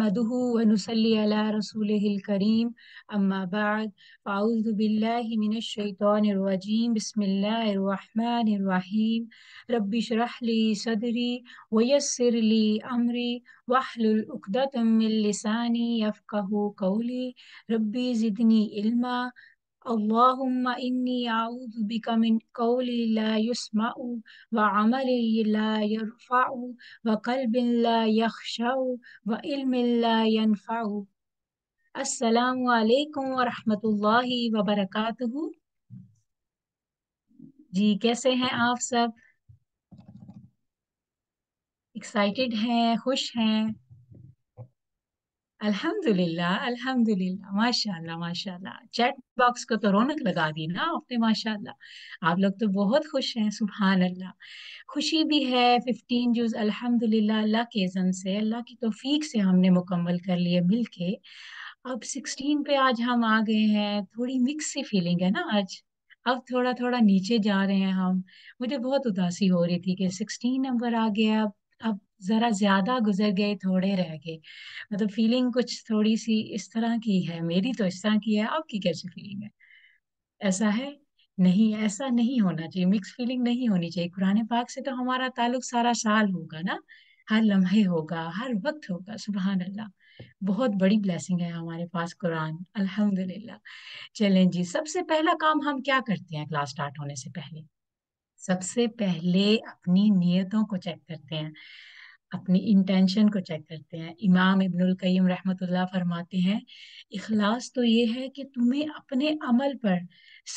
نحمده ونصلي على رسوله الكريم أما بعد فأعوذ بالله من الشيطان الرجيم بسم الله الرحمن الرحيم رب اشرح لي صدري ويسر لي أمري واحلل عقدة من لساني يفقه قولي ربي زدني علما اللهم إني أعوذ بك من قول لا يسمع وعمل لا يرفع وقلب لا يخشع وعلم لا ينفع السلام عليكم ورحمة الله وبركاته جي كيسے ہیں آپ سب excited ہیں خوش ہیں अल्हम्दुलिल्लाह अल्हम्दुलिल्लाह माशाल्लाह माशाल्लाह चैट बॉक्स को तो रौनक लगा दी ना आपने माशाल्लाह आप लोग तो बहुत खुश हैं सुबहान अल्लाह खुशी भी है फिफ्टीन जूस अल्हम्दुलिल्लाह अल्लाह के इज़न से अल्लाह की तोफीक से हमने मुकम्मल कर लिए मिलके अब सिक्सटीन पे आज हम आ गए हैं थोड़ी मिक्स सी फीलिंग है ना आज अब थोड़ा थोड़ा नीचे जा रहे हैं हम मुझे बहुत उदासी हो रही थी कि सिक्सटीन नंबर आ गया अब अब जरा ज्यादा गुजर गए थोड़े रह गए मतलब फीलिंग कुछ थोड़ी सी इस तरह की है मेरी तो इस तरह की है आपकी कैसी फीलिंग है ऐसा है नहीं ऐसा नहीं होना चाहिए मिक्स फीलिंग नहीं होनी चाहिए कुरान पाक से तो हमारा ताल्लुक सारा साल होगा ना हर लम्हे होगा हर वक्त होगा सुबह अल्लाह बहुत बड़ी ब्लेसिंग है हमारे पास कुरान अल्हम्दुलिल्लाह चलें जी सबसे पहला काम हम क्या करते हैं क्लास स्टार्ट होने से पहले सबसे पहले अपनी नीयतों को चेक करते हैं अपनी इंटेंशन को चेक करते हैं इमाम इब्नुल कईम रहमतुल्लाह फरमाते हैं इखलास तो ये है कि तुम्हें अपने अमल पर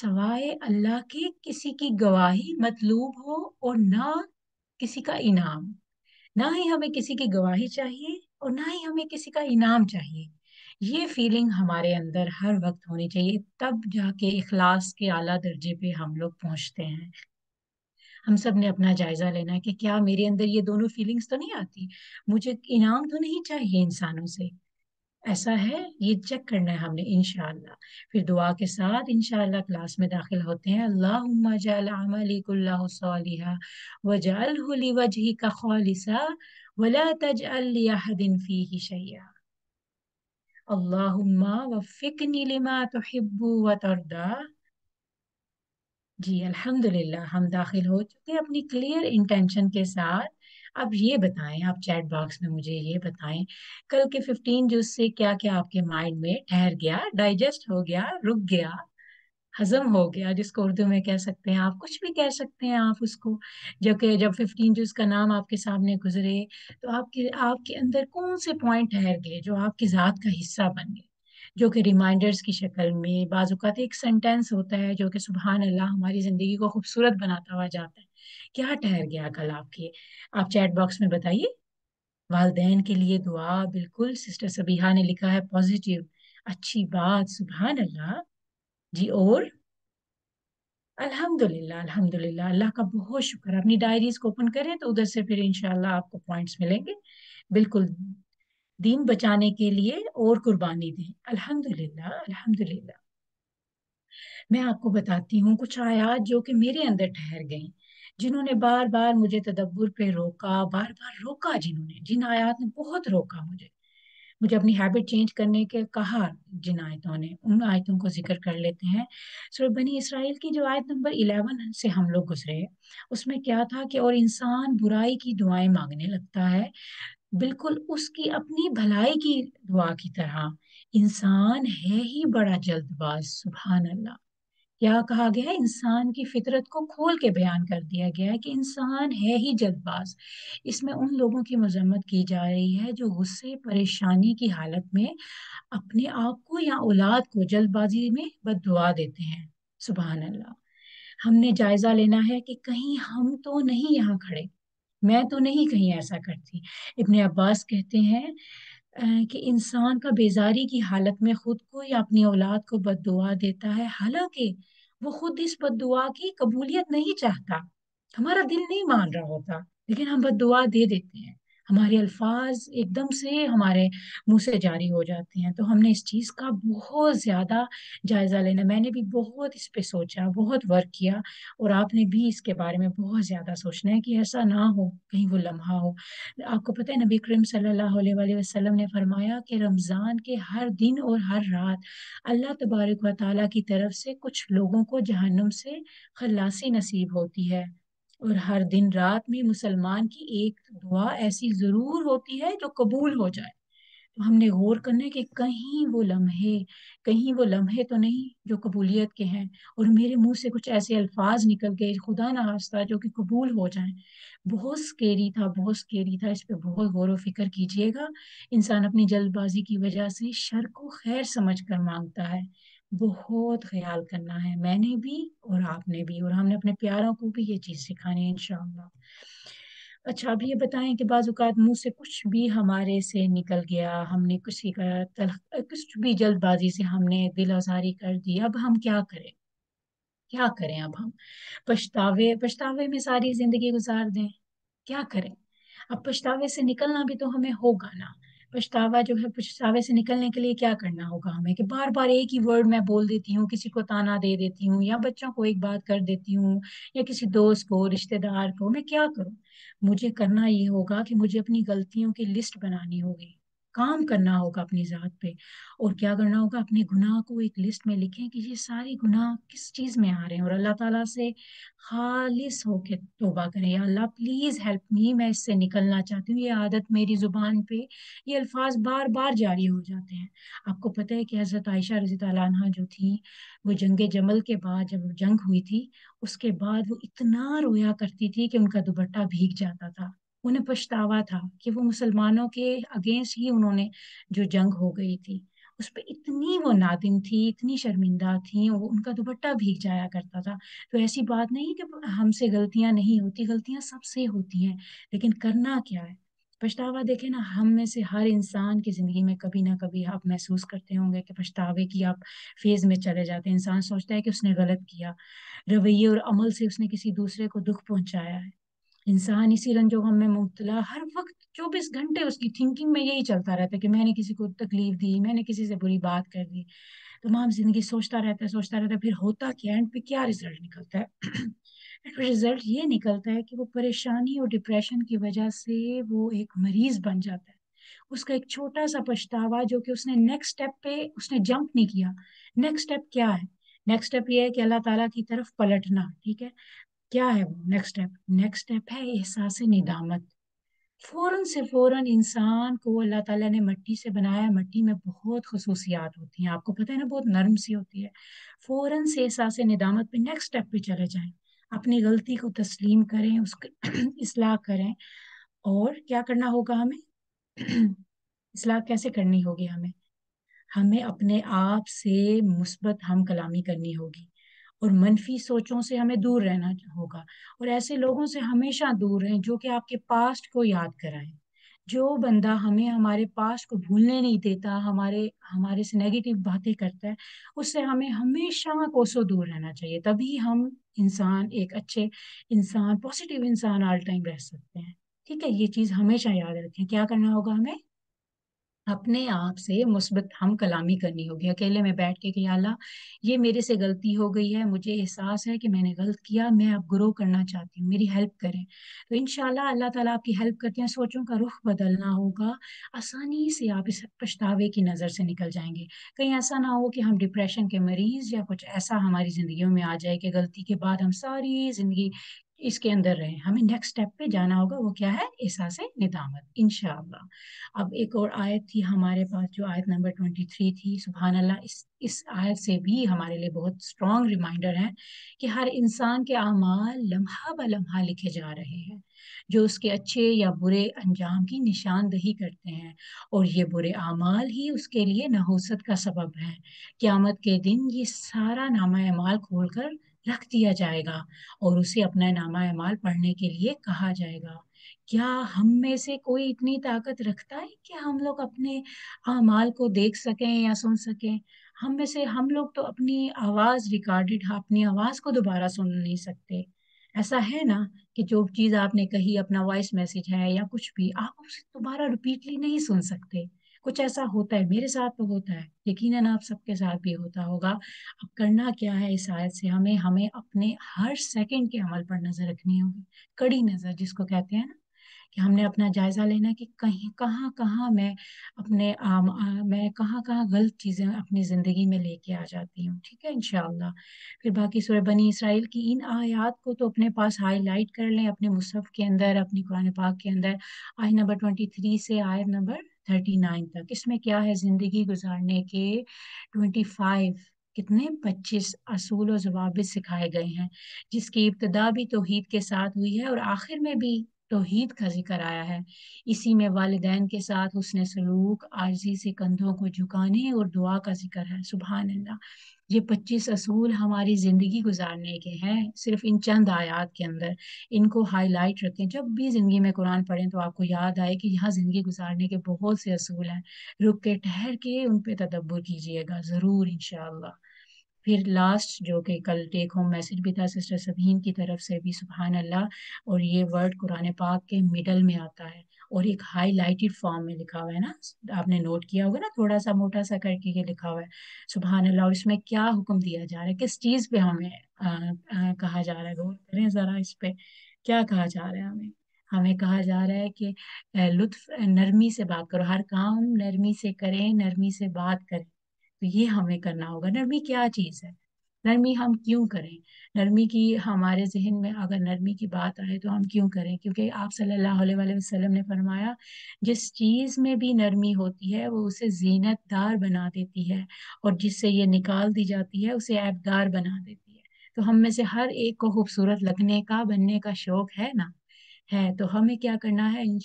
सवाए अल्लाह के किसी की गवाही मतलूब हो और ना किसी का इनाम ना ही हमें किसी की गवाही चाहिए और ना ही हमें किसी का इनाम चाहिए ये फीलिंग हमारे अंदर हर वक्त होनी चाहिए तब जाके इखलास के आला दर्जे पे हम लोग पहुंचते हैं हम सब ने अपना जायजा लेना है कि क्या मेरे अंदर ये दोनों फीलिंग्स तो नहीं आती मुझे इनाम तो नहीं चाहिए इंसानों से ऐसा है ये चेक करना है हमने इनशाला फिर दुआ के साथ इनशाला क्लास में दाखिल होते हैं अल्लाह वजाल अल्लाह व लिमा तो हिब्बू व तरदा जी अल्हम्दुलिल्लाह हम दाखिल हो चुके हैं अपनी क्लियर इंटेंशन के साथ आप ये बताएं आप चैट बॉक्स में मुझे ये बताएं कल के फिफ्टीन जूस से क्या क्या आपके माइंड में ठहर गया डाइजेस्ट हो गया रुक गया हजम हो गया जिसको उर्दू में कह सकते हैं आप कुछ भी कह सकते हैं आप उसको जबकि जब फिफ्टीन जूस का नाम आपके सामने गुजरे तो आपके आपके अंदर कौन से पॉइंट ठहर गए जो आपकी ज़ात का हिस्सा बन गए जो कि रिमाइंडर्स की शक्ल में बाजुकात तो एक सेंटेंस होता है जो कि सुबहान अल्लाह हमारी ज़िंदगी को खूबसूरत बनाता हुआ जाता है क्या ठहर गया कल आपके आप चैट बॉक्स में बताइए वालदे के लिए दुआ बिल्कुल सिस्टर सबीहा ने लिखा है पॉजिटिव अच्छी बात सुबहान अल्लाह जी और अल्हम्दुलिल्लाह अल्हम्दुलिल्लाह अल्लाह का बहुत शुक्र अपनी डायरीज को ओपन करें तो उधर से फिर इनशाला आपको पॉइंट्स मिलेंगे बिल्कुल दीन बचाने के लिए और कुर्बानी दें अल्हम्दुलिल्लाह अल्हम्दुलिल्लाह मैं आपको बताती हूँ कुछ आयात जो कि मेरे अंदर ठहर गई जिन्होंने बार बार मुझे तदब्बर पे रोका बार बार रोका जिन्होंने जिन आयात ने बहुत रोका मुझे मुझे अपनी हैबिट चेंज करने के कहा जिन आयतों ने उन आयतों को जिक्र कर लेते हैं सो बनी इसराइल की जो आयत नंबर इलेवन से हम लोग गुजरे उसमें क्या था कि और इंसान बुराई की दुआएं मांगने लगता है बिल्कुल उसकी अपनी भलाई की दुआ की तरह इंसान है ही बड़ा जल्दबाज सुबहान अल्लाह क्या कहा गया है इंसान की फितरत को खोल के बयान कर दिया गया है कि इंसान है ही जल्दबाज इसमें उन लोगों की मजम्मत की जा रही है जो गुस्से परेशानी की हालत में अपने आप को या औलाद को जल्दबाजी में दुआ देते हैं सुबहान अल्लाह हमने जायज़ा लेना है कि कहीं हम तो नहीं यहाँ खड़े मैं तो नहीं कहीं ऐसा करती इतने अब्बास कहते हैं कि इंसान का बेजारी की हालत में खुद को या अपनी औलाद को बददुआ देता है हालांकि वो खुद इस बददुआ की कबूलियत नहीं चाहता हमारा दिल नहीं मान रहा होता लेकिन हम बद दे देते हैं हमारे अल्फाज एकदम से हमारे मुंह से जारी हो जाते हैं तो हमने इस चीज़ का बहुत ज़्यादा जायज़ा लेना मैंने भी बहुत इस पर सोचा बहुत वर्क किया और आपने भी इसके बारे में बहुत ज़्यादा सोचना है कि ऐसा ना हो कहीं वो लम्हा हो आपको पता है नबी करीम सल्लाम ने फरमाया कि रमज़ान के हर दिन और हर रात अल्लाह तबारक वाली की तरफ से कुछ लोगों को जहनम से खलासी नसीब होती है और हर दिन रात में मुसलमान की एक दुआ ऐसी ज़रूर होती है जो कबूल हो जाए तो हमने गौर करना है कि कहीं वो लम्हे कहीं वो लम्हे तो नहीं जो कबूलियत के हैं और मेरे मुंह से कुछ ऐसे अल्फाज निकल गए खुदा ना हास्ता जो कि कबूल हो जाए बहुत स्केरी था बहुत स्केरी था इस पर बहुत गौर व फिक्र कीजिएगा इंसान अपनी जल्दबाजी की वजह से शर को खैर समझ कर मांगता है बहुत ख्याल करना है मैंने भी और आपने भी और हमने अपने प्यारों को भी ये चीज़ सिखानी है इनशाला अच्छा अब ये बताएं कि बाज़ात मुंह से कुछ भी हमारे से निकल गया हमने किसी का कुछ भी जल्दबाजी से हमने दिल आजारी कर दी अब हम क्या करें क्या करें अब हम पछतावे पछतावे में सारी जिंदगी गुजार दें क्या करें अब पछतावे से निकलना भी तो हमें होगा ना पछतावा जो है पछतावे से निकलने के लिए क्या करना होगा हमें कि बार बार एक ही वर्ड मैं बोल देती हूँ किसी को ताना दे देती हूँ या बच्चों को एक बात कर देती हूँ या किसी दोस्त को रिश्तेदार को मैं क्या करूँ मुझे करना ये होगा कि मुझे अपनी गलतियों की लिस्ट बनानी होगी काम करना होगा अपनी ज़ात पे और क्या करना होगा अपने गुनाह को एक लिस्ट में लिखें कि ये सारे गुनाह किस चीज़ में आ रहे हैं और अल्लाह ताला से खालिस होके तोबा करें या अल्लाह प्लीज़ हेल्प मी मैं इससे निकलना चाहती हूँ ये आदत मेरी ज़ुबान पे ये अल्फाज बार बार जारी हो जाते हैं आपको पता है कि हज़रत आयशा रजी तला जो थी वो जंग जमल के बाद जब जंग हुई थी उसके बाद वो इतना रोया करती थी कि उनका दुपट्टा भीग जाता था उन्हें पछतावा था कि वो मुसलमानों के अगेंस्ट ही उन्होंने जो जंग हो गई थी उस पर इतनी वो नादिम थी इतनी शर्मिंदा थी वो उनका दुपट्टा भीग जाया करता था तो ऐसी बात नहीं कि हमसे गलतियां नहीं होती गलतियां सबसे होती हैं लेकिन करना क्या है पछतावा देखे ना हम में से हर इंसान की ज़िंदगी में कभी ना कभी आप महसूस करते होंगे कि पछतावे की आप फेज़ में चले जाते हैं इंसान सोचता है कि उसने गलत किया रवैये और अमल से उसने किसी दूसरे को दुख पहुंचाया है इंसान इसी गम में मुबतला हर वक्त चौबीस घंटे उसकी थिंकिंग में यही चलता रहता है कि मैंने किसी को तकलीफ दी मैंने किसी से बुरी बात कर दी तमाम जिंदगी सोचता रहता है सोचता रहता है फिर होता क्या एंड पे क्या रिजल्ट निकलता है रिजल्ट ये निकलता है कि वो परेशानी और डिप्रेशन की वजह से वो एक मरीज बन जाता है उसका एक छोटा सा पछतावा जो कि उसने नेक्स्ट स्टेप पे उसने जंप नहीं किया नेक्स्ट स्टेप क्या है नेक्स्ट स्टेप ये है कि अल्लाह ताला की तरफ पलटना ठीक है क्या है वो नेक्स्ट स्टेप नेक्स्ट स्टेप है एहसास निदामत फौरन से फौरन इंसान को अल्लाह ताला ने मट्टी से बनाया मट्टी में बहुत खसूसियात होती हैं आपको पता है ना बहुत नरम सी होती है फौरन से एहसास निदामत पे नेक्स्ट स्टेप पे चले जाएं अपनी गलती को तस्लीम करें उसकी इसलाह करें और क्या करना होगा हमें इसलाह कैसे करनी होगी हमें हमें अपने आप से मुस्बत हम कलामी करनी होगी और मनफी सोचों से हमें दूर रहना होगा और ऐसे लोगों से हमेशा दूर रहें जो कि आपके पास्ट को याद कराएं जो बंदा हमें हमारे पास्ट को भूलने नहीं देता हमारे हमारे से नेगेटिव बातें करता है उससे हमें हमेशा कोसों दूर रहना चाहिए तभी हम इंसान एक अच्छे इंसान पॉजिटिव इंसान ऑल टाइम रह सकते हैं ठीक है ये चीज़ हमेशा याद रखें क्या करना होगा हमें अपने आप से मुस्बत हम कलामी करनी होगी अकेले में बैठ के कि अल्लाह ये मेरे से गलती हो गई है मुझे एहसास है कि मैंने गलत किया मैं अब ग्रो करना चाहती हूँ मेरी हेल्प करें तो इन इनशाला अल्लाह ताला आपकी हेल्प करते हैं सोचों का रुख बदलना होगा आसानी से आप इस पछतावे की नज़र से निकल जाएंगे कहीं ऐसा ना हो कि हम डिप्रेशन के मरीज या कुछ ऐसा हमारी ज़िंदगी में आ जाए कि गलती के बाद हम सारी ज़िंदगी इसके अंदर रहे हमें नेक्स्ट स्टेप पे जाना होगा वो क्या है ऐसा से निदामत इनशाला अब एक और आयत थी हमारे पास जो आयत नंबर ट्वेंटी थ्री थी सुबहान अल्लाह इस इस आयत से भी हमारे लिए बहुत स्ट्रॉन्ग रिमाइंडर है कि हर इंसान के अमाल लम्हा ब लम्हा लिखे जा रहे हैं जो उसके अच्छे या बुरे अंजाम की निशानदही करते हैं और ये बुरे अमाल ही उसके लिए नहूसत का सबब है क़्यामत के दिन ये सारा नामा अमाल खोल कर रख दिया जाएगा और उसे अपना नामा अमाल पढ़ने के लिए कहा जाएगा क्या हम में से कोई इतनी ताकत रखता है कि हम लोग अपने अमाल को देख सकें या सुन सकें हम में से हम लोग तो अपनी आवाज़ रिकॉर्डेड हाँ, अपनी आवाज़ को दोबारा सुन नहीं सकते ऐसा है ना कि जो चीज़ आपने कही अपना वॉइस मैसेज है या कुछ भी आप उसे दोबारा रिपीटली नहीं सुन सकते कुछ ऐसा होता है मेरे साथ तो होता है यकीन आप सबके साथ भी होता होगा अब करना क्या है इस आयत से हमें हमें अपने हर सेकंड के अमल पर नजर रखनी होगी कड़ी नजर जिसको कहते हैं ना कि हमने अपना जायज़ा लेना कि कहीं कहाँ कहाँ मैं अपने आ, मैं कहाँ कहाँ गलत चीज़ें अपनी ज़िंदगी में लेके आ जाती हूँ ठीक है इन फिर बाकी सूर्य बनी इसराइल की इन आयात को तो अपने पास हाईलाइट कर लें अपने मुसफ़ के अंदर अपने कुरान पाक के अंदर आय नंबर ट्वेंटी थ्री से आय नंबर थर्टी नाइन तक इसमें क्या है ज़िंदगी गुजारने के ट्वेंटी फाइव कितने पच्चीस असूल और जवाब सिखाए गए हैं जिसकी इब्तदा भी तोहीद के साथ हुई है और आखिर में भी तोहद का जिक्र आया है इसी में वालदेन के साथ उसने सलूक आर्जी से कंधों को झुकाने और दुआ का जिक्र है सुबह अल्लाह ये पच्चीस असूल हमारी ज़िंदगी गुजारने के हैं सिर्फ इन चंद आयात के अंदर इनको हाई लाइट रखें जब भी ज़िंदगी में कुरान पढ़ें तो आपको याद आए कि यहाँ ज़िंदगी गुजारने के बहुत से असूल हैं रुक के ठहर के उन पर तदब्बर कीजिएगा ज़रूर इन फिर लास्ट जो कि कल टेक होम मैसेज भी था सिस्टर सबीन की तरफ से भी सुबहान अल्लाह और ये वर्ड कुरान पाक के मिडल में आता है और एक हाईलाइटेड फॉर्म में लिखा हुआ है ना आपने नोट किया होगा ना थोड़ा सा मोटा सा करके ये लिखा हुआ है सुबहान अल्लाह और इसमें क्या हुक्म दिया जा रहा है किस चीज़ पे हमें आ, आ, कहा जा रहा है गौर करें ज़रा इस पे क्या कहा जा रहा है हमें हमें कहा जा रहा है कि लुत्फ नरमी से बात करो हर काम नरमी से करें नरमी से बात करें तो ये हमें करना होगा नरमी क्या चीज है नरमी हम क्यों करें नरमी की हमारे जहन में अगर नरमी की बात आए तो हम क्यों करें क्योंकि आप सल्लल्लाहु अलैहि वसल्लम ने फरमाया जिस चीज़ में भी नरमी होती है वो उसे जीनतदार बना देती है और जिससे ये निकाल दी जाती है उसे ऐबदार बना देती है तो हम में से हर एक को खूबसूरत लगने का बनने का शौक है ना है तो हमें क्या करना है इन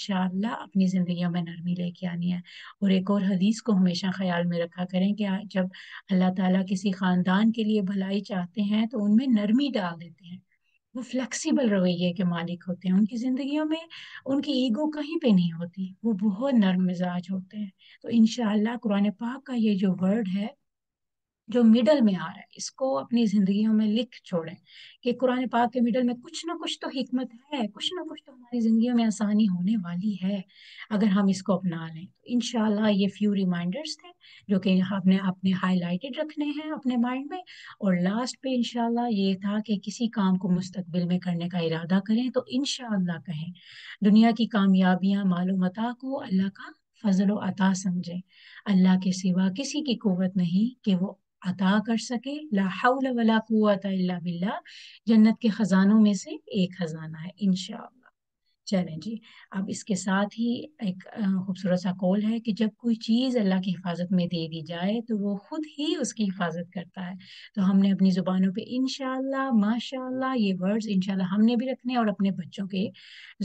अपनी ज़िंदगी में नरमी लेके आनी है और एक और हदीस को हमेशा ख्याल में रखा करें कि जब अल्लाह ताला किसी ख़ानदान के लिए भलाई चाहते हैं तो उनमें नरमी डाल देते हैं वो फ्लेक्सिबल रवैये के मालिक होते हैं उनकी ज़िंदगियों में उनकी ईगो कहीं पे नहीं होती वो बहुत नरम मिजाज होते हैं तो इनशाला कुरान पाक का ये जो वर्ड है जो मिडल में आ रहा है इसको अपनी जिंदगी में लिख छोड़ें कि कुरान पाक के मिडल में कुछ ना कुछ तो हिकमत है कुछ ना कुछ तो हमारी जिंदगी में आसानी होने वाली है अगर हम इसको अपना लें तो इनशाला ये फ्यू रिमाइंडर्स थे जो कि आपने अपने हाईलाइटेड रखने हैं अपने माइंड में और लास्ट पे इनशाला ये था कि किसी काम को मुस्तबिल में करने का इरादा करें तो इनशाला कहें दुनिया की कामयाबियाँ मालूम को अल्लाह का फजल अता समझें अल्लाह के सिवा किसी की कुत नहीं कि वो अता कर सके लाहौल बिल्ला जन्नत के ख़जानों में से एक ख़जाना है इन चलें जी अब इसके साथ ही एक खूबसूरत सा कॉल है कि जब कोई चीज़ अल्लाह की हिफाजत में दे दी जाए तो वो खुद ही उसकी हिफाजत करता है तो हमने अपनी ज़ुबानों पे इन माशाल्लाह ये वर्ड्स इन हमने भी रखने और अपने बच्चों के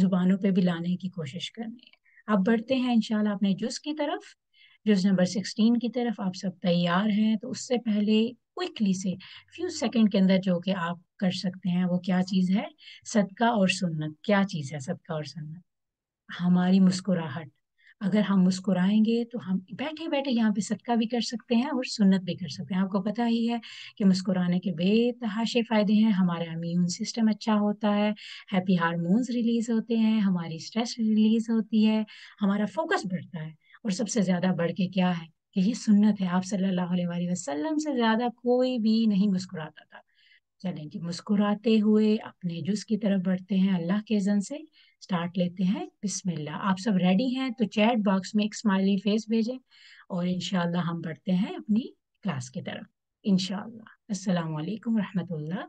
ज़ुबानों पे भी लाने की कोशिश करनी है अब बढ़ते हैं इनशाला अपने जुस की तरफ जो नंबर सिक्सटीन की तरफ आप सब तैयार हैं तो उससे पहले क्विकली से फ्यू सेकंड के अंदर जो कि आप कर सकते हैं वो क्या चीज़ है सदका और सुन्नत क्या चीज़ है सदका और सुन्नत हमारी मुस्कुराहट अगर हम मुस्कुराएंगे तो हम बैठे बैठे यहाँ पे सदका भी कर सकते हैं और सुन्नत भी कर सकते हैं आपको पता ही है कि मुस्कुराने के बेतहाशे फ़ायदे हैं हमारा इम्यून सिस्टम अच्छा होता है हैप्पी हारमोन्स रिलीज होते हैं हमारी स्ट्रेस रिलीज होती है हमारा फोकस बढ़ता है और सबसे ज्यादा बढ़ के क्या है कि ये सुन्नत है आप सल्लल्लाहु अलैहि वसल्लम से ज्यादा कोई भी नहीं मुस्कुराता था चलें जी मुस्कुराते हुए अपने जुस की तरफ बढ़ते हैं अल्लाह के जन से स्टार्ट लेते हैं बिस्मिल्लाह आप सब रेडी हैं तो चैट बॉक्स में एक स्माइली फेस भेजें और इनशाला हम बढ़ते हैं अपनी क्लास की तरफ इनशाला असलकम वरहमतुल्ला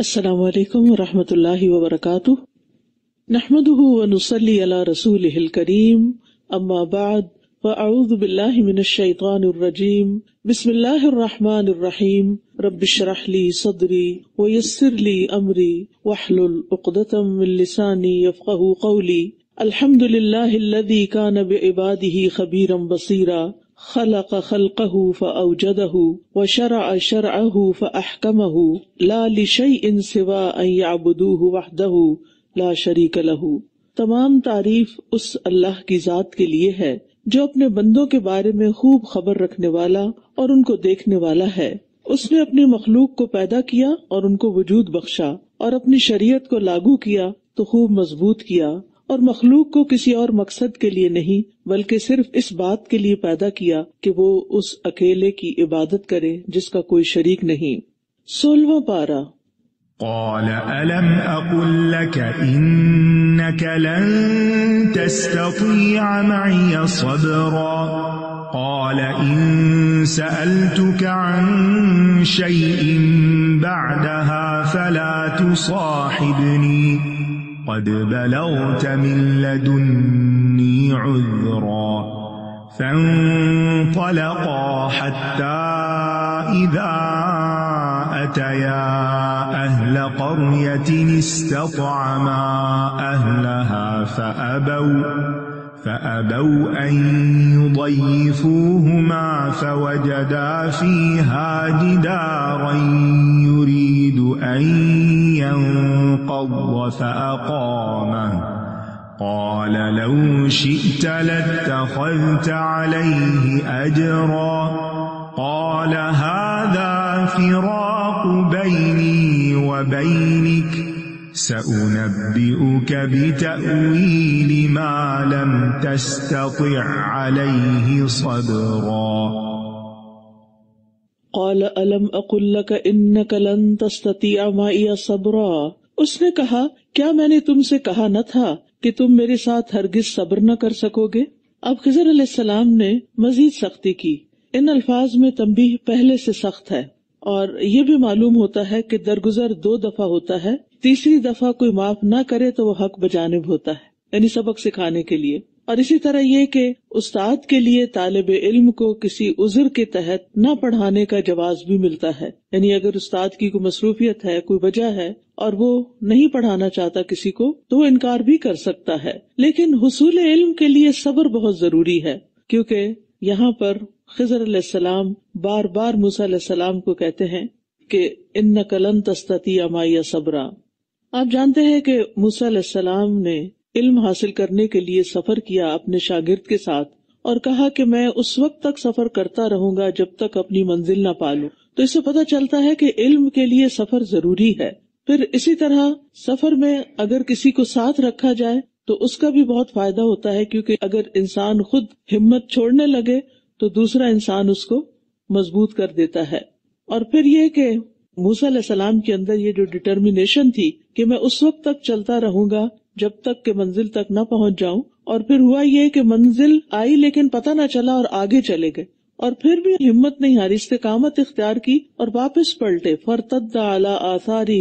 السلام عليكم ورحمة الله وبركاته نحمده ونصلي على رسوله الكريم أما بعد فأعوذ بالله من الشيطان الرجيم بسم الله الرحمن الرحيم رب اشرح لي صدري ويسر لي أمري واحلل عقدة من لساني يفقهوا قولي الحمد لله الذي كان بعباده خبيرا بصيرا خلق خلقه فأوجده وشرع شرعه فأحكمه لا لشيء سوى أن يعبدوه وحده لا شريك له तमाम तारीफ उस अल्लाह की जात के लिए है जो अपने बंदों के बारे में खूब खबर रखने वाला और उनको देखने वाला है उसने अपनी मखलूक को पैदा किया और उनको वजूद बख्शा और अपनी शरीयत को लागू किया तो खूब मजबूत किया और मखलूक को किसी और मकसद के लिए नहीं बल्कि सिर्फ इस बात के लिए पैदा किया कि वो उस अकेले की इबादत करे जिसका कोई शरीक नहीं सोलवा पारा قال ألم أقل لك إنك لن تستطيع معي صبرا قال إن سألتك عن شيء بعدها فلا تصاحبني قد بلغت من لدني عذرا فانطلقا حتى إذا أتيا أهل قرية استطعما أهلها فأبوا فأبوا أن يضيفوهما فوجدا فيها جدارا يريد أن ينقض فأقامه قال لو شئت لاتخذت عليه أجرا قال هذا فراق بيني وبينك سأنبئك بتأويل ما لم تستطع عليه صبرا قال ألم أقل لك إنك لن تستطيع معي صبرا उसने कहा क्या मैंने तुमसे कहा न था कि तुम मेरे साथ हरगिज सब्र न कर सकोगे अब खिजर सलाम ने मजीद सख्ती की इन अल्फाज में तंबी पहले से सख्त है और ये भी मालूम होता है कि दरगुजर दो दफा होता है तीसरी दफा कोई माफ ना करे तो वो हक बजानब होता है यानी सबक सिखाने के लिए और इसी तरह ये कि उस्ताद के लिए तालब इल्म को किसी उजर के तहत न पढ़ाने का जवाब भी मिलता है यानी अगर उस्ताद की कोई मसरूफियत है कोई वजह है और वो नहीं पढ़ाना चाहता किसी को तो वो इनकार भी कर सकता है लेकिन हसूल इल्म के लिए सब्र बहुत जरूरी है क्योंकि यहाँ पर खजर सलाम बार बार मूसा सलाम को कहते हैं कि इन नकलन तस्तिया माया सबरा आप जानते हैं कि मूसम ने इल्म हासिल करने के लिए सफर किया अपने शागिर्द के साथ और कहा कि मैं उस वक्त तक सफर करता रहूंगा जब तक अपनी मंजिल न पालू तो इससे पता चलता है कि इल्म के लिए सफर जरूरी है फिर इसी तरह सफर में अगर किसी को साथ रखा जाए तो उसका भी बहुत फायदा होता है क्योंकि अगर इंसान खुद हिम्मत छोड़ने लगे तो दूसरा इंसान उसको मजबूत कर देता है और फिर ये कि मूसा सलाम के अंदर ये जो डिटर्मिनेशन थी कि मैं उस वक्त तक चलता रहूंगा जब तक के मंजिल तक न पहुंच जाऊं और फिर हुआ ये कि मंजिल आई लेकिन पता न चला और आगे चले गए और फिर भी हिम्मत नहीं हारी इस्तेकामत इख्तियार की और वापस पलटे फरतद्दा आला आसारी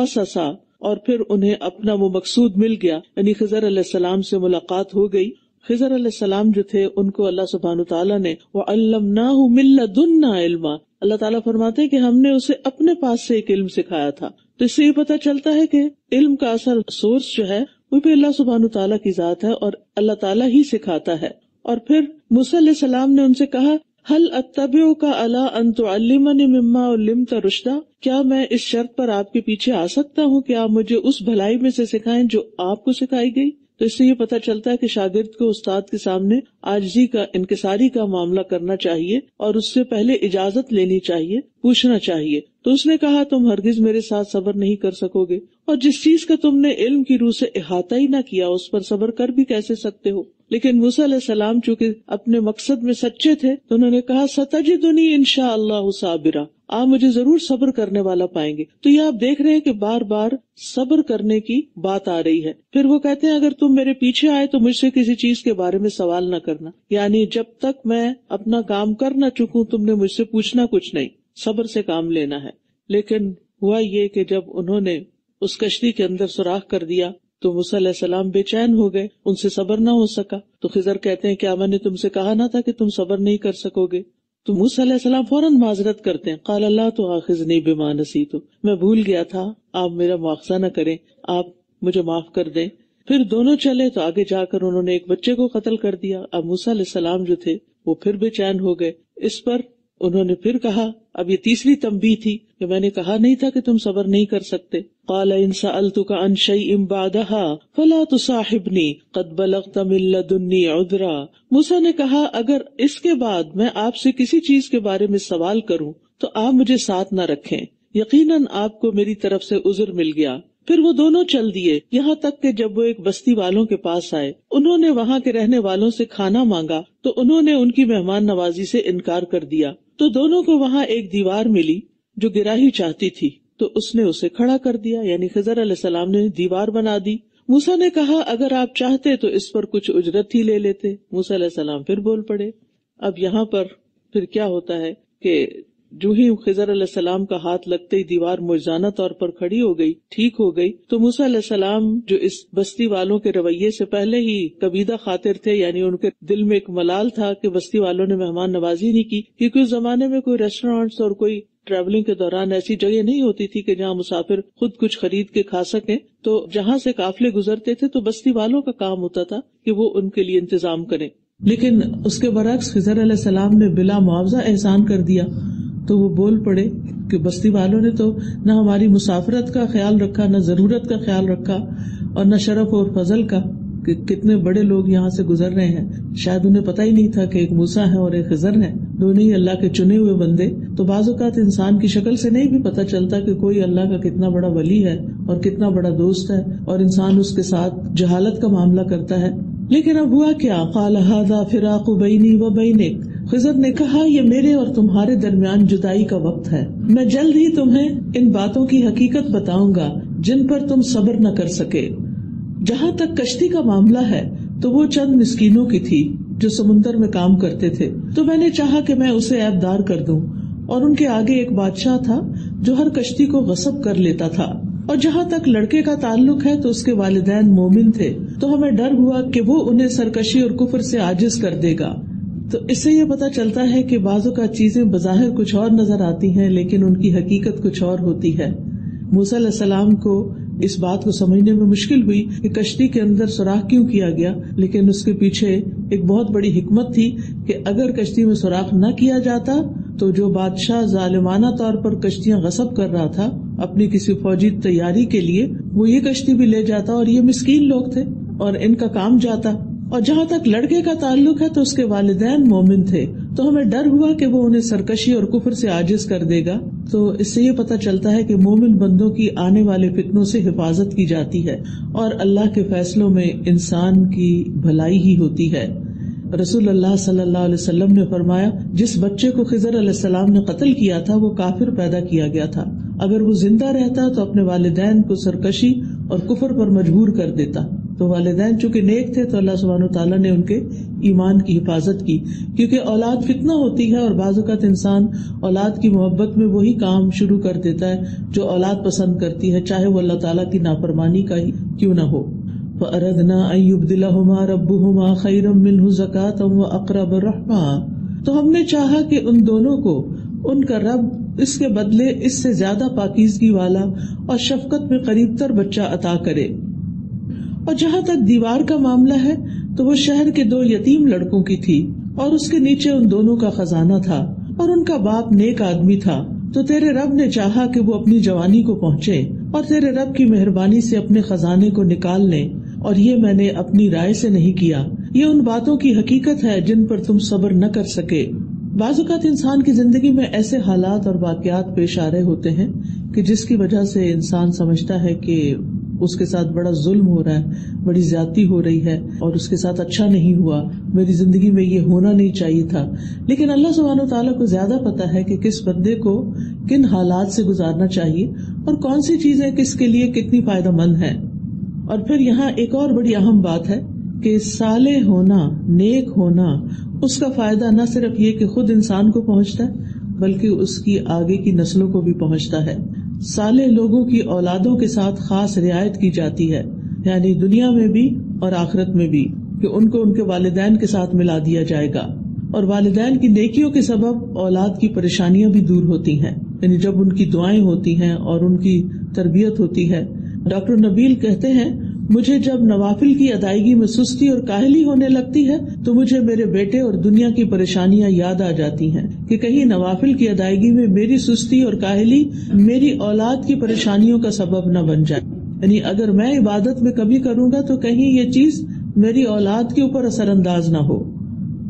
कससा और फिर उन्हें अपना वो मकसूद मिल गया यानी खजर अल्लाम से मुलाकात हो गई खिजर अल्लाम जो थे उनको अल्लाह सुबहान तला ने वल्लमना इल्मा अल्लाह ताला फरमाते कि हमने उसे अपने पास से एक इल्म सिखाया था तो इससे ये पता चलता है कि इल्म का असल सोर्स जो है वो भी अल्लाह सुबहान तला की जात है और अल्लाह ताला ही सिखाता है और फिर मुसलम सलाम ने उनसे कहा हल अतबे का अला अंतुअलिमन मम्मा क्या मैं इस शर्त पर आपके पीछे आ सकता हूँ कि आप मुझे उस भलाई में से सिखाएं जो आपको सिखाई गई तो इससे ये पता चलता है कि शागिर्द को उस्ताद के सामने आजी का इनकसारी का मामला करना चाहिए और उससे पहले इजाजत लेनी चाहिए पूछना चाहिए तो उसने कहा तुम हरगिज मेरे साथ सबर नहीं कर सकोगे और जिस चीज का तुमने इल्म की रूह से अहाता ही ना किया उस पर सबर कर भी कैसे सकते हो लेकिन मूसा सलाम चूंकि अपने मकसद में सच्चे थे तो उन्होंने कहा सतज दुनी इनशा अल्लाह साबिरा आप मुझे जरूर सब्र करने वाला पाएंगे तो ये आप देख रहे हैं कि बार बार सब्र करने की बात आ रही है फिर वो कहते हैं अगर तुम मेरे पीछे आए तो मुझसे किसी चीज के बारे में सवाल न करना यानी जब तक मैं अपना काम कर न चुकू तुमने मुझसे पूछना कुछ नहीं सब्र से काम लेना है लेकिन हुआ ये कि जब उन्होंने उस कश्ती के अंदर सुराख कर दिया तो मुसलम सलाम बेचैन हो गए उनसे सबर ना हो सका तो खिजर कहते हैं क्या मैंने तुमसे कहा ना था कि तुम सबर नहीं कर सकोगे तो मूसा फौरन माजरत करते हैं काल अल्लाह तो आखिज नहीं बेमान तो मैं भूल गया था आप मेरा मुआवजा न करें आप मुझे माफ कर दें फिर दोनों चले तो आगे जाकर उन्होंने एक बच्चे को कत्ल कर दिया अब मूसलाम जो थे वो फिर बेचैन हो गए इस पर उन्होंने फिर कहा अब ये तीसरी तम्बी थी कि मैंने कहा नहीं था कि तुम सबर नहीं कर सकते قال إن سألتك عن شيء بعدها फला तो साहिबनी कद बलगता मिल्ला दुन्नी उदरा मूसा ने कहा अगर इसके बाद मैं आपसे किसी चीज के बारे में सवाल करूं तो आप मुझे साथ न रखें यकीनन आपको मेरी तरफ से उजर मिल गया फिर वो दोनों चल दिए यहाँ तक कि जब वो एक बस्ती वालों के पास आए उन्होंने वहाँ के रहने वालों से खाना मांगा तो उन्होंने उनकी मेहमान नवाजी से इनकार कर दिया तो दोनों को वहाँ एक दीवार मिली जो गिराही चाहती थी तो उसने उसे खड़ा कर दिया यानी खजर सलाम ने दीवार बना दी मूसा ने कहा अगर आप चाहते तो इस पर कुछ उजरत ही ले लेते मूसा सलाम फिर बोल पड़े अब यहाँ पर फिर क्या होता है कि जो ही खजर अलैहिस्सलाम का हाथ लगते ही दीवार मुजाना तौर पर खड़ी हो गई ठीक हो गई तो मूसा सलाम जो इस बस्ती वालों के रवैये से पहले ही कबीदा खातिर थे यानी उनके दिल में एक मलाल था कि बस्ती वालों ने मेहमान नवाजी नहीं की क्योंकि उस जमाने में कोई रेस्टोरेंट्स और कोई ट्रैवलिंग के दौरान ऐसी जगह नहीं होती थी कि जहाँ मुसाफिर खुद कुछ खरीद के खा सकें तो जहाँ से काफिले गुजरते थे तो बस्ती वालों का काम होता था कि वो उनके लिए इंतजाम करें लेकिन उसके बरक्स खजर सलाम ने बिला मुआवजा एहसान कर दिया तो वो बोल पड़े कि बस्ती वालों ने तो न हमारी मुसाफरत का ख्याल रखा न ज़रूरत का ख्याल रखा और न शरफ और फजल का कि कितने बड़े लोग यहाँ से गुजर रहे हैं शायद उन्हें पता ही नहीं था कि एक मूसा है और एक खजर है दोनों ही अल्लाह के चुने हुए बंदे तो बाज़ात इंसान की शक्ल से नहीं भी पता चलता कि कोई अल्लाह का कितना बड़ा वली है और कितना बड़ा दोस्त है और इंसान उसके साथ जहालत का मामला करता है लेकिन अब हुआ क्या कालहादा फिराक बैनी व बैनिक खजर ने कहा यह मेरे और तुम्हारे दरमियान जुदाई का वक्त है मैं जल्द ही तुम्हें इन बातों की हकीकत बताऊंगा जिन पर तुम सब्र न कर सके जहाँ तक कश्ती का मामला है तो वो चंद मिस्किनों की थी जो समुन्दर में काम करते थे तो मैंने चाह की मैं उसे ऐबदार कर दूं और उनके आगे एक बादशाह था जो हर कश्ती को गसब कर लेता था और जहाँ तक लड़के का ताल्लुक है तो उसके वालदेन मोमिन थे तो हमें डर हुआ कि वो उन्हें सरकशी और कुफर से आजिज कर देगा तो इससे ये पता चलता है कि बाजू का चीजें बाहर कुछ और नजर आती हैं लेकिन उनकी हकीकत कुछ और होती है मूसा सलाम को इस बात को समझने में मुश्किल हुई कि कश्ती के अंदर सुराख क्यों किया गया लेकिन उसके पीछे एक बहुत बड़ी हिकमत थी कि अगर कश्ती में सुराख न किया जाता तो जो बादशाह जालिमाना तौर पर कश्तियां गसब कर रहा था अपनी किसी फौजी तैयारी के लिए वो ये कश्ती भी ले जाता और ये मिस्कीन लोग थे और इनका काम जाता और जहाँ तक लड़के का ताल्लुक है तो उसके वालदेन मोमिन थे तो हमें डर हुआ कि वो उन्हें सरकशी और कुफर से आजिज कर देगा तो इससे ये पता चलता है कि मोमिन बंदों की आने वाले फितनों से हिफाजत की जाती है और अल्लाह के फैसलों में इंसान की भलाई ही होती है रसूल अल्लाह सल्लल्लाहु अलैहि वसल्लम ने फरमाया जिस बच्चे को खिजर सलाम ने कत्ल किया था वो काफिर पैदा किया गया था अगर वो जिंदा रहता तो अपने वालदेन को सरकशी और कुफर पर मजबूर कर देता तो वालदेन चूंकि नेक थे तो अल्लाह सुबहान तला ने उनके ईमान की हिफाजत की क्योंकि औलाद फितना होती है और बाज़ात इंसान औलाद की मोहब्बत में वही काम शुरू कर देता है जो औलाद पसंद करती है चाहे वो अल्लाह ताला की नाफरमानी का ही क्यों ना हो अरदना अयुबदिल्लाहुमा रब्बुहुमा खैरम मिन्हु जकातम व अकरब रहमा तो हमने चाहा कि उन दोनों को उनका रब इसके बदले इससे ज्यादा पाकिजगी वाला और शफकत में करीब तर बच्चा अता करे और जहाँ तक दीवार का मामला है तो वो शहर के दो यतीम लड़कों की थी और उसके नीचे उन दोनों का खजाना था और उनका बाप नेक आदमी था तो तेरे रब ने चाहा कि वो अपनी जवानी को पहुँचे और तेरे रब की मेहरबानी से अपने खजाने को निकाल ले और ये मैंने अपनी राय से नहीं किया ये उन बातों की हकीकत है जिन पर तुम सब्र न कर सके बाजुकात इंसान की जिंदगी में ऐसे हालात और वाकियात पेश आ रहे होते हैं कि जिसकी वजह से इंसान समझता है कि उसके साथ बड़ा जुल्म हो रहा है बड़ी ज्यादा हो रही है और उसके साथ अच्छा नहीं हुआ मेरी जिंदगी में ये होना नहीं चाहिए था लेकिन अल्लाह सुबहान तला को ज्यादा पता है कि किस बंदे को किन हालात से गुजारना चाहिए और कौन सी चीजें किसके लिए कितनी फायदेमंद है और फिर यहाँ एक और बड़ी अहम बात है कि साले होना नेक होना उसका फायदा न सिर्फ ये कि खुद इंसान को पहुंचता है बल्कि उसकी आगे की नस्लों को भी पहुंचता है साले लोगों की औलादों के साथ खास रियायत की जाती है यानी दुनिया में भी और आखिरत में भी कि उनको उनके वालदेन के साथ मिला दिया जाएगा और वालदेन की नेकियों के सबब औलाद की परेशानियां भी दूर होती हैं यानी जब उनकी दुआएं होती हैं और उनकी तरबियत होती है डॉक्टर नबील कहते हैं मुझे जब नवाफिल की अदायगी में सुस्ती और काहली होने लगती है तो मुझे मेरे बेटे और दुनिया की परेशानियां याद आ जाती हैं कि कहीं नवाफिल की अदायगी में मेरी सुस्ती और काहली मेरी औलाद की परेशानियों का सबब न बन जाए यानी अगर मैं इबादत में कभी करूंगा तो कहीं ये चीज मेरी औलाद के ऊपर असरअंदाज न हो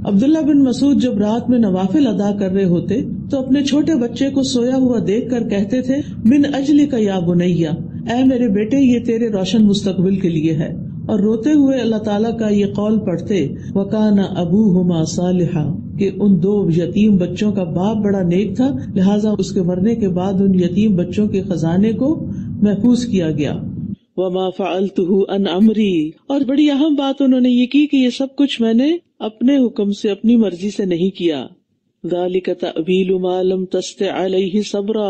अब्दुल्ला बिन मसूद जब रात में नवाफिल अदा कर रहे होते तो अपने छोटे बच्चे को सोया हुआ देख कर कहते थे बिन अजली का या बुनैया ए मेरे बेटे ये तेरे रोशन मुस्तकबिल के लिए है और रोते हुए अल्लाह ताला का ये कौल पढ़ते वकाना अबू हुमा सालिहा कि उन दो यतीम बच्चों का बाप बड़ा नेक था लिहाजा उसके मरने के बाद उन यतीम बच्चों के खजाने को महफूज किया गया वमा फ़ालतु अन अमरी और बड़ी अहम बात उन्होंने ये की कि ये सब कुछ मैंने अपने हुक्म से अपनी मर्जी से नहीं किया गालिकता अबील मालम तस्ते अलही सबरा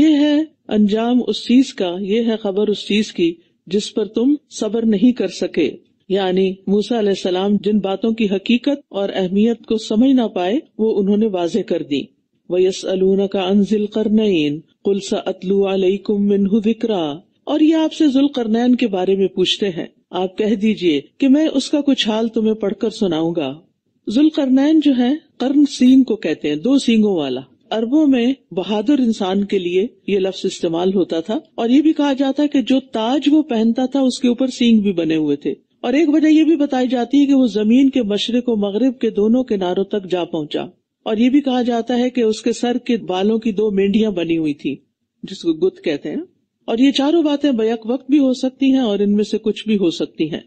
ये है अंजाम उस चीज का ये है खबर उस चीज की जिस पर तुम सबर नहीं कर सके यानी मूसा सलाम जिन बातों की हकीकत और अहमियत को समझ ना पाए वो उन्होंने वाजे कर दी वयस अलूना का अनजिल करनैन कुलसा अतलू अलकुम और ये आपसे जुल करनैन के बारे में पूछते हैं आप कह दीजिए कि मैं उसका कुछ हाल तुम्हें पढ़कर सुनाऊंगा जुल करनैन जो है कर्म सींग को कहते हैं दो सींगों वाला अरबों में बहादुर इंसान के लिए ये लफ्ज इस्तेमाल होता था और ये भी कहा जाता है कि जो ताज वो पहनता था उसके ऊपर सींग भी बने हुए थे और एक वजह यह भी बताई जाती है कि वो जमीन के मशरक और मगरब के दोनों किनारों तक जा पहुंचा और ये भी कहा जाता है कि उसके सर के बालों की दो मेंढियां बनी हुई थी जिसको गुत कहते हैं और ये चारों बातें बैक वक्त भी हो सकती हैं और इनमें से कुछ भी हो सकती हैं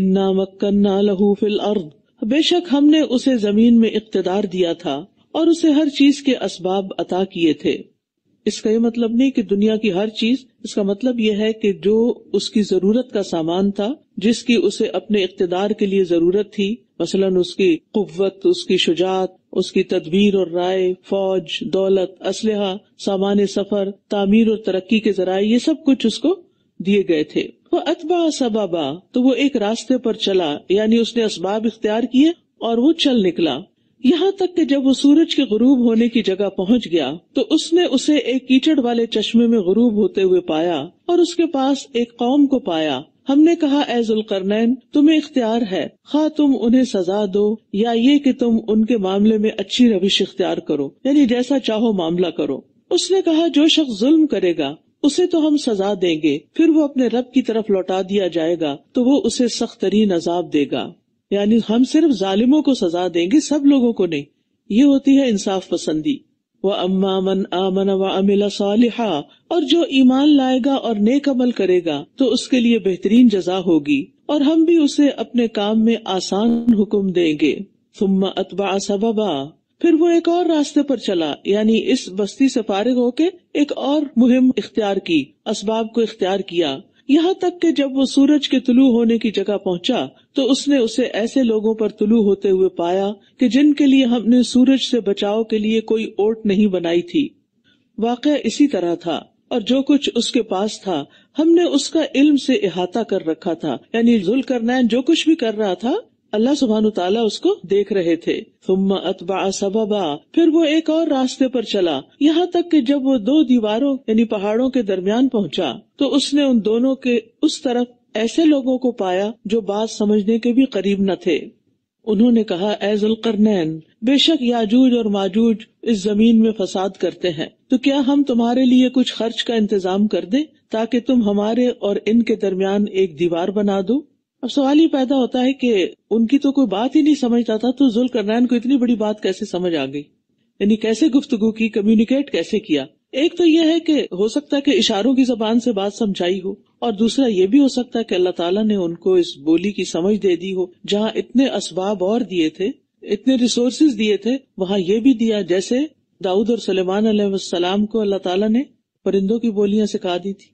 इन्ना मक्कन्ना लहू फिल अर्द बेशक हमने उसे जमीन में इकतदार दिया था और उसे हर चीज के असबाब अता किए थे इसका यह मतलब नहीं कि दुनिया की हर चीज इसका मतलब यह है कि जो उसकी जरूरत का सामान था जिसकी उसे अपने इकतदार के लिए जरूरत थी मसलन उसकी कुत उसकी शुजात उसकी तदबीर और राय फौज दौलत असलहा सामान सफर तामीर और तरक्की के जराये ये सब कुछ उसको दिए गए थे वो अतबा सबाबा तो वो एक रास्ते पर चला यानी उसने इसबाब इख्तियार किए और वो चल निकला यहाँ तक कि जब वो सूरज के गुरूब होने की जगह पहुँच गया तो उसने उसे एक कीचड़ वाले चश्मे में गुरूब होते हुए पाया और उसके पास एक कौम को पाया हमने कहा एजुल करनैन तुम्हें इख्तियार है खा तुम उन्हें सजा दो या ये कि तुम उनके मामले में अच्छी रविश इख्तियार करो यानी जैसा चाहो मामला करो उसने कहा जो शख्स जुल्म करेगा उसे तो हम सजा देंगे फिर वो अपने रब की तरफ लौटा दिया जाएगा तो वो उसे सख्त तरीन अजाब देगा यानी हम सिर्फ जालिमों को सजा देंगे सब लोगों को नहीं ये होती है इंसाफ पसंदी व अम्मामन आमन व अमिला सालिहा और जो ईमान लाएगा और नेक अमल करेगा तो उसके लिए बेहतरीन जजा होगी और हम भी उसे अपने काम में आसान हुक्म देंगे सुम्मा अतबा सबबा फिर वो एक और रास्ते पर चला यानी इस बस्ती से फारिग होके एक और मुहिम इख्तियार की इसबाब को इख्तियार किया यहाँ तक के जब वो सूरज के तुलू होने की जगह पहुँचा तो उसने उसे ऐसे लोगों पर तुलू होते हुए पाया कि जिनके लिए हमने सूरज से बचाव के लिए कोई ओट नहीं बनाई थी वाक़ इसी तरह था और जो कुछ उसके पास था हमने उसका इल्म से अहाता कर रखा था यानी जुल करनैन जो कुछ भी कर रहा था अल्लाह सुबहान तला उसको देख रहे थे सुम्मा अतबा सबबा फिर वो एक और रास्ते पर चला यहाँ तक कि जब वो दो दीवारों यानी पहाड़ों के दरमियान पहुँचा तो उसने उन दोनों के उस तरफ ऐसे लोगों को पाया जो बात समझने के भी करीब न थे उन्होंने कहा एजुलकरनैन बेशक याजूज और माजूज इस जमीन में फसाद करते हैं तो क्या हम तुम्हारे लिए कुछ खर्च का इंतजाम कर दें ताकि तुम हमारे और इनके दरमियान एक दीवार बना दो अब सवाल ये पैदा होता है कि उनकी तो कोई बात ही नहीं समझता था तो जुल करनैन को इतनी बड़ी बात कैसे समझ आ गई यानी कैसे गुफ्तगु की कम्युनिकेट कैसे किया एक तो यह है कि हो सकता है कि इशारों की जबान से बात समझाई हो और दूसरा ये भी हो सकता है कि अल्लाह ताला ने उनको इस बोली की समझ दे दी हो जहाँ इतने असबाब और दिए थे इतने रिसोर्सेज दिए थे वहाँ ये भी दिया जैसे दाऊद और सलेमान सलाम को अल्लाह ताला ने परिंदों की बोलियां सिखा दी थी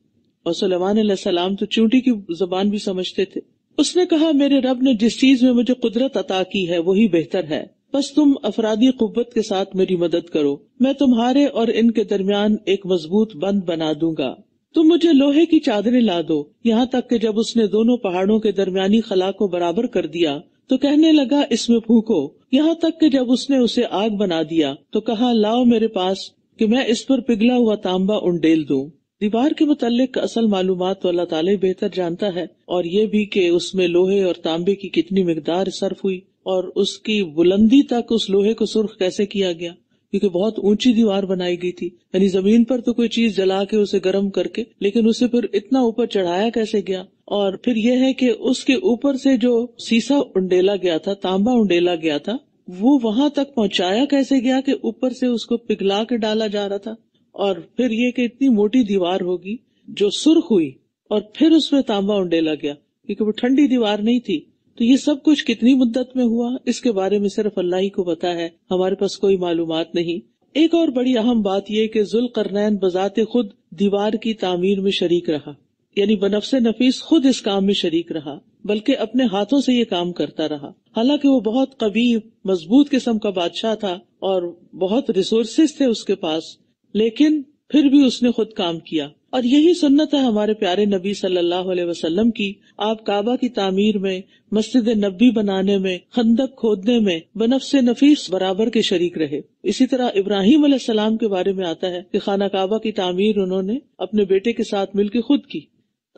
और सलेमान सलाम तो चूंटी की जबान भी समझते थे उसने कहा मेरे रब ने जिस चीज में मुझे कुदरत अता की है वही बेहतर है बस तुम अफराधी कुत के साथ मेरी मदद करो मैं तुम्हारे और इनके दरमियान एक मजबूत बंद बना दूंगा तुम मुझे लोहे की चादरें ला दो यहाँ तक कि जब उसने दोनों पहाड़ों के दरमियानी खला को बराबर कर दिया तो कहने लगा इसमें फूको यहाँ तक कि जब उसने उसे आग बना दिया तो कहा लाओ मेरे पास कि मैं इस पर पिघला हुआ तांबा उंडेल दूं दीवार के मुतालिक असल मालूम तो अल्लाह ताला बेहतर जानता है और ये भी कि उसमें लोहे और तांबे की कितनी मकदार सर्फ हुई और उसकी बुलंदी तक उस लोहे को सुर्ख कैसे किया गया क्योंकि बहुत ऊंची दीवार बनाई गई थी यानी जमीन पर तो कोई चीज जला के उसे गर्म करके लेकिन उसे फिर इतना ऊपर चढ़ाया कैसे गया और फिर यह है कि उसके ऊपर से जो सीसा उंडेला गया था तांबा उंडेला गया था वो वहां तक पहुंचाया कैसे गया कि ऊपर से उसको पिघला के डाला जा रहा था और फिर ये कि इतनी मोटी दीवार होगी जो सुर्ख हुई और फिर उसमें तांबा उंडेला गया क्योंकि वो ठंडी दीवार नहीं थी तो ये सब कुछ कितनी मुद्दत में हुआ इसके बारे में सिर्फ अल्लाह ही को पता है हमारे पास कोई मालूम नहीं एक और बड़ी अहम बात यह की जुल करनैन बजाते खुद दीवार की तामीर में शरीक रहा यानी बनफसे नफीस खुद इस काम में शरीक रहा बल्कि अपने हाथों से ये काम करता रहा हालांकि वो बहुत कबीब मजबूत किस्म का बादशाह था और बहुत रिसोर्सेस थे उसके पास लेकिन फिर भी उसने खुद काम किया और यही सुन्नत है हमारे प्यारे नबी सल्लल्लाहु अलैहि वसल्लम की आप काबा की तामीर में मस्जिद नबी बनाने में खंदक खोदने में बनफ नफीस बराबर के शरीक रहे इसी तरह इब्राहिम सलाम के बारे में आता है कि खाना काबा की तामीर उन्होंने अपने बेटे के साथ मिलकर खुद की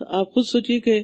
तो आप खुद सोचिए कि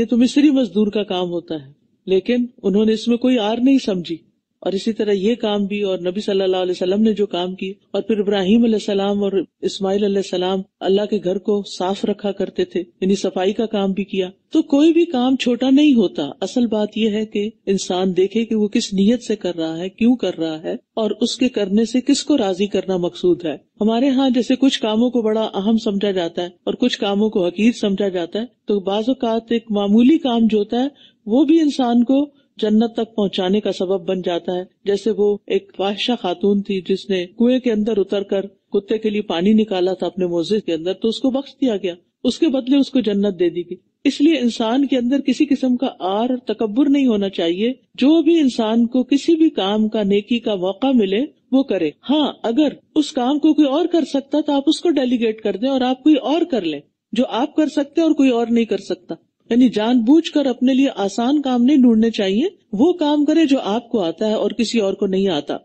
ये तो मिस्री मजदूर का काम होता है लेकिन उन्होंने इसमें कोई आर नहीं समझी और इसी तरह ये काम भी और नबी सल्लल्लाहु अलैहि वसल्लम ने जो काम की और फिर इब्राहिम सलाम और इस्माइल सलाम अल्लाह के घर को साफ रखा करते थे यानी सफाई का काम भी किया तो कोई भी काम छोटा नहीं होता असल बात यह है कि इंसान देखे कि वो किस नीयत से कर रहा है क्यों कर रहा है और उसके करने से किसको राजी करना मकसूद है हमारे यहाँ जैसे कुछ कामों को बड़ा अहम समझा जाता है और कुछ कामों को हकीर समझा जाता है तो बाजात एक मामूली काम जो होता है वो भी इंसान को जन्नत तक पहुंचाने का सबब बन जाता है जैसे वो एक बादशाह खातून थी जिसने कुएं के अंदर उतर कर कुत्ते के लिए पानी निकाला था अपने मोजे के अंदर तो उसको बख्श दिया गया उसके बदले उसको जन्नत दे दी गई इसलिए इंसान के अंदर किसी किस्म का आर और तकबर नहीं होना चाहिए जो भी इंसान को किसी भी काम का नेकी का मौका मिले वो करे हाँ अगर उस काम को कोई और कर सकता तो आप उसको डेलीगेट कर दे और आप कोई और कर ले जो आप कर सकते और कोई और नहीं कर सकता यानी जानबूझकर अपने लिए आसान काम नहीं ढूंढने चाहिए वो काम करे जो आपको आता है और किसी और को नहीं आता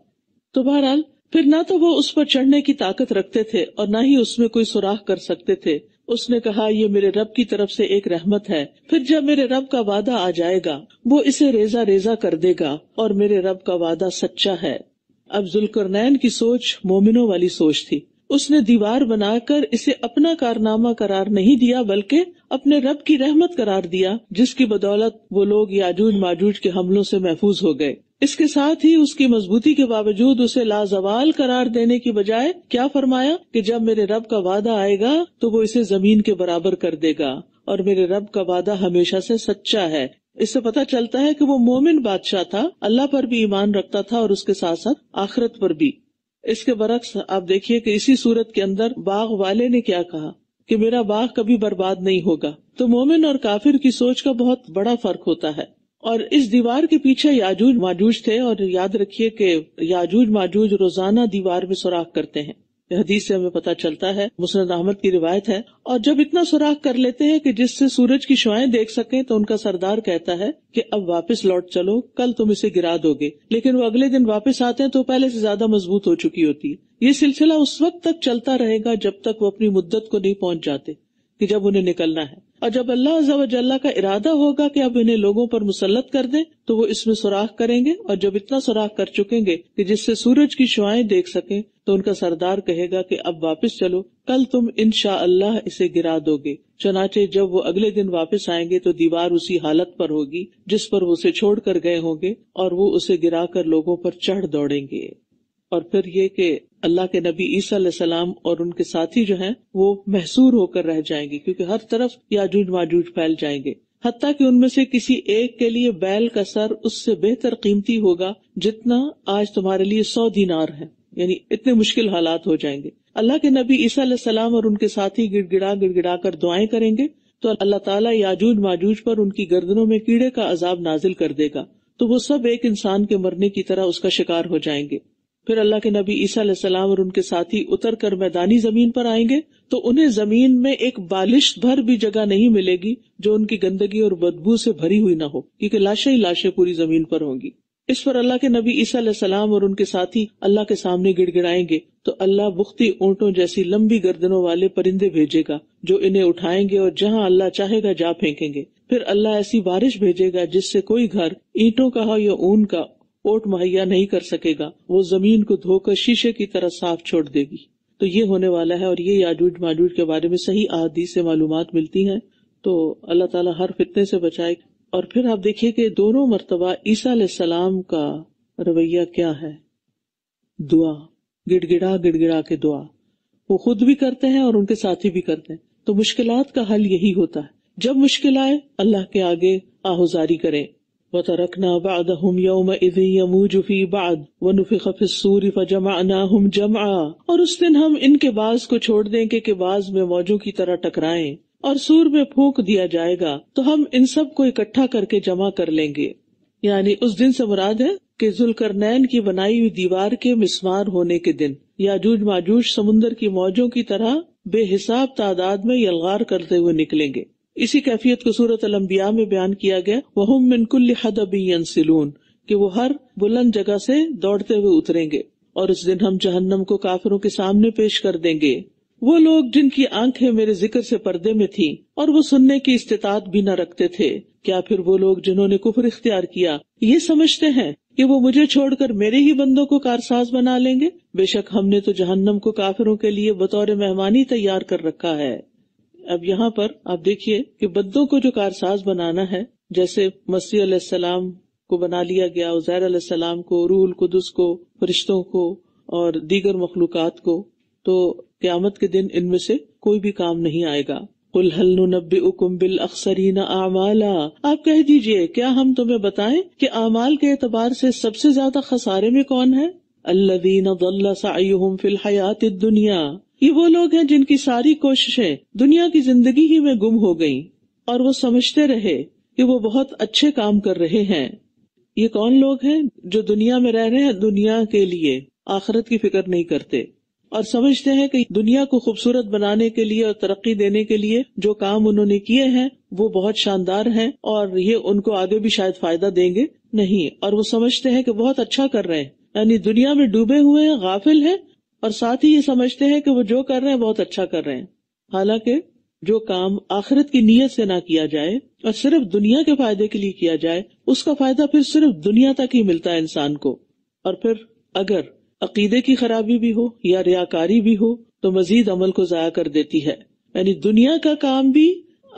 तो बहरहाल फिर ना तो वो उस पर चढ़ने की ताकत रखते थे और ना ही उसमें कोई सुराख कर सकते थे उसने कहा ये मेरे रब की तरफ से एक रहमत है फिर जब मेरे रब का वादा आ जाएगा वो इसे रेजा रेजा कर देगा और मेरे रब का वादा सच्चा है अब जुलकरनैन की सोच मोमिनों वाली सोच थी उसने दीवार बनाकर इसे अपना कारनामा करार नहीं दिया बल्कि अपने रब की रहमत करार दिया जिसकी बदौलत वो लोग याजूज माजूज के हमलों से महफूज हो गए इसके साथ ही उसकी मजबूती के बावजूद उसे लाजवाल करार देने की बजाय क्या फरमाया कि जब मेरे रब का वादा आएगा तो वो इसे जमीन के बराबर कर देगा और मेरे रब का वादा हमेशा से सच्चा है इससे पता चलता है कि वो मोमिन बादशाह था अल्लाह पर भी ईमान रखता था और उसके साथ साथ आखरत पर भी इसके बरक्स आप देखिए कि इसी सूरत के अंदर बाग वाले ने क्या कहा कि मेरा बाग कभी बर्बाद नहीं होगा तो मोमिन और काफिर की सोच का बहुत बड़ा फर्क होता है और इस दीवार के पीछे याजूज माजूज थे और याद रखिए कि याजूज माजूज रोजाना दीवार में सुराख करते हैं हदीस से हमें पता चलता है मुसनद अहमद की रिवायत है और जब इतना सुराख कर लेते हैं कि जिससे सूरज की शुआएं देख सके तो उनका सरदार कहता है कि अब वापस लौट चलो कल तुम इसे गिरा दोगे लेकिन वो अगले दिन वापस आते हैं तो पहले से ज्यादा मजबूत हो चुकी होती है ये सिलसिला उस वक्त तक चलता रहेगा जब तक वो अपनी मुद्दत को नहीं पहुँच जाते की जब उन्हें निकलना है और जब अल्लाह जल्ला का इरादा होगा कि अब इन्हें लोगों पर मुसलत कर दें तो वो इसमें सुराख करेंगे और जब इतना सुराख कर चुकेंगे कि जिससे सूरज की शुआएं देख सकें तो उनका सरदार कहेगा कि अब वापस चलो कल तुम इन अल्लाह इसे गिरा दोगे चनाचे जब वो अगले दिन वापस आएंगे तो दीवार उसी हालत पर होगी जिस पर वो उसे छोड़ कर गए होंगे और वो उसे गिरा कर लोगों पर चढ़ दौड़ेंगे और फिर ये कि अल्लाह के नबी ईसा सलाम और उनके साथी जो है वो महसूर होकर रह जाएंगे क्यूँकी हर तरफ याजूज माजूज फैल जाएंगे हती की उनमें से किसी एक के लिए बैल का सर उससे बेहतर कीमती होगा जितना आज तुम्हारे लिए सौ दिनार है यानी इतने मुश्किल हालात हो जाएंगे अल्लाह के नबी ईसा सलाम और उनके साथी गिड़गिड़ा गिड़गिड़ा कर दुआएं करेंगे तो अल्लाह ताला याजूज माजूज पर उनकी गर्दनों में कीड़े का अजाब नाजिल कर देगा तो वो सब एक इंसान के मरने की तरह उसका शिकार हो जाएंगे फिर अल्लाह के नबी ईसा सलाम और उनके साथी उतर कर मैदानी जमीन पर आएंगे तो उन्हें जमीन में एक बालिश भर भी जगह नहीं मिलेगी जो उनकी गंदगी और बदबू से भरी हुई न हो क्यूँकी लाशें ही लाशें पूरी जमीन पर होंगी इस पर अल्लाह के नबी ईसा सलाम और उनके साथी अल्लाह के सामने गिड़गिड़ाएंगे तो अल्लाह बुख्ती ऊंटों जैसी लंबी गर्दनों वाले परिंदे भेजेगा जो इन्हें उठाएंगे और जहाँ अल्लाह चाहेगा जा फेंकेंगे फिर अल्लाह ऐसी बारिश भेजेगा जिससे कोई घर ईंटों का हो या ऊन का ओट मुहैया नहीं कर सकेगा वो जमीन को धोकर शीशे की तरह साफ छोड़ देगी तो ये होने वाला है और ये याजूज माजूज के बारे में सही आदि से मालूम मिलती है तो अल्लाह ताला हर फितने से बचाए और फिर आप देखिए कि दोनों मरतबा ईसा सलाम का रवैया क्या है दुआ गिड़गिड़ा गिड़गिड़ा के दुआ वो खुद भी करते हैं और उनके साथी भी करते हैं तो मुश्किल का हल यही होता है जब मुश्किल आए अल्लाह के आगे आहुजारी करें और उस दिन हम इनके बाज को छोड़ देंगे के बाज में मौजों की तरह टकराएं और सूर में फूक दिया जाएगा तो हम इन सब को इकट्ठा करके जमा कर लेंगे यानी उस दिन से मुराद है कि जुलकरनैन की बनाई हुई दीवार के मिसमार होने के दिन याजूज माजूज समुन्दर की मौजों की तरह बेहिसाब तादाद में यलगार करते हुए निकलेंगे इसी कैफियत को सूरत अलम्बिया में बयान किया गया वह हद अबी सिलून कि वो हर बुलंद जगह से दौड़ते हुए उतरेंगे और उस दिन हम जहन्नम को काफिरों के सामने पेश कर देंगे वो लोग जिनकी आंखें मेरे जिक्र से पर्दे में थीं और वो सुनने की इस्तात भी न रखते थे क्या फिर वो लोग जिन्होंने कुफर इख्तियार किया ये समझते हैं कि वो मुझे छोड़कर मेरे ही बंदों को कारसाज बना लेंगे बेशक हमने तो जहन्नम को काफिरों के लिए बतौर मेहमानी तैयार कर रखा है अब यहाँ पर आप देखिए कि बंदों को जो कारसाज बनाना है जैसे मसीह सलाम को बना लिया गया उजैर सलाम को रूहुल कुदस को फरिश्तों को और दीगर मखलूकत को तो क्यामत के दिन इनमें से कोई भी काम नहीं आएगा कुल बिल अक्सरी नमाला आप कह दीजिए क्या हम तुम्हें बताएं कि अमाल के एतबार से सबसे ज्यादा खसारे में कौन है अल्लादीन अब्लाम फिल हयात दुनिया ये वो लोग हैं जिनकी सारी कोशिशें दुनिया की जिंदगी ही में गुम हो गईं और वो समझते रहे कि वो बहुत अच्छे काम कर रहे हैं ये कौन लोग हैं जो दुनिया में रह रहे हैं दुनिया के लिए आखरत की फिक्र नहीं करते और समझते हैं कि दुनिया को खूबसूरत बनाने के लिए और तरक्की देने के लिए जो काम उन्होंने किए हैं वो बहुत शानदार हैं और ये उनको आगे भी शायद फायदा देंगे नहीं और वो समझते हैं कि बहुत अच्छा कर रहे हैं यानी दुनिया में डूबे हुए हैं गाफिल हैं और साथ ही ये समझते हैं कि वो जो कर रहे हैं बहुत अच्छा कर रहे हैं हालांकि जो काम आखिरत की नीयत से ना किया जाए और सिर्फ दुनिया के फायदे के लिए किया जाए उसका फायदा फिर सिर्फ दुनिया तक ही मिलता है इंसान को और फिर अगर अकीदे की खराबी भी हो या रियाकारी भी हो तो मजीद अमल को जया कर देती है यानी दुनिया का काम भी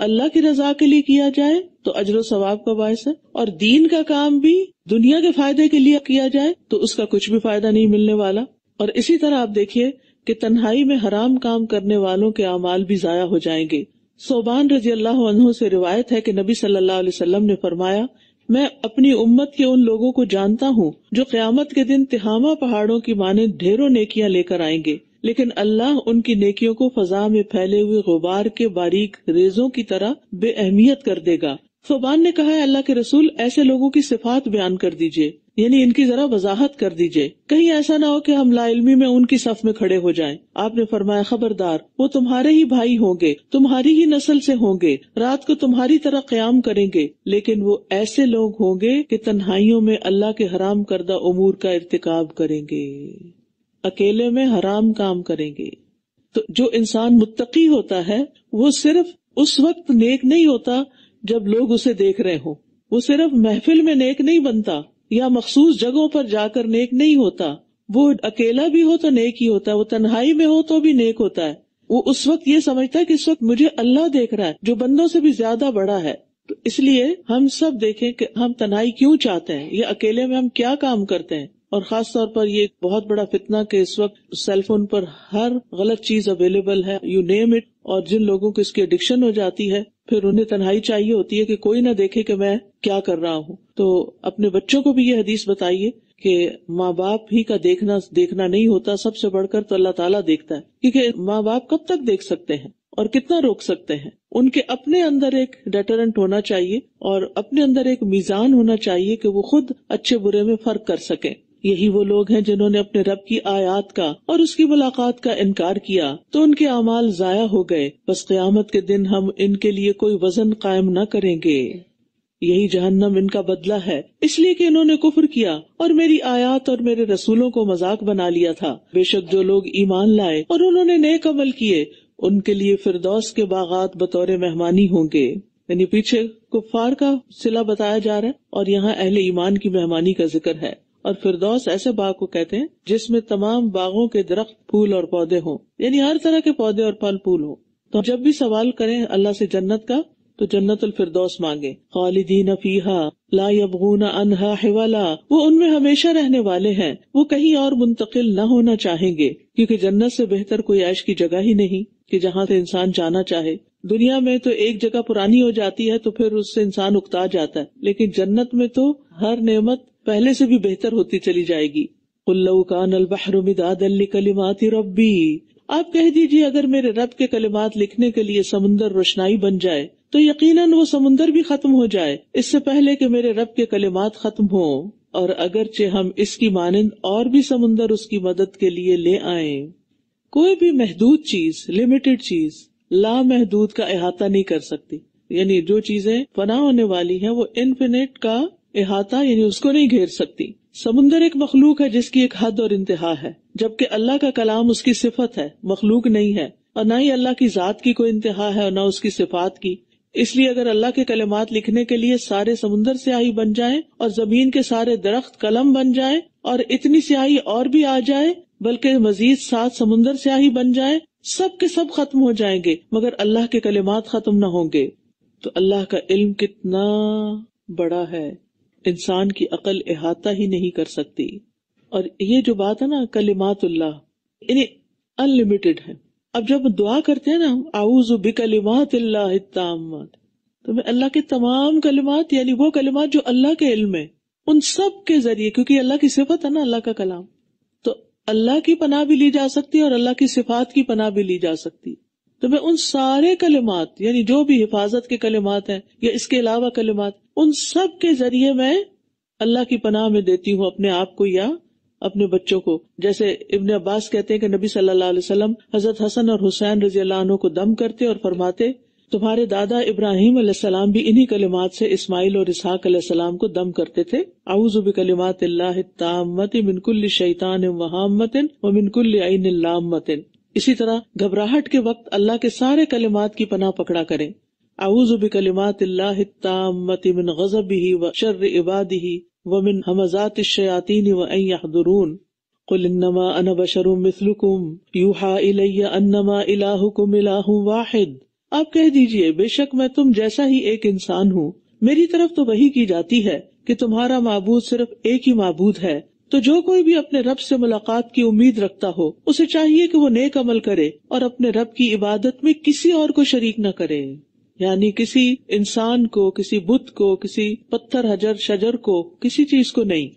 अल्लाह की रजा के लिए किया जाए तो अजर सवाब का बायस है और दीन का काम भी दुनिया के फायदे के लिए किया जाए तो उसका कुछ भी फायदा नहीं मिलने वाला और इसी तरह आप देखिए कि तन्हाई में हराम काम करने वालों के अमाल भी जाया हो जाएंगे सोबान रजी अल्लाह से रिवायत है कि नबी सल्लल्लाहु अलैहि वसल्लम ने फरमाया मैं अपनी उम्मत के उन लोगों को जानता हूँ जो क्यामत के दिन तिहामा पहाड़ों की माने ढेरों नेकिया लेकर आएंगे लेकिन अल्लाह उनकी नेकियों को फजा में फैले हुए गुबार के बारीक रेजों की तरह बेअहमियत कर देगा सोबान ने कहा अल्लाह के रसूल ऐसे लोगों की सिफात बयान कर दीजिए यानी इनकी जरा वजाहत कर दीजिए कहीं ऐसा ना हो कि हम लाइलमी में उनकी सफ में खड़े हो जाएं। आपने फरमाया खबरदार वो तुम्हारे ही भाई होंगे तुम्हारी ही नस्ल से होंगे रात को तुम्हारी तरह क्याम करेंगे लेकिन वो ऐसे लोग होंगे कि तन्हाइयों में अल्लाह के हराम करदा उमूर का इरतकब करेंगे अकेले में हराम काम करेंगे तो जो इंसान मुत्तकी होता है वो सिर्फ उस वक्त नेक नहीं होता जब लोग उसे देख रहे हो वो सिर्फ महफिल में नेक नहीं बनता या मखसूस जगहों पर जाकर नेक नहीं होता वो अकेला भी हो तो नेक ही होता है वो तन्हाई में हो तो भी नेक होता है वो उस वक्त ये समझता है कि इस वक्त मुझे अल्लाह देख रहा है जो बंदों से भी ज्यादा बड़ा है तो इसलिए हम सब देखें कि हम तन्हाई क्यों चाहते हैं या अकेले में हम क्या काम करते हैं और खास तौर पर ये बहुत बड़ा फितना कि इस वक्त सेलफोन पर हर गलत चीज अवेलेबल है यू नेम इट और जिन लोगों को इसकी एडिक्शन हो जाती है फिर उन्हें तन्हाई चाहिए होती है कि कोई ना देखे कि मैं क्या कर रहा हूँ तो अपने बच्चों को भी ये हदीस बताइए कि माँ बाप ही का देखना देखना नहीं होता सबसे बढ़कर तो अल्लाह ताला देखता है क्योंकि माँ बाप कब तक देख सकते हैं और कितना रोक सकते हैं उनके अपने अंदर एक डेटरेंट होना चाहिए और अपने अंदर एक मीजान होना चाहिए कि वो खुद अच्छे बुरे में फर्क कर सकें यही वो लोग हैं जिन्होंने अपने रब की आयात का और उसकी मुलाकात का इनकार किया तो उनके अमाल जाया हो गए बस क्यामत के दिन हम इनके लिए कोई वजन कायम न करेंगे यही जहन्नम इनका बदला है इसलिए कि इन्होंने कुफर किया और मेरी आयात और मेरे रसूलों को मजाक बना लिया था बेशक जो लोग ईमान लाए और उन्होंने नेक अमल किए उनके लिए फिरदौस के बागात बतौर मेहमानी होंगे यानी पीछे कुफार का सिला बताया जा रहा है और यहाँ अहले ईमान की मेहमानी का जिक्र है और फिरदौस ऐसे बाग को कहते हैं जिसमे तमाम बागों के दरख्त फूल और पौधे हों यानी हर तरह के पौधे और फल फूल हों तो जब भी सवाल करे अल्लाह से जन्नत का तो जन्नत फिरदौस मांगे खालिदीन फीहा ला यबगूना अनहा हिवाला वो उनमें हमेशा रहने वाले हैं वो कहीं और मुंतकिल न होना चाहेंगे क्योंकि जन्नत से बेहतर कोई ऐश की जगह ही नहीं कि जहाँ से इंसान जाना चाहे दुनिया में तो एक जगह पुरानी हो जाती है तो फिर उससे इंसान उकता जाता है लेकिन जन्नत में तो हर नेमत पहले से भी बेहतर होती चली जाएगी कलिमाती रबी आप कह दीजिए अगर मेरे रब के कलिमात लिखने के लिए समुन्दर रोशनाई बन जाए तो यकीनन वो समुन्दर भी खत्म हो जाए इससे पहले कि मेरे रब के कलिमात खत्म हो और अगरचे हम इसकी मानंद और भी समुन्दर उसकी मदद के लिए ले आए कोई भी महदूद चीज लिमिटेड चीज लामहदूद का अहाता नहीं कर सकती यानी जो चीजें फना होने वाली है वो इन्फिनेट का अहाता यानी उसको नहीं घेर सकती समुंदर एक मखलूक है जिसकी एक हद और इंतहा है जबकि अल्लाह का कलाम उसकी सिफत है मखलूक नहीं है और ना ही अल्लाह की जात की कोई इंतहा है और न उसकी सिफात की इसलिए अगर अल्लाह के कलेमात लिखने के लिए सारे से स्याही बन जाए और जमीन के सारे दरख्त कलम बन जाए और इतनी स्याही और भी आ जाए बल्कि मजीद सात समुन्दर स्याही बन जाए सब के सब खत्म हो जाएंगे मगर अल्लाह के कलेमात खत्म न होंगे तो अल्लाह का इल्म कितना बड़ा है इंसान की अकल अहाता ही नहीं कर सकती और ये जो बात है ना कलिमातुल्लाह इन्हें अनलिमिटेड है अब जब दुआ करते हैं ना हम आऊजु बिकलिमात तो मैं अल्लाह के तमाम कलिमात यानी वो कलिमात जो अल्लाह के इल्म है उन सब के जरिए क्योंकि अल्लाह की सिफत है ना अल्लाह का कलाम तो अल्लाह की पनाह भी ली जा सकती है और अल्लाह की सिफात की पनाह भी ली जा सकती तो मैं उन सारे कलिमात यानी जो भी हिफाजत के कलिमात हैं या इसके अलावा कलिमात उन सब के जरिए मैं अल्लाह की पनाह में देती हूँ अपने आप को या अपने बच्चों को जैसे इबन अब्बास कहते हैं कि नबी सल्लल्लाहु अलैहि वसल्लम हजरत हसन और हुसैन रजी अल्लाह को दम करते और फरमाते तुम्हारे दादा इब्राहिम सलाम भी इन्हीं कलिमात से इस्माइल और इसहाक सलाम को दम करते थे आउजुब कलिमात मिनकुल्ल शैतान वहामतिन व मिनकुल्ल आईन लामतिन इसी तरह घबराहट के वक्त अल्लाह के सारे कलिमात की पनाह पकड़ा करें अऊजुबिकलिमातिल्लामतिमिन गजबी व शर्र इबादी व मिन हमजात शयातीन व अयदरून قل إنما أنا بشر مثلكم يوحى إلي أنما إلهكم إله واحد आप कह दीजिए बेशक मैं तुम जैसा ही एक इंसान हूँ मेरी तरफ तो वही की जाती है कि तुम्हारा मबूद सिर्फ एक ही मबूद है तो जो कोई भी अपने रब से मुलाकात की उम्मीद रखता हो उसे चाहिए कि वो नेक अमल करे और अपने रब की इबादत में किसी और को शरीक न करे यानी किसी इंसान को किसी बुद्ध को किसी पत्थर हजर शजर को किसी चीज को नहीं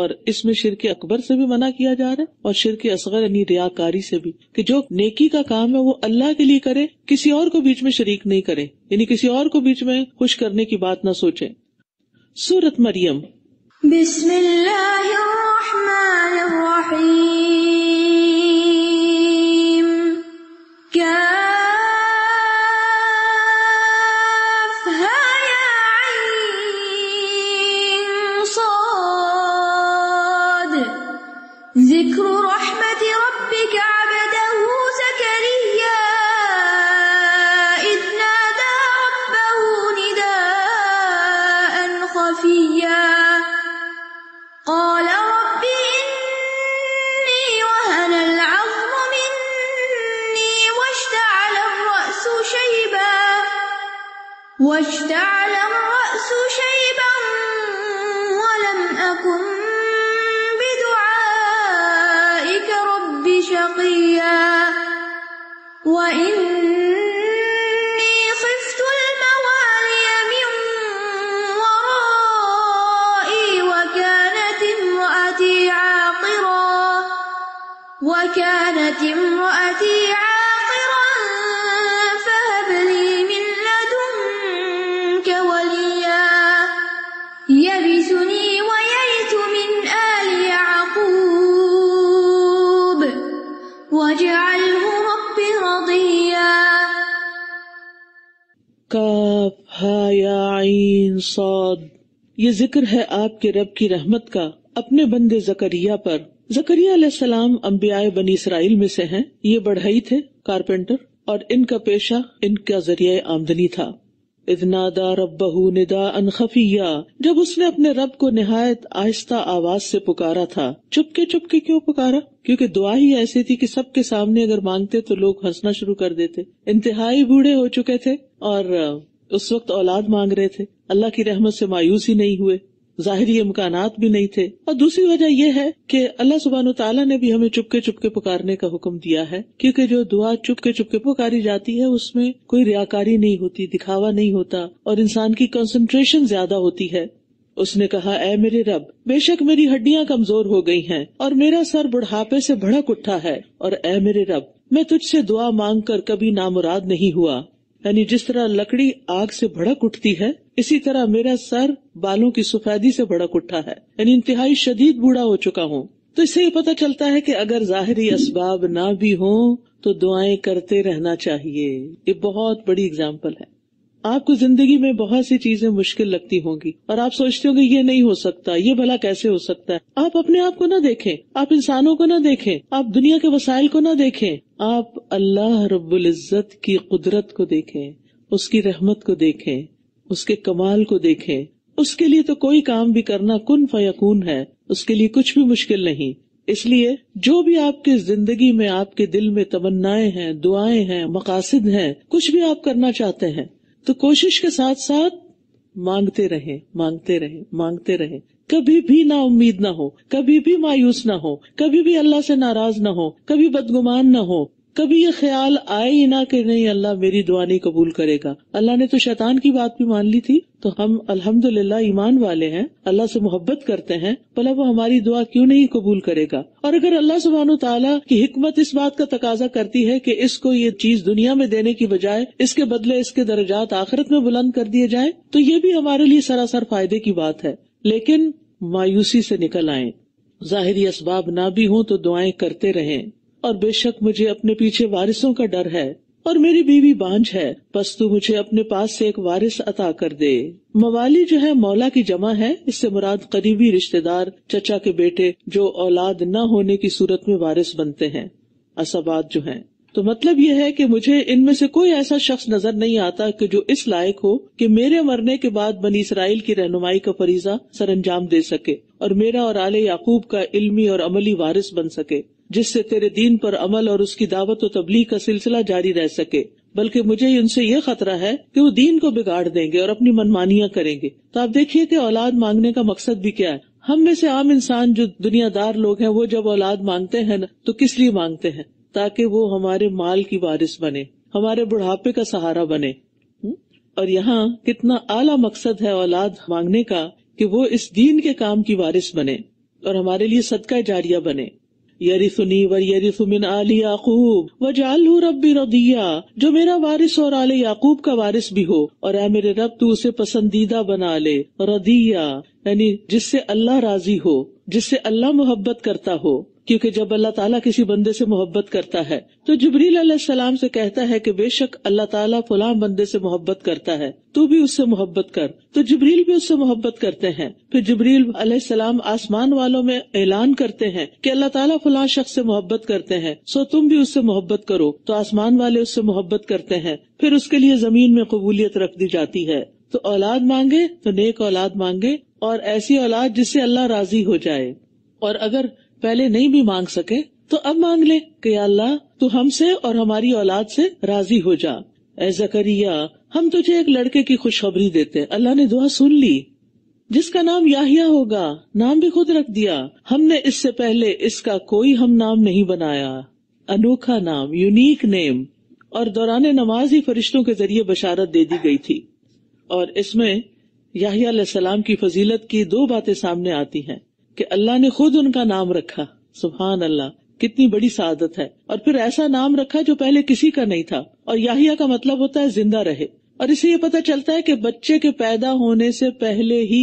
और इसमें के अकबर से भी मना किया जा रहा है और के असगर यानी रियाकारी से भी कि जो नेकी का काम है वो अल्लाह के लिए करे किसी और को बीच में शरीक नहीं करे यानी किसी और को बीच में खुश करने की बात ना सोचे सूरत मरियम बिस्मिल्लाहिर्रहमानिर्रहीम क्या हा सौद ये जिक्र है आपके रब की रहमत का अपने बंदे जकरिया पर जकरिया सलाम बनी इसराइल में से हैं ये बढ़ई थे कारपेंटर और इनका पेशा इनका जरिया आमदनी था इदनादा रबहू निदा अनखफिया जब उसने अपने रब को निहायत आहिस्ता आवाज से पुकारा था चुपके चुपके क्यों पुकारा क्योंकि दुआ ही ऐसी थी कि सबके सामने अगर मांगते तो लोग हंसना शुरू कर देते इंतहाई बूढ़े हो चुके थे और उस वक्त औलाद मांग रहे थे अल्लाह की रहमत से मायूस ही नहीं हुए जाहिर ये इम्कान भी नहीं थे और दूसरी वजह यह है कि अल्लाह सुबहान तला ने भी हमें चुपके चुपके पुकारने का हुक्म दिया है क्योंकि जो दुआ चुपके चुपके पुकारी जाती है उसमें कोई रियाकारी नहीं होती दिखावा नहीं होता और इंसान की कंसंट्रेशन ज्यादा होती है उसने कहा ए मेरे रब बेशक मेरी हड्डियां कमजोर हो गई है और मेरा सर बुढ़ापे ऐसी भड़क उठा है और ऐ मेरे रब मैं तुझसे दुआ मांग कर कभी नामुराद नहीं हुआ यानी जिस तरह लकड़ी आग से भड़क उठती है इसी तरह मेरा सर बालों की सफेदी से भड़क उठा है यानी इंतहाई शदीद बूढ़ा हो चुका हूँ तो इससे ये पता चलता है कि अगर जाहरी इसबाब ना भी हो तो दुआएं करते रहना चाहिए ये बहुत बड़ी एग्जाम्पल है आपको जिंदगी में बहुत सी चीजें मुश्किल लगती होंगी और आप सोचते होंगे ये नहीं हो सकता ये भला कैसे हो सकता है आप अपने आप को ना देखें आप इंसानों को ना देखें आप दुनिया के वसाइल को ना देखें आप अल्लाह इज्जत की कुदरत को देखें उसकी रहमत को देखें उसके कमाल को देखें उसके लिए तो कोई काम भी करना कुन फयकून है उसके लिए कुछ भी मुश्किल नहीं इसलिए जो भी आपके जिंदगी में आपके दिल में तमन्नाएं हैं दुआएं हैं मकासद हैं कुछ भी आप करना चाहते हैं तो कोशिश के साथ साथ मांगते रहे मांगते रहे मांगते रहे कभी भी ना उम्मीद ना हो कभी भी मायूस ना हो कभी भी अल्लाह से नाराज ना हो कभी बदगुमान ना हो कभी ये ख्याल आए ही ना कि नहीं अल्लाह मेरी दुआ नहीं कबूल करेगा अल्लाह ने तो शैतान की बात भी मान ली थी तो हम अल्हम्दुलिल्लाह ईमान वाले हैं अल्लाह से मोहब्बत करते हैं भला वो हमारी दुआ क्यों नहीं कबूल करेगा और अगर अल्लाह सुबहान तला की हिकमत इस बात का तकाजा करती है कि इसको ये चीज दुनिया में देने की बजाय इसके बदले इसके दर्जात आखिरत में बुलंद कर दिए जाए तो ये भी हमारे लिए सरासर फायदे की बात है लेकिन मायूसी से निकल आए जाहिर इसबाब ना भी हों तो दुआएं करते रहें और बेशक मुझे अपने पीछे वारिसों का डर है और मेरी बीवी बांझ है बस तू मुझे अपने पास से एक वारिस अता कर दे मवाली जो है मौला की जमा है इससे मुराद करीबी रिश्तेदार चचा के बेटे जो औलाद न होने की सूरत में वारिस बनते हैं असाबाद जो है तो मतलब यह है कि मुझे इनमें से कोई ऐसा शख्स नजर नहीं आता कि जो इस लायक हो कि मेरे मरने के बाद बनी इसराइल की रहनुमाई का फरीजा सरंजाम दे सके और मेरा और आले याकूब का इल्मी और अमली वारिस बन सके जिससे तेरे दीन पर अमल और उसकी दावत और तबलीग का सिलसिला जारी रह सके बल्कि मुझे उनसे ये खतरा है कि वो दीन को बिगाड़ देंगे और अपनी मनमानियां करेंगे तो आप देखिए कि औलाद मांगने का मकसद भी क्या है हम में से आम इंसान जो दुनियादार लोग हैं वो जब औलाद मांगते हैं ना तो किस लिए मांगते हैं ताकि वो हमारे माल की वारिस बने हमारे बुढ़ापे का सहारा बने और यहाँ कितना आला मकसद है औलाद मांगने का कि वो इस दीन के काम की वारिस बने और हमारे लिए सदका जारिया बने यरी सुनी वरी सुमिन आली याकूब व जालू भी रदिया जो मेरा वारिस और आले याकूब का वारिस भी हो और ऐ मेरे रब तू उसे पसंदीदा बना ले रदिया यानी जिससे अल्लाह राजी हो जिससे अल्लाह मोहब्बत करता हो क्योंकि जब अल्लाह ताला किसी बंदे से मोहब्बत करता है तो जबरील सलाम से कहता है कि बेशक अल्लाह ताला फलाम बंदे से मोहब्बत करता है तू भी उससे मोहब्बत कर तो जबरील भी उससे मोहब्बत करते हैं फिर जबरील सलाम आसमान वालों में ऐलान करते हैं कि अल्लाह ताला फलां शख्स से मोहब्बत करते हैं सो तुम भी उससे मोहब्बत करो तो आसमान वाले उससे मोहब्बत करते हैं फिर उसके लिए जमीन में कबूलियत रख दी जाती है तो औलाद मांगे तो नेक औलाद मांगे और ऐसी औलाद जिससे अल्लाह राजी हो जाए और अगर पहले नहीं भी मांग सके तो अब मांग ले कि अल्लाह तू हमसे और हमारी औलाद से राजी हो जा जकरिया हम तुझे एक लड़के की खुशखबरी देते हैं अल्लाह ने दुआ सुन ली जिसका नाम याहिया होगा नाम भी खुद रख दिया हमने इससे पहले इसका कोई हम नाम नहीं बनाया अनोखा नाम यूनिक नेम और दौरान नमाज ही फरिश्तों के जरिए बशारत दे दी गई थी और इसमें याहिया की फजीलत की दो बातें सामने आती हैं कि अल्लाह ने खुद उनका नाम रखा सुबहान अल्लाह कितनी बड़ी सादत है और फिर ऐसा नाम रखा जो पहले किसी का नहीं था और याहिया का मतलब होता है जिंदा रहे और इसे ये पता चलता है कि बच्चे के पैदा होने से पहले ही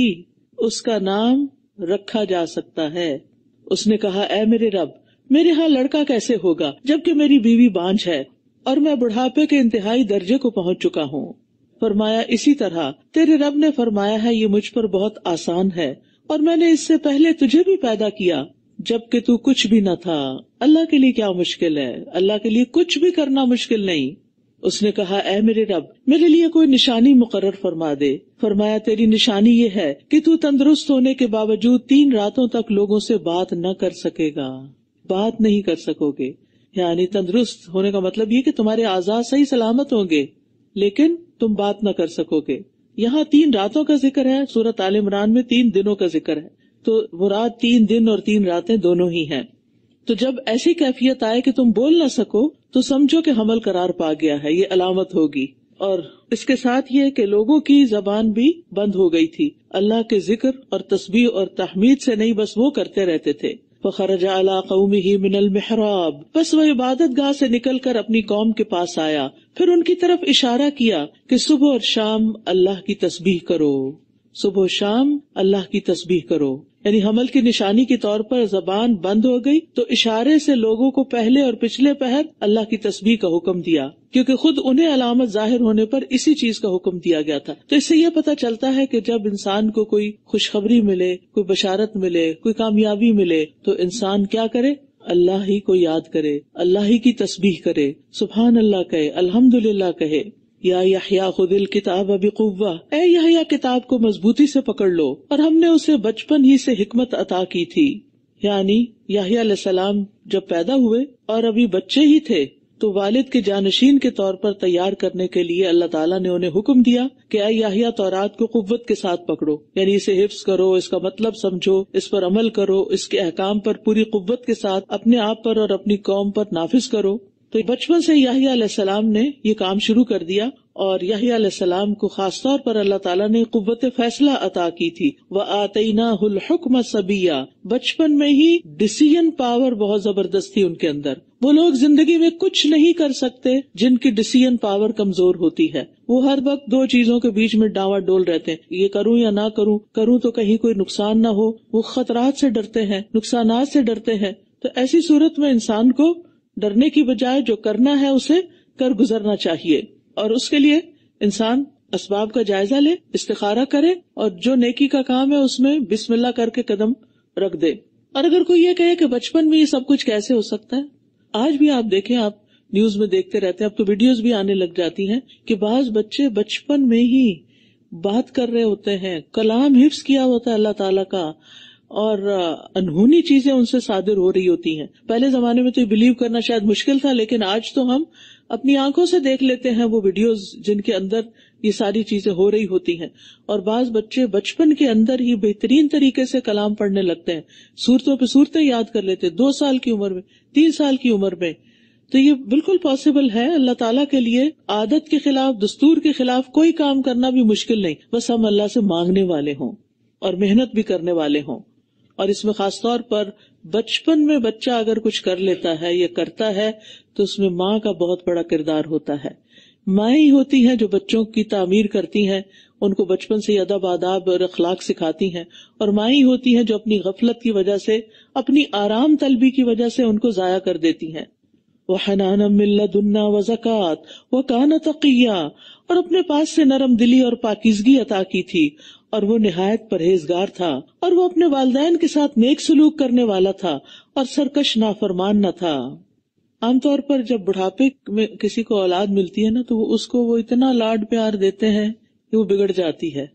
उसका नाम रखा जा सकता है उसने कहा ऐ मेरे रब मेरे यहाँ लड़का कैसे होगा जबकि मेरी बीवी बांझ है और मैं बुढ़ापे के इंतहाई दर्जे को पहुँच चुका हूँ फरमाया इसी तरह तेरे रब ने फरमाया है ये मुझ पर बहुत आसान है और मैंने इससे पहले तुझे भी पैदा किया जबकि तू कुछ भी न था अल्लाह के लिए क्या मुश्किल है अल्लाह के लिए कुछ भी करना मुश्किल नहीं उसने कहा ऐ मेरे रब मेरे लिए कोई निशानी मुकर फरमा दे फरमाया तेरी निशानी ये है कि तू तंदुरुस्त होने के बावजूद तीन रातों तक लोगों से बात न कर सकेगा बात नहीं कर सकोगे यानी तंदुरुस्त होने का मतलब ये कि तुम्हारे आजाद सही सलामत होंगे लेकिन तुम बात न कर सकोगे यहाँ तीन रातों का जिक्र है सूरत आल इमरान में तीन दिनों का जिक्र है तो वो रात तीन दिन और तीन रातें दोनों ही हैं तो जब ऐसी कैफियत आए कि तुम बोल ना सको तो समझो कि हमल करार पा गया है ये अलामत होगी और इसके साथ ये कि लोगों की जबान भी बंद हो गई थी अल्लाह के जिक्र और तस्वीर और तहमीद से नहीं बस वो करते रहते थे फ़रज अला कौम ही मिनल मेहराब बस वह इबादत गाह से निकल कर अपनी कौम के पास आया फिर उनकी तरफ इशारा किया कि सुबह और शाम अल्लाह की तस्बीह करो सुबह शाम अल्लाह की तस्बीह करो यानी हमल की निशानी के तौर पर जबान बंद हो गई तो इशारे से लोगों को पहले और पिछले पहर अल्लाह की तस्वीर का हुक्म दिया क्योंकि खुद उन्हें अलामत जाहिर होने पर इसी चीज का हुक्म दिया गया था तो इससे यह पता चलता है कि जब इंसान को कोई खुशखबरी मिले कोई बशारत मिले कोई कामयाबी मिले तो इंसान क्या करे अल्लाह ही को याद करे अल्लाह ही की तस्बीह करे सुबहान अल्लाह कहे अल्हम्दुलिल्लाह कहे या खुदिल किताब अभी ए यहिया किताब को मजबूती से पकड़ लो और हमने उसे बचपन ही से हिकमत अता की थी यानी याहिया सलाम जब पैदा हुए और अभी बच्चे ही थे तो वालिद के जानशीन के तौर पर तैयार करने के लिए अल्लाह ताला ने उन्हें हुक्म दिया कि अः याहिया तौरात को कुत के साथ पकड़ो यानी इसे हिफ्स करो इसका मतलब समझो इस पर अमल करो इसके अहकाम पर पूरी कुत के साथ अपने आप पर और अपनी कौम पर नाफिज करो तो बचपन से याहिया सलाम ने ये काम शुरू कर दिया और याहिया सलाम को खास तौर पर अल्लाह ताला ने कुत फैसला अता की थी वह आतना हुक्म सबिया बचपन में ही डिसीजन पावर बहुत जबरदस्त थी उनके अंदर वो लोग जिंदगी में कुछ नहीं कर सकते जिनकी डिसीजन पावर कमजोर होती है वो हर वक्त दो चीजों के बीच में डावा डोल रहते हैं ये करूं या ना करूं करूं तो कहीं कोई नुकसान ना हो वो खतरात से डरते हैं नुकसान से डरते हैं तो ऐसी सूरत में इंसान को डरने की बजाय जो करना है उसे कर गुजरना चाहिए और उसके लिए इंसान इसबाब का जायजा ले इस्तारा करे और जो नेकी का काम है उसमें बिस्मिल्लाह करके कदम रख दे और अगर कोई ये कहे कि बचपन में ये सब कुछ कैसे हो सकता है आज भी आप देखें आप न्यूज में देखते रहते हैं अब तो वीडियोस भी आने लग जाती हैं कि बाज बच्चे बचपन में ही बात कर रहे होते हैं कलाम हिफ्स किया होता है अल्लाह ताला का और अनहोनी चीजें उनसे सादिर हो रही होती हैं पहले जमाने में तो बिलीव करना शायद मुश्किल था लेकिन आज तो हम अपनी आंखों से देख लेते हैं वो वीडियोस जिनके अंदर ये सारी चीजें हो रही होती हैं और बाज बच्चे बचपन के अंदर ही बेहतरीन तरीके से कलाम पढ़ने लगते हैं सूरतों पे सूरतें याद कर लेते हैं दो साल की उम्र में तीन साल की उम्र में तो ये बिल्कुल पॉसिबल है अल्लाह ताला के लिए आदत के खिलाफ दस्तूर के खिलाफ कोई काम करना भी मुश्किल नहीं बस हम अल्लाह से मांगने वाले हों और मेहनत भी करने वाले हों और इसमें खासतौर पर बचपन में बच्चा अगर कुछ कर लेता है या करता है तो उसमें माँ का बहुत बड़ा किरदार होता है माए ही होती हैं जो बच्चों की तामीर करती हैं उनको बचपन से अदब आदाब और अखलाक सिखाती हैं और माए ही होती हैं जो अपनी गफलत की वजह से अपनी आराम तलबी की वजह से उनको ज़ाया कर देती हैं वह हनाना मिल्ला दुन्ना व जक़ात व काना तकिया और अपने पास से नरम दिली और पाकिजगी अता की थी और वो नहायत परहेजगार था और वो अपने वाले के साथ नेक सलूक करने वाला था और सरकश नाफरमान न था आमतौर पर जब बुढ़ापे में किसी को औलाद मिलती है ना तो वो उसको वो इतना लाड प्यार देते हैं कि वो बिगड़ जाती है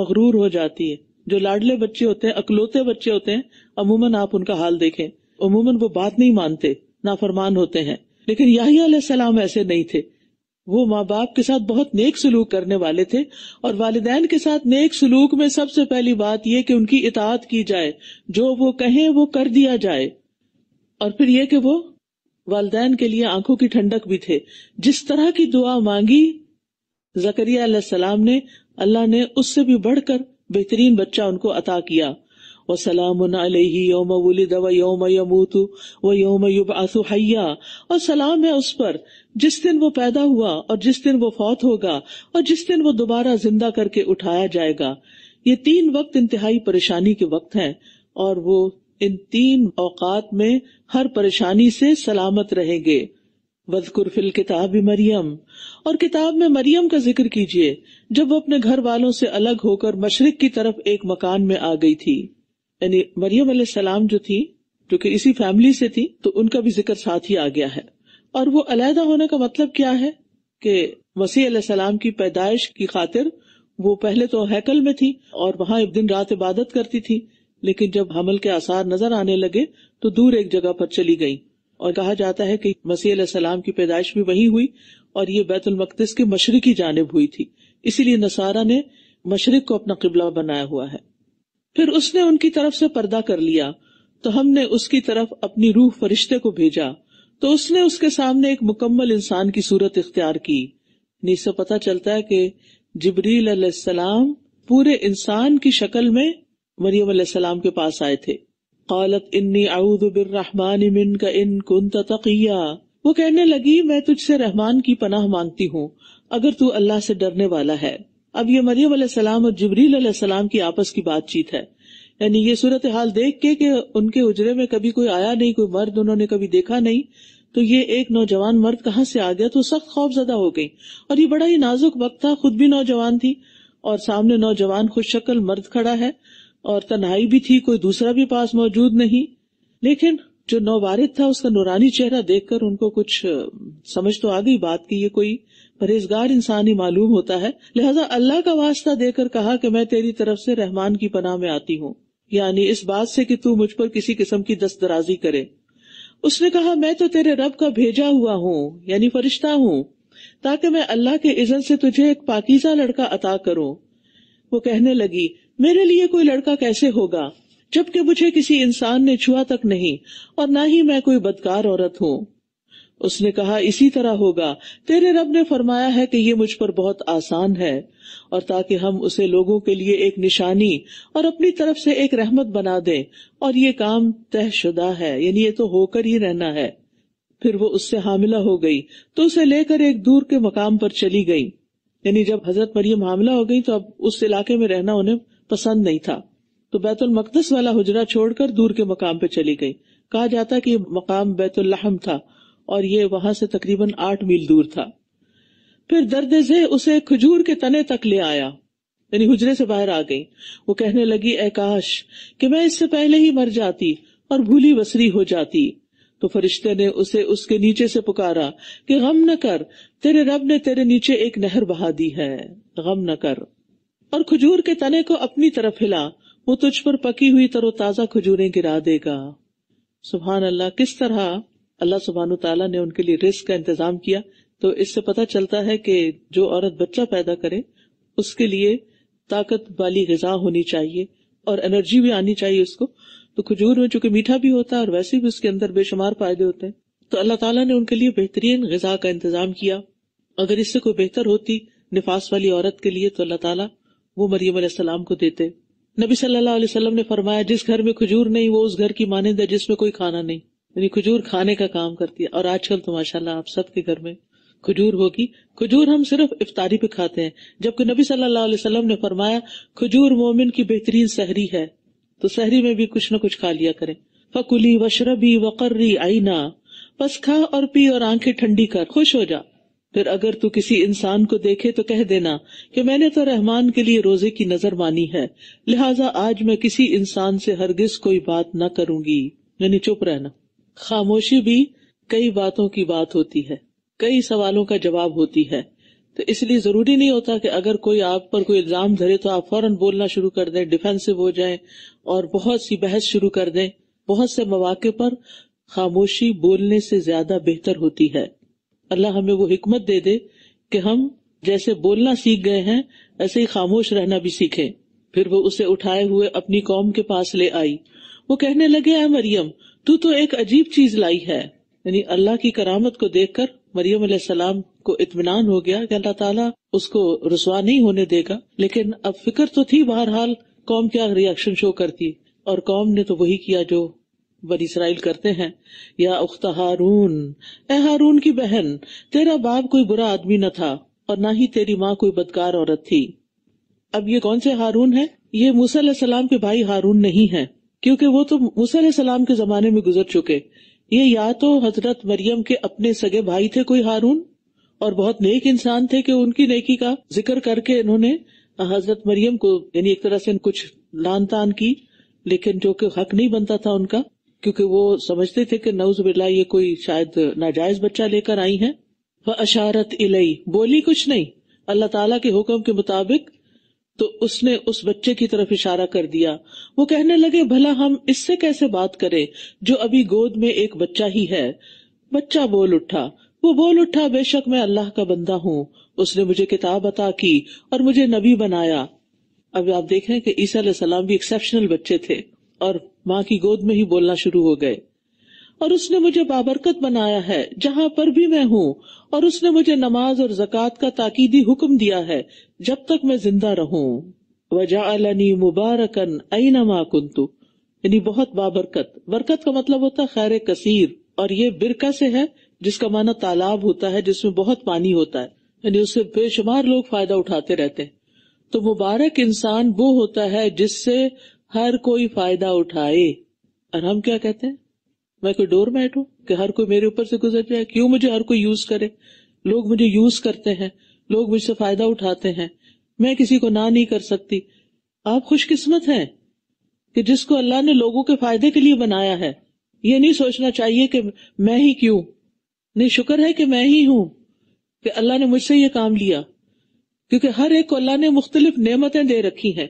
मगरूर हो जाती है जो लाडले बच्चे होते हैं अकलौते बच्चे होते हैं अमूमन आप उनका हाल देखें अमूमन वो बात नहीं मानते नाफरमान होते हैं लेकिन यही सलाम ऐसे नहीं थे वो माँ बाप के साथ बहुत नेक सलूक करने वाले थे और वालदेन के साथ नेक सलूक में सबसे पहली बात यह कि उनकी इतात की जाए जो वो कहें वो कर दिया जाए और फिर यह कि वो वालदेन के लिए आंखों की ठंडक भी थे जिस तरह की दुआ मांगी जकरिया सलाम ने अल्लाह ने उससे भी बढ़कर बेहतरीन बच्चा उनको अता किया सलाम योम वलिद वो योम यमूत व योम और सलाम है उस पर जिस दिन वो पैदा हुआ और जिस दिन वो फौत होगा और जिस दिन वो दोबारा जिंदा करके उठाया जाएगा ये तीन वक्त इंतहाई परेशानी के वक्त है और वो इन तीन औकात में हर परेशानी से सलामत रहेंगे वजकुर फिल किताब मरियम और किताब में मरियम का जिक्र कीजिए जब वो अपने घर वालों से अलग होकर मशरक की तरफ एक मकान में आ गई थी यानी मरियम सलाम जो थी जो कि इसी फैमिली से थी तो उनका भी जिक्र साथ ही आ गया है और वो अलहदा होने का मतलब क्या है कि वसी सलाम की पैदाइश की खातिर वो पहले तो हैकल में थी और वहां दिन रात इबादत करती थी लेकिन जब हमल के आसार नजर आने लगे तो दूर एक जगह पर चली गई और कहा जाता है कि मसीह सलाम की पैदाइश भी वहीं हुई और ये बैतुलमकदस के मशरकी जानब हुई थी इसीलिए नसारा ने मशरक को अपना किबला बनाया हुआ है फिर उसने उनकी तरफ से पर्दा कर लिया तो हमने उसकी तरफ अपनी रूह फरिश्ते को भेजा तो उसने उसके सामने एक मुकम्मल इंसान की सूरत इख्तियार की नीचे पता चलता है कि जबरील अलैहिस्सलाम पूरे इंसान की शक्ल में मरियम अलैहिस्सलाम के पास आए थे कौलत इन्नी आउद इन कुन तकिया वो कहने लगी मैं तुझसे रहमान की पनाह मांगती हूँ अगर तू अल्लाह से डरने वाला है अब ये मरियम अलैहिस्सलाम और जबरील अलैहिस्सलाम की आपस की बातचीत है यानी ये सूरत हाल देख के कि उनके उजरे में कभी कोई आया नहीं कोई मर्द उन्होंने कभी देखा नहीं तो ये एक नौजवान मर्द कहाँ से आ गया तो सख्त खौफजदा हो गई और ये बड़ा ही नाजुक वक्त था खुद भी नौजवान थी और सामने नौजवान खुद शक्ल मर्द खड़ा है और तनाई भी थी कोई दूसरा भी पास मौजूद नहीं लेकिन जो नौवारिद था उसका नूरानी चेहरा देखकर उनको कुछ समझ तो आ गई बात की ये कोई परहेजगार इंसान ही मालूम होता है लिहाजा अल्लाह का वास्ता देकर कहा कि मैं तेरी तरफ से रहमान की पनाह में आती हूँ यानी इस बात से कि तू मुझ पर किसी किस्म की दस्तदराजी करे उसने कहा मैं तो तेरे रब का भेजा हुआ हूँ यानी फरिश्ता हूँ ताकि मैं अल्लाह के इजन से तुझे एक पाकिजा लड़का अता करूँ वो कहने लगी मेरे लिए कोई लड़का कैसे होगा जबकि मुझे किसी इंसान ने छुआ तक नहीं और ना ही मैं कोई बदकार औरत हूँ उसने कहा इसी तरह होगा तेरे रब ने फरमाया है कि ये मुझ पर बहुत आसान है और ताकि हम उसे लोगों के लिए एक निशानी और अपनी तरफ से एक रहमत बना दें और ये काम तयशुदा है यानी ये तो होकर ही रहना है फिर वो उससे हामिला हो गई तो उसे लेकर एक दूर के मकाम पर चली गई यानी जब हजरत मरियम हामिला हो गई तो अब उस इलाके में रहना उन्हें पसंद नहीं था तो बैतुल मकदस वाला हुजरा छोड़कर दूर के मकाम पर चली गई कहा जाता कि मकाम बैतुल्लाहम था और ये वहां से तकरीबन आठ मील दूर था फिर दर्द से उसे खजूर के तने तक ले आया यानी हुजरे से बाहर आ गई वो कहने लगी आकाश कि मैं इससे पहले ही मर जाती और भूली बसरी हो जाती तो फरिश्ते ने उसे उसके नीचे से पुकारा कि गम न कर तेरे रब ने तेरे नीचे एक नहर बहा दी है गम न कर और खजूर के तने को अपनी तरफ हिला वो तुझ पर पकी हुई ताजा खजूरें गिरा देगा सुबहान अल्लाह किस तरह अल्लाह सुबहान तला ने उनके लिए रिस्क का इंतजाम किया तो इससे पता चलता है कि जो औरत बच्चा पैदा करे उसके लिए ताकत वाली गजा होनी चाहिए और एनर्जी भी आनी चाहिए उसको तो खजूर में चूंकि मीठा भी होता है और वैसे भी उसके अंदर बेशुमार फायदे होते हैं तो अल्लाह ताला ने उनके लिए बेहतरीन गजा का इंतजाम किया अगर इससे कोई बेहतर होती निफास वाली औरत के लिए तो अल्लाह तला वो मरियम सलाम को देते नबी सल्लाम ने फरमाया जिस घर में खजूर नहीं वो उस घर की मानंद है जिसमें कोई खाना नहीं यानी खजूर खाने का काम करती है और आजकल तो माशाल्लाह आप सबके घर में खजूर होगी खजूर हम सिर्फ इफ्तारी पे खाते हैं जबकि नबी सल्लल्लाहु अलैहि वसल्लम ने फरमाया खजूर मोमिन की बेहतरीन सहरी है तो सहरी में भी कुछ न कुछ खा लिया करें फकुली वशरबी वकर्री आईना बस खा और पी और आंखें ठंडी कर खुश हो जा फिर अगर तू किसी इंसान को देखे तो कह देना कि मैंने तो रहमान के लिए रोजे की नजर मानी है लिहाजा आज मैं किसी इंसान से हरगिज कोई बात न करूंगी यानी चुप रहना खामोशी भी कई बातों की बात होती है कई सवालों का जवाब होती है तो इसलिए जरूरी नहीं होता कि अगर कोई आप पर कोई इल्जाम धरे तो आप फौरन बोलना शुरू कर दें डिफेंसिव हो जाएं और बहुत सी बहस शुरू कर दें बहुत से मौाक़े पर खामोशी बोलने से ज्यादा बेहतर होती है अल्लाह हमें वो हिकमत दे दे कि हम जैसे बोलना सीख गए हैं ऐसे ही खामोश रहना भी सीखें फिर वो उसे उठाए हुए अपनी कौम के पास ले आई वो कहने लगे है मरियम तू तो एक अजीब चीज लाई है यानी अल्लाह की करामत को देखकर मरियम सलाम को इतमान हो गया कि अल्लाह ताला उसको रसवा नहीं होने देगा लेकिन अब फिक्र तो थी बहरहाल कौम क्या रिएक्शन शो करती और कौम ने तो वही किया जो बन इसराइल करते हैं या उख्ता हारून ए हारून की बहन तेरा बाप कोई बुरा आदमी न था और ना ही तेरी माँ कोई बदकार औरत थी अब ये कौन से हारून है ये मूसा सलाम के भाई हारून नहीं है क्योंकि वो तो मूसा सलाम के जमाने में गुजर चुके ये या तो हजरत मरियम के अपने सगे भाई थे कोई हारून और बहुत नेक इंसान थे कि उनकी नेकी का जिक्र करके इन्होंने हजरत मरियम को यानी एक तरह से कुछ लान तान की लेकिन जो कि हक नहीं बनता था उनका क्योंकि वो समझते थे कि नवज बिल्ला ये कोई शायद नाजायज बच्चा लेकर आई है वह अशारत इलाई बोली कुछ नहीं अल्लाह ताला के हुक्म के मुताबिक तो उसने उस बच्चे की तरफ इशारा कर दिया वो कहने लगे भला हम इससे कैसे बात करें जो अभी गोद में एक बच्चा ही है बच्चा बोल उठा वो बोल उठा बेशक मैं अल्लाह का बंदा हूँ उसने मुझे किताब अता की और मुझे नबी बनाया अब आप देख रहे हैं कि ईसा सलाम भी एक्सेप्शनल बच्चे थे और माँ की गोद में ही बोलना शुरू हो गए और उसने मुझे बाबरकत बनाया है जहाँ पर भी मैं हूँ और उसने मुझे नमाज और जक़ात का ताकीदी हुक्म दिया है जब तक मैं जिंदा रहूं वजाअलनी मुबारकन ऐनमा कुंतु यानी बहुत बाबरकत बरकत का मतलब होता है खैर कसीर और ये बिरका से है जिसका माना तालाब होता है जिसमें बहुत पानी होता है यानी उससे बेशुमार लोग फायदा उठाते रहते हैं तो मुबारक इंसान वो होता है जिससे हर कोई फायदा उठाए और हम क्या कहते हैं मैं कोई डोर मैट हूँ कि हर कोई मेरे ऊपर से गुजर जाए क्यों मुझे हर कोई यूज करे लोग मुझे यूज करते हैं लोग मुझसे फायदा उठाते हैं मैं किसी को ना नहीं कर सकती आप खुशकिस्मत हैं कि जिसको अल्लाह ने लोगों के फायदे के लिए बनाया है ये नहीं सोचना चाहिए कि मैं ही क्यों नहीं शुक्र है कि मैं ही हूं कि अल्लाह ने मुझसे ये काम लिया क्योंकि हर एक को अल्लाह ने मुख्तलिफ नेमतें दे रखी हैं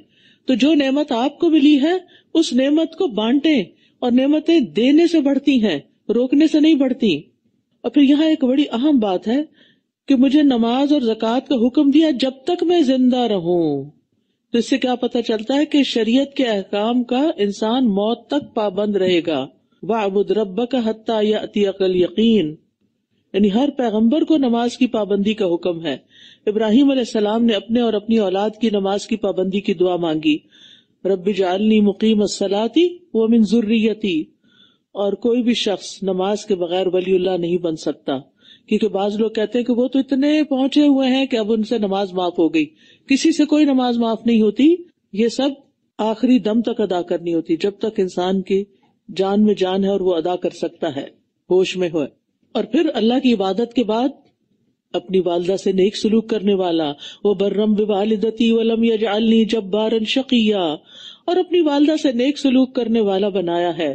तो जो नेमत आपको मिली है उस नेमत को बांटें और नेमतें देने से बढ़ती हैं रोकने से नहीं बढ़ती और फिर यहाँ एक बड़ी अहम बात है कि मुझे नमाज और जक़ात का हुक्म दिया जब तक मैं जिंदा रहूं तो इससे क्या पता चलता है कि शरीयत के अहकाम का इंसान मौत तक पाबंद रहेगा अबुद रब का हत्या या अकल यकीन यानी हर पैगंबर को नमाज की पाबंदी का हुक्म है इब्राहिम ने अपने और अपनी औलाद की नमाज की पाबंदी की दुआ मांगी रबी जालनी मुकीम सलाती व मिन और कोई भी शख्स नमाज के बगैर वली नहीं बन सकता क्योंकि बाज लोग कहते हैं कि वो तो इतने पहुंचे हुए हैं कि अब उनसे नमाज माफ हो गई किसी से कोई नमाज माफ नहीं होती ये सब आखिरी दम तक अदा करनी होती जब तक इंसान की जान में जान है और वो अदा कर सकता है होश में हो और फिर अल्लाह की इबादत के बाद अपनी वालदा से नेक सलूक करने वाला वो बर्रम वालदती वलम यजअलनी जब्बारन शकिया और अपनी वालदा से नेक सलूक करने वाला बनाया है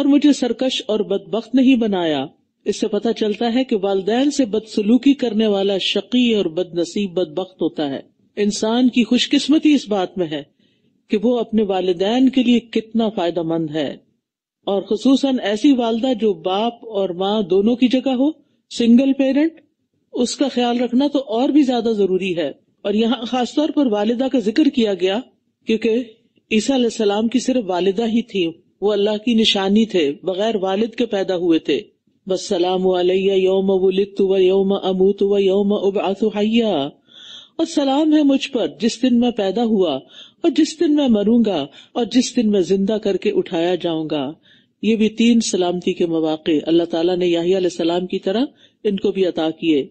और मुझे सरकश और बदबख्त नहीं बनाया इससे पता चलता है कि वालदेन से बदसलूकी करने वाला शकी और बदनसीब बदबख्त होता है इंसान की खुशकिस्मती इस बात में है कि वो अपने वालदेन के लिए कितना मंद है और खसूस ऐसी वालदा जो बाप और माँ दोनों की जगह हो सिंगल पेरेंट उसका ख्याल रखना तो और भी ज्यादा जरूरी है और यहाँ खासतौर पर वालिदा का जिक्र किया गया क्योंकि ईसा सलाम की सिर्फ वालिदा ही थी वो अल्लाह की निशानी थे बगैर वालिद के पैदा हुए थे बस सलाम यौम वलित व यौम अमूत व यौम उबातु हया और सलाम है मुझ पर जिस दिन मैं पैदा हुआ और जिस दिन मैं मरूंगा और जिस दिन मैं जिंदा करके उठाया जाऊंगा ये भी तीन सलामती के मौाक़ अल्लाह ताला ने याहिया सलाम की तरह इनको भी अता किए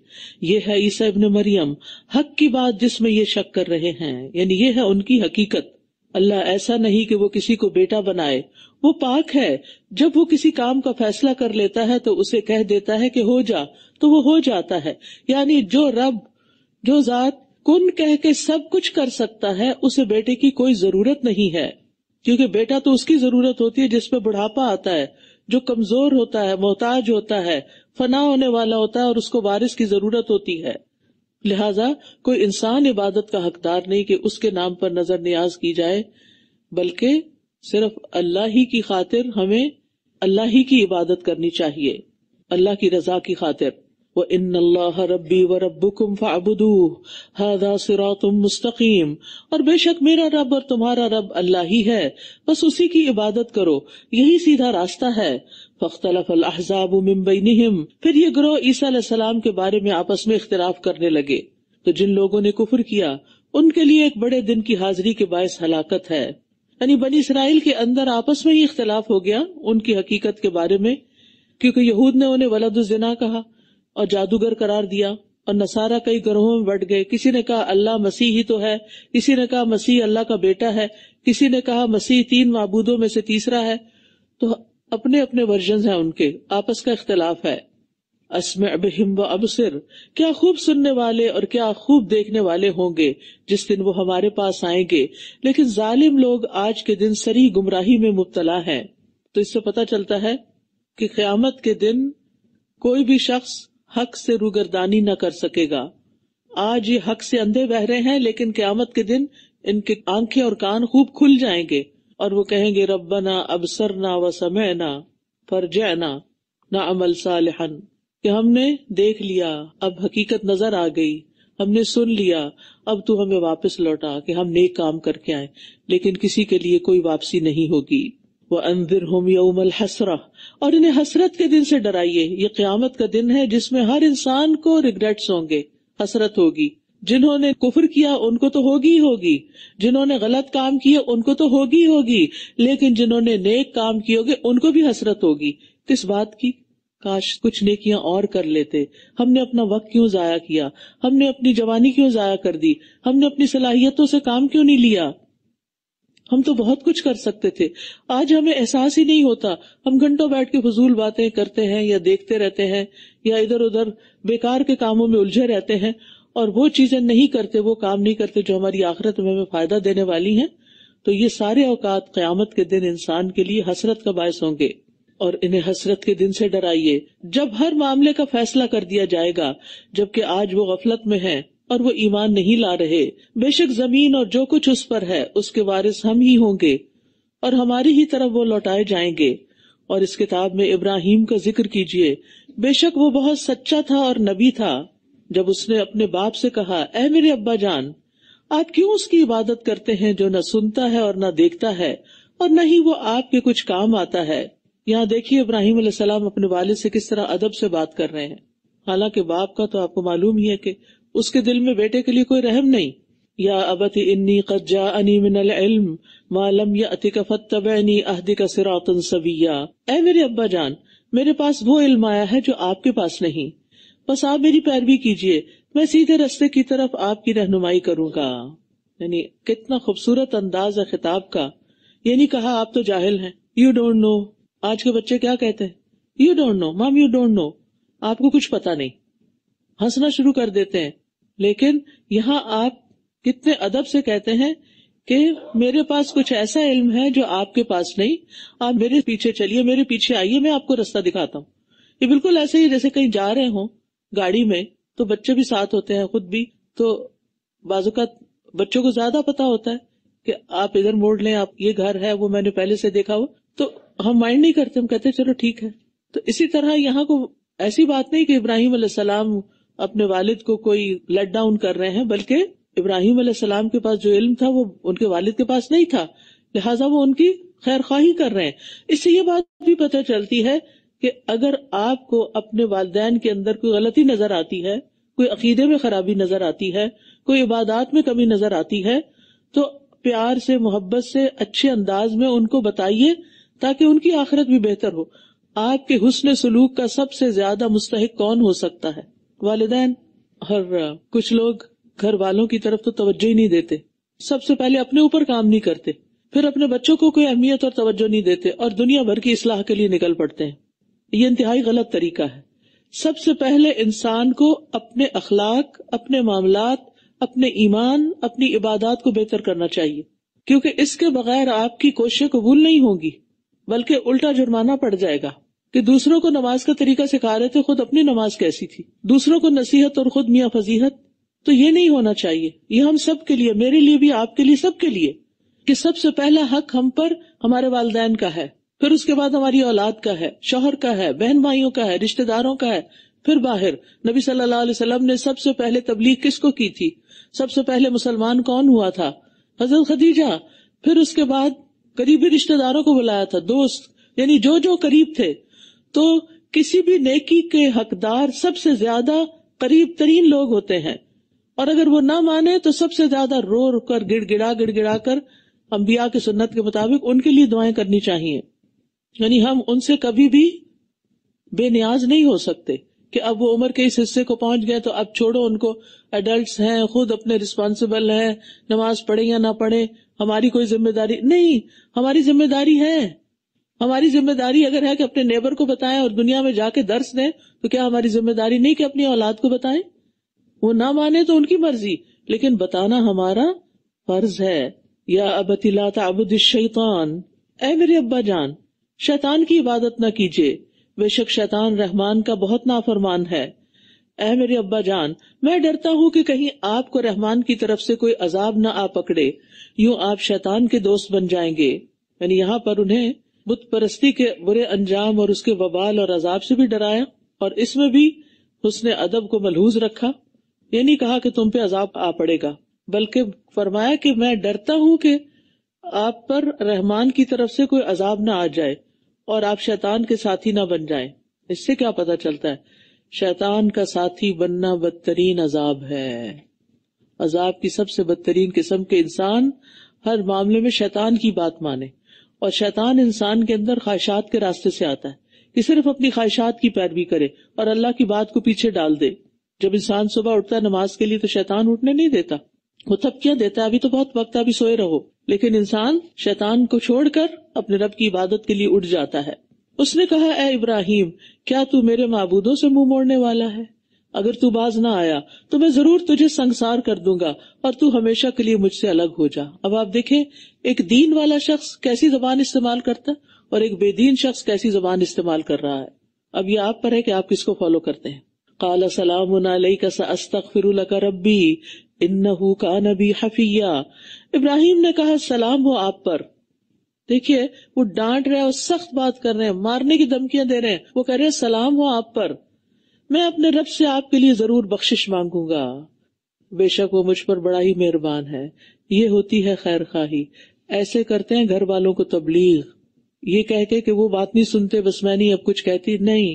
ये है ईसा इबन मरियम हक की बात जिसमें ये शक कर रहे हैं यानी ये है उनकी हकीकत अल्लाह ऐसा नहीं कि वो किसी को बेटा बनाए वो पाक है जब वो किसी काम का फैसला कर लेता है तो उसे कह देता है कि हो जा तो वो हो जाता है यानी जो रब जो जात कुन कह के सब कुछ कर सकता है उसे बेटे की कोई जरूरत नहीं है क्योंकि बेटा तो उसकी जरूरत होती है जिसपे बुढ़ापा आता है जो कमजोर होता है मोहताज होता है फना होने वाला होता है और उसको वारिस की जरूरत होती है लिहाजा कोई इंसान इबादत का हकदार नहीं कि उसके नाम पर नजर न्याज की जाए बल्कि सिर्फ अल्लाह ही की खातिर हमें अल्लाह ही की इबादत करनी चाहिए अल्लाह की रजा की खातिर वो इन अल्लाह रब्बी व रबुकुम फाबुदू हादा तुम मुस्तकीम और बेशक मेरा रब और तुम्हारा रब अल्लाह ही है बस उसी की इबादत करो यही सीधा रास्ता है फ़ख्तलफ़लाहजाब मुंबई निम फिर ये ग्रोह ईसा सलाम के बारे में आपस में इख्तराफ करने लगे तो जिन लोगों ने कुफर किया उनके लिए एक बड़े दिन की हाजिरी के बायस हलाकत है यानी बनी इसराइल के अंदर आपस में ही इख्तलाफ हो गया उनकी हकीकत के बारे में क्योंकि यहूद ने उन्हें वलदुजना कहा और जादूगर करार दिया और नसारा कई ग्रोहों में बट गए किसी ने कहा अल्लाह मसीह ही तो है किसी ने कहा मसीह अल्लाह का बेटा है किसी ने कहा मसीह तीन मबूदों में से तीसरा है तो अपने अपने वर्जन हैं उनके आपस का इख्तलाफ है असम अब हिम व अबसर क्या खूब सुनने वाले और क्या खूब देखने वाले होंगे जिस दिन वो हमारे पास आएंगे लेकिन जालिम लोग आज के दिन सरी गुमराही में मुबतला है तो इससे पता चलता है कि क्यामत के दिन कोई भी शख्स हक से रूगरदानी न कर सकेगा आज ये हक से अंधे बह रहे हैं लेकिन क्यामत के दिन इनके आंखें और कान खूब खुल जाएंगे और वो कहेंगे रब्बना ना व समय ना पर जय ना अमल सालहन कि हमने देख लिया अब हकीकत नजर आ गई हमने सुन लिया अब तू हमें वापस लौटा कि हम नेक काम करके आए लेकिन किसी के लिए कोई वापसी नहीं होगी वो अंदिर होम उमल हसरा और इन्हें हसरत के दिन से डराइए ये क्यामत का दिन है जिसमे हर इंसान को रिग्रेट्स होंगे हसरत होगी जिन्होंने कुफर किया उनको तो होगी होगी जिन्होंने गलत काम किए उनको तो होगी होगी लेकिन जिन्होंने नेक काम किए होंगे उनको भी हसरत होगी किस बात की काश कुछ नेकियां और कर लेते हमने अपना वक्त क्यों जाया किया हमने अपनी जवानी क्यों जाया कर दी हमने अपनी सलाहियतों से काम क्यों नहीं लिया हम तो बहुत कुछ कर सकते थे आज हमें एहसास ही नहीं होता हम घंटों बैठ के फजूल बातें करते हैं या देखते रहते हैं या इधर उधर बेकार के कामों में उलझे रहते हैं और वो चीजें नहीं करते वो काम नहीं करते जो हमारी आखिरत में हमें फायदा देने वाली हैं तो ये सारे औकात क्यामत के दिन इंसान के लिए हसरत का बायस होंगे और इन्हें हसरत के दिन से डराइए जब हर मामले का फैसला कर दिया जाएगा जबकि आज वो गफलत में है और वो ईमान नहीं ला रहे बेशक जमीन और जो कुछ उस पर है उसके वारिस हम ही होंगे और हमारी ही तरफ वो लौटाए जाएंगे और इस किताब में इब्राहिम का जिक्र कीजिए बेशक वो बहुत सच्चा था और नबी था जब उसने अपने बाप से कहा ऐ मेरे अब्बा जान आप क्यों उसकी इबादत करते हैं जो न सुनता है और न देखता है और न ही वो आपके कुछ काम आता है यहाँ देखिए इब्राहिम सलाम अपने वाले से किस तरह अदब से बात कर रहे हैं हालांकि बाप का तो आपको मालूम ही है कि उसके दिल में बेटे के लिए कोई रहम नहीं या अबत इन्नी कज्जा अनी मिनल इल्म मालम या अतिका अहदी का सिरातन सविया ए मेरे अब्बा जान मेरे पास वो इल्म आया है जो आपके पास नहीं बस आप मेरी पैरवी कीजिए मैं सीधे रस्ते की तरफ आपकी रहनुमाई करूंगा यानी कितना खूबसूरत अंदाज है खिताब का ये नहीं कहा आप तो जाहिल हैं यू डोंट नो आज के बच्चे क्या कहते हैं you don't know mom you don't know आपको कुछ पता नहीं हंसना शुरू कर देते हैं लेकिन यहाँ आप कितने अदब से कहते हैं कि मेरे पास कुछ ऐसा इल्म है जो आपके पास नहीं आप मेरे पीछे चलिए मेरे पीछे आइए मैं आपको रास्ता दिखाता हूँ ये बिल्कुल ऐसे ही जैसे कहीं जा रहे हों गाड़ी में तो बच्चे भी साथ होते हैं खुद भी तो बाजुकात बच्चों को ज्यादा पता होता है कि आप इधर मोड़ लें आप ये घर है वो मैंने पहले से देखा हुआ तो हम माइंड नहीं करते हम कहते चलो ठीक है तो इसी तरह यहाँ को ऐसी बात नहीं कि इब्राहिम सलाम अपने वालिद को कोई लेट डाउन कर रहे हैं बल्कि इब्राहिम सलाम के पास जो इल्म था वो उनके वालिद के पास नहीं था लिहाजा वो उनकी खैर खाही कर रहे हैं इससे ये बात भी पता चलती है कि अगर आपको अपने वालदेन के अंदर कोई गलती नजर आती है कोई अकीदे में खराबी नजर आती है कोई इबादत में कमी नजर आती है तो प्यार से मोहब्बत से अच्छे अंदाज में उनको बताइए ताकि उनकी आखिरत भी बेहतर हो आपके हुसन सलूक का सबसे ज्यादा मुस्तक कौन हो सकता है वालदेन और कुछ लोग घर वालों की तरफ तो तवज्जो ही नहीं देते सबसे पहले अपने ऊपर काम नहीं करते फिर अपने बच्चों को कोई अहमियत और तवज्जो नहीं देते और दुनिया भर की इसलाह के लिए निकल पड़ते हैं ये इंतहाई गलत तरीका है सबसे पहले इंसान को अपने अखलाक अपने मामला अपने ईमान अपनी इबादत को बेहतर करना चाहिए क्योंकि इसके बगैर आपकी कोशिश कबूल नहीं होंगी बल्कि उल्टा जुर्माना पड़ जाएगा कि दूसरों को नमाज का तरीका सिखा रहे थे खुद अपनी नमाज कैसी थी दूसरों को नसीहत और खुद मियाँ फजीहत तो ये नहीं होना चाहिए ये हम सब के लिए मेरे लिए भी आपके लिए सबके लिए कि सबसे पहला हक हम पर हमारे वालदेन का है फिर उसके बाद हमारी औलाद का है शोहर का है बहन भाइयों का है रिश्तेदारों का है फिर बाहर नबी सल्लल्लाहु अलैहि वसल्लम ने सबसे पहले तबलीग किसको की थी सबसे पहले मुसलमान कौन हुआ था हजरत खदीजा फिर उसके बाद करीबी रिश्तेदारों को बुलाया था दोस्त यानी जो जो करीब थे तो किसी भी नेकी के हकदार सबसे ज्यादा करीब तरीन लोग होते हैं और अगर वो ना माने तो सबसे ज्यादा रो कर गिड़गिड़ा गिड़गिड़ा कर अम्बिया की सुन्नत के मुताबिक उनके लिए दुआएं करनी चाहिए यानी हम उनसे कभी भी बेनियाज नहीं हो सकते कि अब वो उम्र के इस हिस्से को पहुंच गए तो अब छोड़ो उनको एडल्ट हैं खुद अपने रिस्पॉन्सिबल हैं नमाज पढ़े या ना पढ़े हमारी कोई जिम्मेदारी नहीं हमारी जिम्मेदारी है हमारी जिम्मेदारी अगर है कि अपने नेबर को बताएं और दुनिया में जाके दर्श दें तो क्या हमारी जिम्मेदारी नहीं कि अपनी औलाद को बताएं वो ना माने तो उनकी मर्जी लेकिन बताना हमारा फर्ज है या अबतिला अबुद शैतान ए मेरे अब्बा जान शैतान की इबादत न कीजिए बेशक शैतान रहमान का बहुत नाफरमान है ए मेरे अब्बा जान मैं डरता हूँ कि कहीं आपको रहमान की तरफ से कोई अजाब न आ पकड़े यूं आप शैतान के दोस्त बन जाएंगे यानी यहाँ पर उन्हें बुत परस्ती के बुरे अंजाम और उसके बबाल और अजाब से भी डराया और इसमें भी उसने अदब को मलहूज रखा ये नहीं कहा कि तुम पे अजाब आ पड़ेगा बल्कि फरमाया कि मैं डरता हूँ कि आप पर रहमान की तरफ से कोई अजाब ना आ जाए और आप शैतान के साथी ना बन जाए इससे क्या पता चलता है शैतान का साथी बनना बदतरीन अजाब है अजाब की सबसे बदतरीन किस्म के इंसान हर मामले में शैतान की बात माने और शैतान इंसान के अंदर ख्वाहिशात के रास्ते से आता है कि सिर्फ अपनी ख्वाहिशात की पैरवी करे और अल्लाह की बात को पीछे डाल दे जब इंसान सुबह उठता है नमाज के लिए तो शैतान उठने नहीं देता वो थपकियां देता है अभी तो बहुत वक्त अभी सोए रहो लेकिन इंसान शैतान को छोड़कर अपने रब की इबादत के लिए उठ जाता है उसने कहा ए इब्राहिम क्या तू मेरे महबूदों से मुंह मोड़ने वाला है अगर तू बाज ना आया तो मैं जरूर तुझे संसार कर दूंगा और तू हमेशा के लिए मुझसे अलग हो जा अब आप देखे एक दीन वाला शख्स कैसी जबान इस्तेमाल करता और एक बेदीन शख्स कैसी जबान इस्तेमाल कर रहा है अब ये आप पर है कि आप किसको फॉलो करते हैं काला सलाम का रबी इन्नहू का नबी हफिया इब्राहिम ने कहा सलाम हो आप पर देखिए वो डांट रहे हैं और सख्त बात कर रहे हैं मारने की धमकियां दे रहे हैं वो कह रहे हैं सलाम हो आप पर मैं अपने रब से आपके लिए जरूर बख्शिश मांगूंगा बेशक वो मुझ पर बड़ा ही मेहरबान है ये होती है खैर खाही ऐसे करते हैं घर वालों को तबलीग ये कह के कि वो बात नहीं सुनते बस मैं नहीं अब कुछ कहती नहीं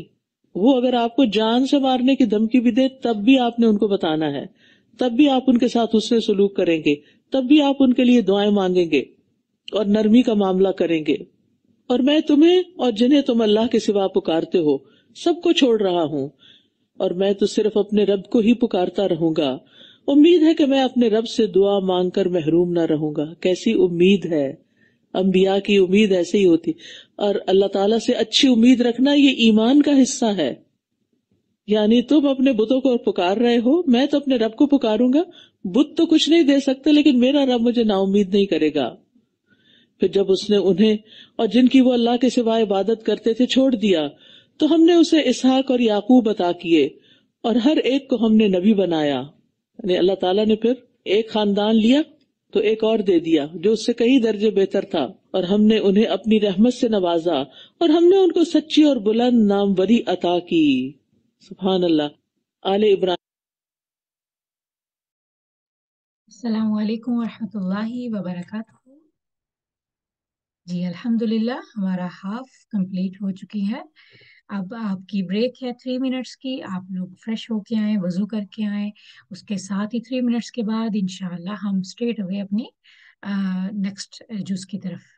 वो अगर आपको जान से मारने की धमकी भी दे तब भी आपने उनको बताना है तब भी आप उनके साथ उसने सलूक करेंगे तब भी आप उनके लिए दुआएं मांगेंगे और नरमी का मामला करेंगे और मैं तुम्हें और जिन्हें तुम अल्लाह के सिवा पुकारते हो सबको छोड़ रहा हूँ और मैं तो सिर्फ अपने रब को ही पुकारता रहूंगा उम्मीद है कि मैं अपने रब से दुआ मांग कर महरूम ना रहूंगा कैसी उम्मीद है अम्बिया की उम्मीद ऐसे ही होती और अल्लाह ताला से अच्छी उम्मीद रखना ये ईमान का हिस्सा है यानी तुम अपने बुतों को पुकार रहे हो मैं तो अपने रब को पुकारूंगा बुत तो कुछ नहीं दे सकते लेकिन मेरा रब मुझे नाउमीद नहीं करेगा फिर जब उसने उन्हें और जिनकी वो अल्लाह के सिवाय इबादत करते थे छोड़ दिया तो हमने उसे इसहाक और याकूब अता किए और हर एक को हमने नबी बनाया अल्लाह ताला ने फिर एक खानदान लिया तो एक और दे दिया जो उससे कई दर्जे बेहतर था और हमने उन्हें अपनी रहमत से नवाजा और हमने उनको सच्ची और बुलंद नामवरी अता की सुबहान अल्लाह आल इब्राहिम वरहमतुल्लाहि वबरकातुहू जी अल्हम्दुलिल्लाह हमारा हाफ कंप्लीट हो चुकी है अब आपकी ब्रेक है थ्री मिनट्स की आप लोग फ्रेश होके आए वजू करके आए उसके साथ ही थ्री मिनट्स के बाद इनशाला हम स्ट्रेट अवे अपनी नेक्स्ट जूस की तरफ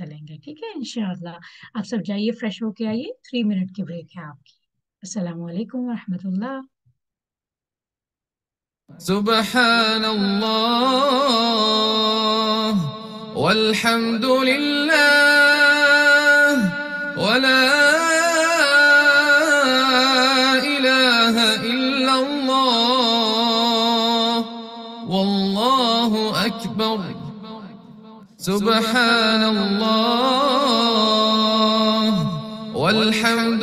चलेंगे ठीक है इनशाला आप सब जाइए फ्रेश होके आइए थ्री मिनट की ब्रेक है आपकी السلام عليكم ورحمة الله سبحان الله والحمد لله ولا إله إلا الله والله أكبر سبحان الله والحمد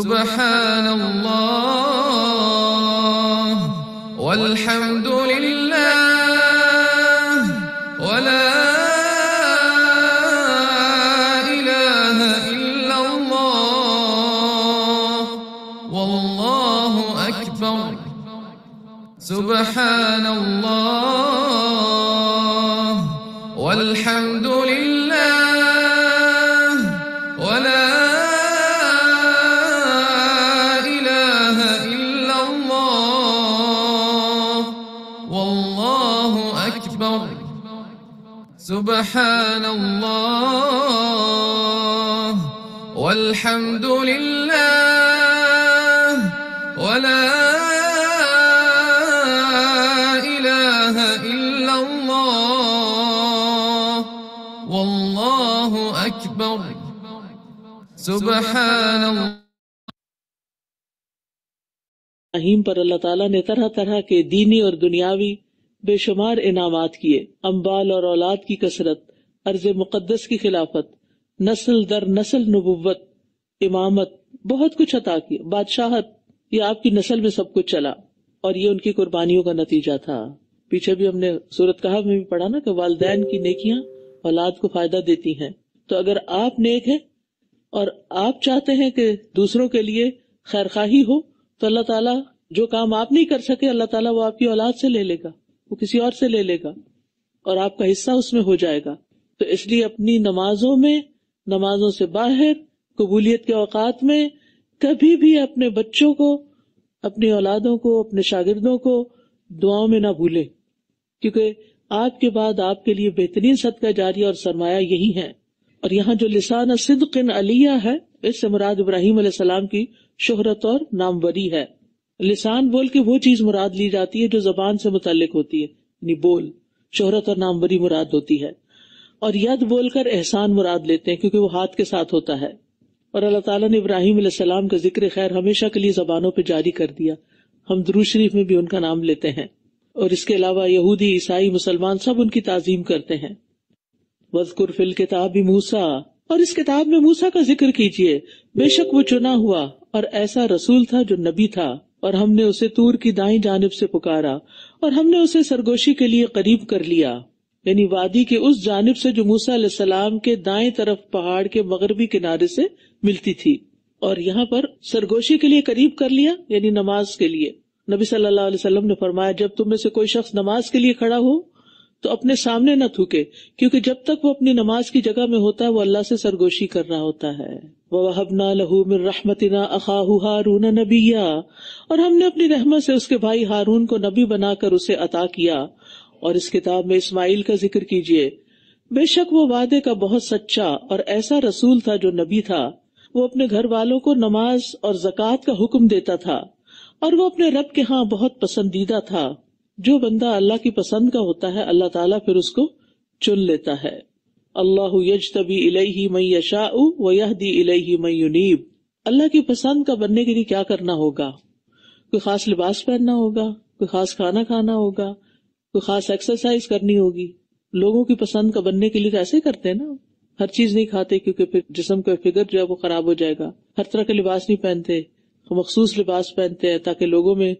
سبحان الله والحمد لله سبحان الله والحمد لله ولا إله إلا الله والله أكبر سبحان الله ابراہیم پر اللہ تعالیٰ نے طرح طرح کے دینی اور دنیاوی बेशुमार इनाम किए अम्बाल और औलाद की कसरत अर्ज मुकदस की खिलाफत नस्ल दर नस्ल नबुवत इमामत बहुत कुछ अता किया बादशाहत ये आपकी नस्ल में सब कुछ चला और ये उनकी कुर्बानियों का नतीजा था पीछे भी हमने सूरत कहा में भी पढ़ा ना कि वाले की नेकियां औलाद को फायदा देती हैं तो अगर आप नेक हैं और आप चाहते हैं कि दूसरों के लिए खैरखाही हो तो अल्लाह ताला जो काम आप नहीं कर सके अल्लाह ताला वो आपकी औलाद से ले लेगा वो किसी और से ले लेगा और आपका हिस्सा उसमें हो जाएगा तो इसलिए अपनी नमाजों में नमाजों से बाहर कबूलियत के औकात में कभी भी अपने बच्चों को अपनी औलादों को अपने शागिर्दों को दुआओं में ना भूले क्योंकि आपके बाद आपके लिए बेहतरीन सदका जारी और सरमाया यही है और यहाँ जो लिसान सिद्किन अलिया है इससे मुराद इब्राहिम सलाम की शोहरत और नामवरी है लिसान बोल के वो चीज मुराद ली जाती है जो जबान से मुतालिक होती है यानी बोल शोहरत और नामवरी मुराद होती है और यद बोलकर एहसान मुराद लेते हैं क्योंकि वो हाथ के साथ होता है और अल्लाह ताला ने इब्राहिम का जिक्र खैर हमेशा के लिए जबानों पर जारी कर दिया हम दरू शरीफ में भी उनका नाम लेते हैं और इसके अलावा यहूदी ईसाई मुसलमान सब उनकी ताजीम करते हैं वजकुर फिल किताब मूसा और इस किताब में मूसा का जिक्र कीजिए बेशक वो चुना हुआ और ऐसा रसूल था जो नबी था और हमने उसे तूर की दाई जानब से पुकारा और हमने उसे सरगोशी के लिए करीब कर लिया यानी वादी के उस जानब से जो मूसा सलाम के दाएं तरफ पहाड़ के मगरबी किनारे से मिलती थी और यहाँ पर सरगोशी के लिए करीब कर लिया यानी नमाज के लिए नबी सल्लल्लाहु अलैहि वसल्लम ने फरमाया जब तुम में से कोई शख्स नमाज के लिए खड़ा हो तो अपने सामने न थूके क्योंकि जब तक वो अपनी नमाज की जगह में होता है वो अल्लाह से सरगोशी कर रहा होता है वहबना लहू नबिया और हमने अपनी रहमत से उसके भाई हारून को नबी बनाकर उसे अता किया और इस किताब में इस्माइल का जिक्र कीजिए बेशक वो वादे का बहुत सच्चा और ऐसा रसूल था जो नबी था वो अपने घर वालों को नमाज और जक़ात का हुक्म देता था और वो अपने रब के हाँ बहुत पसंदीदा था जो बंदा अल्लाह की पसंद का होता है अल्लाह ताला फिर उसको चुन लेता है अल्लाह यज तभी इलही मई यशा व यहदी इलेही मई अल्लाह की पसंद का बनने के लिए क्या करना होगा कोई खास लिबास पहनना होगा कोई खास खाना खाना होगा कोई खास एक्सरसाइज करनी होगी लोगों की पसंद का बनने के लिए तो ऐसे करते हैं ना हर चीज नहीं खाते क्योंकि फिर जिसम का फिगर जो है वो खराब हो जाएगा हर तरह का लिबास नहीं पहनते मखसूस लिबास पहनते हैं ताकि लोगों में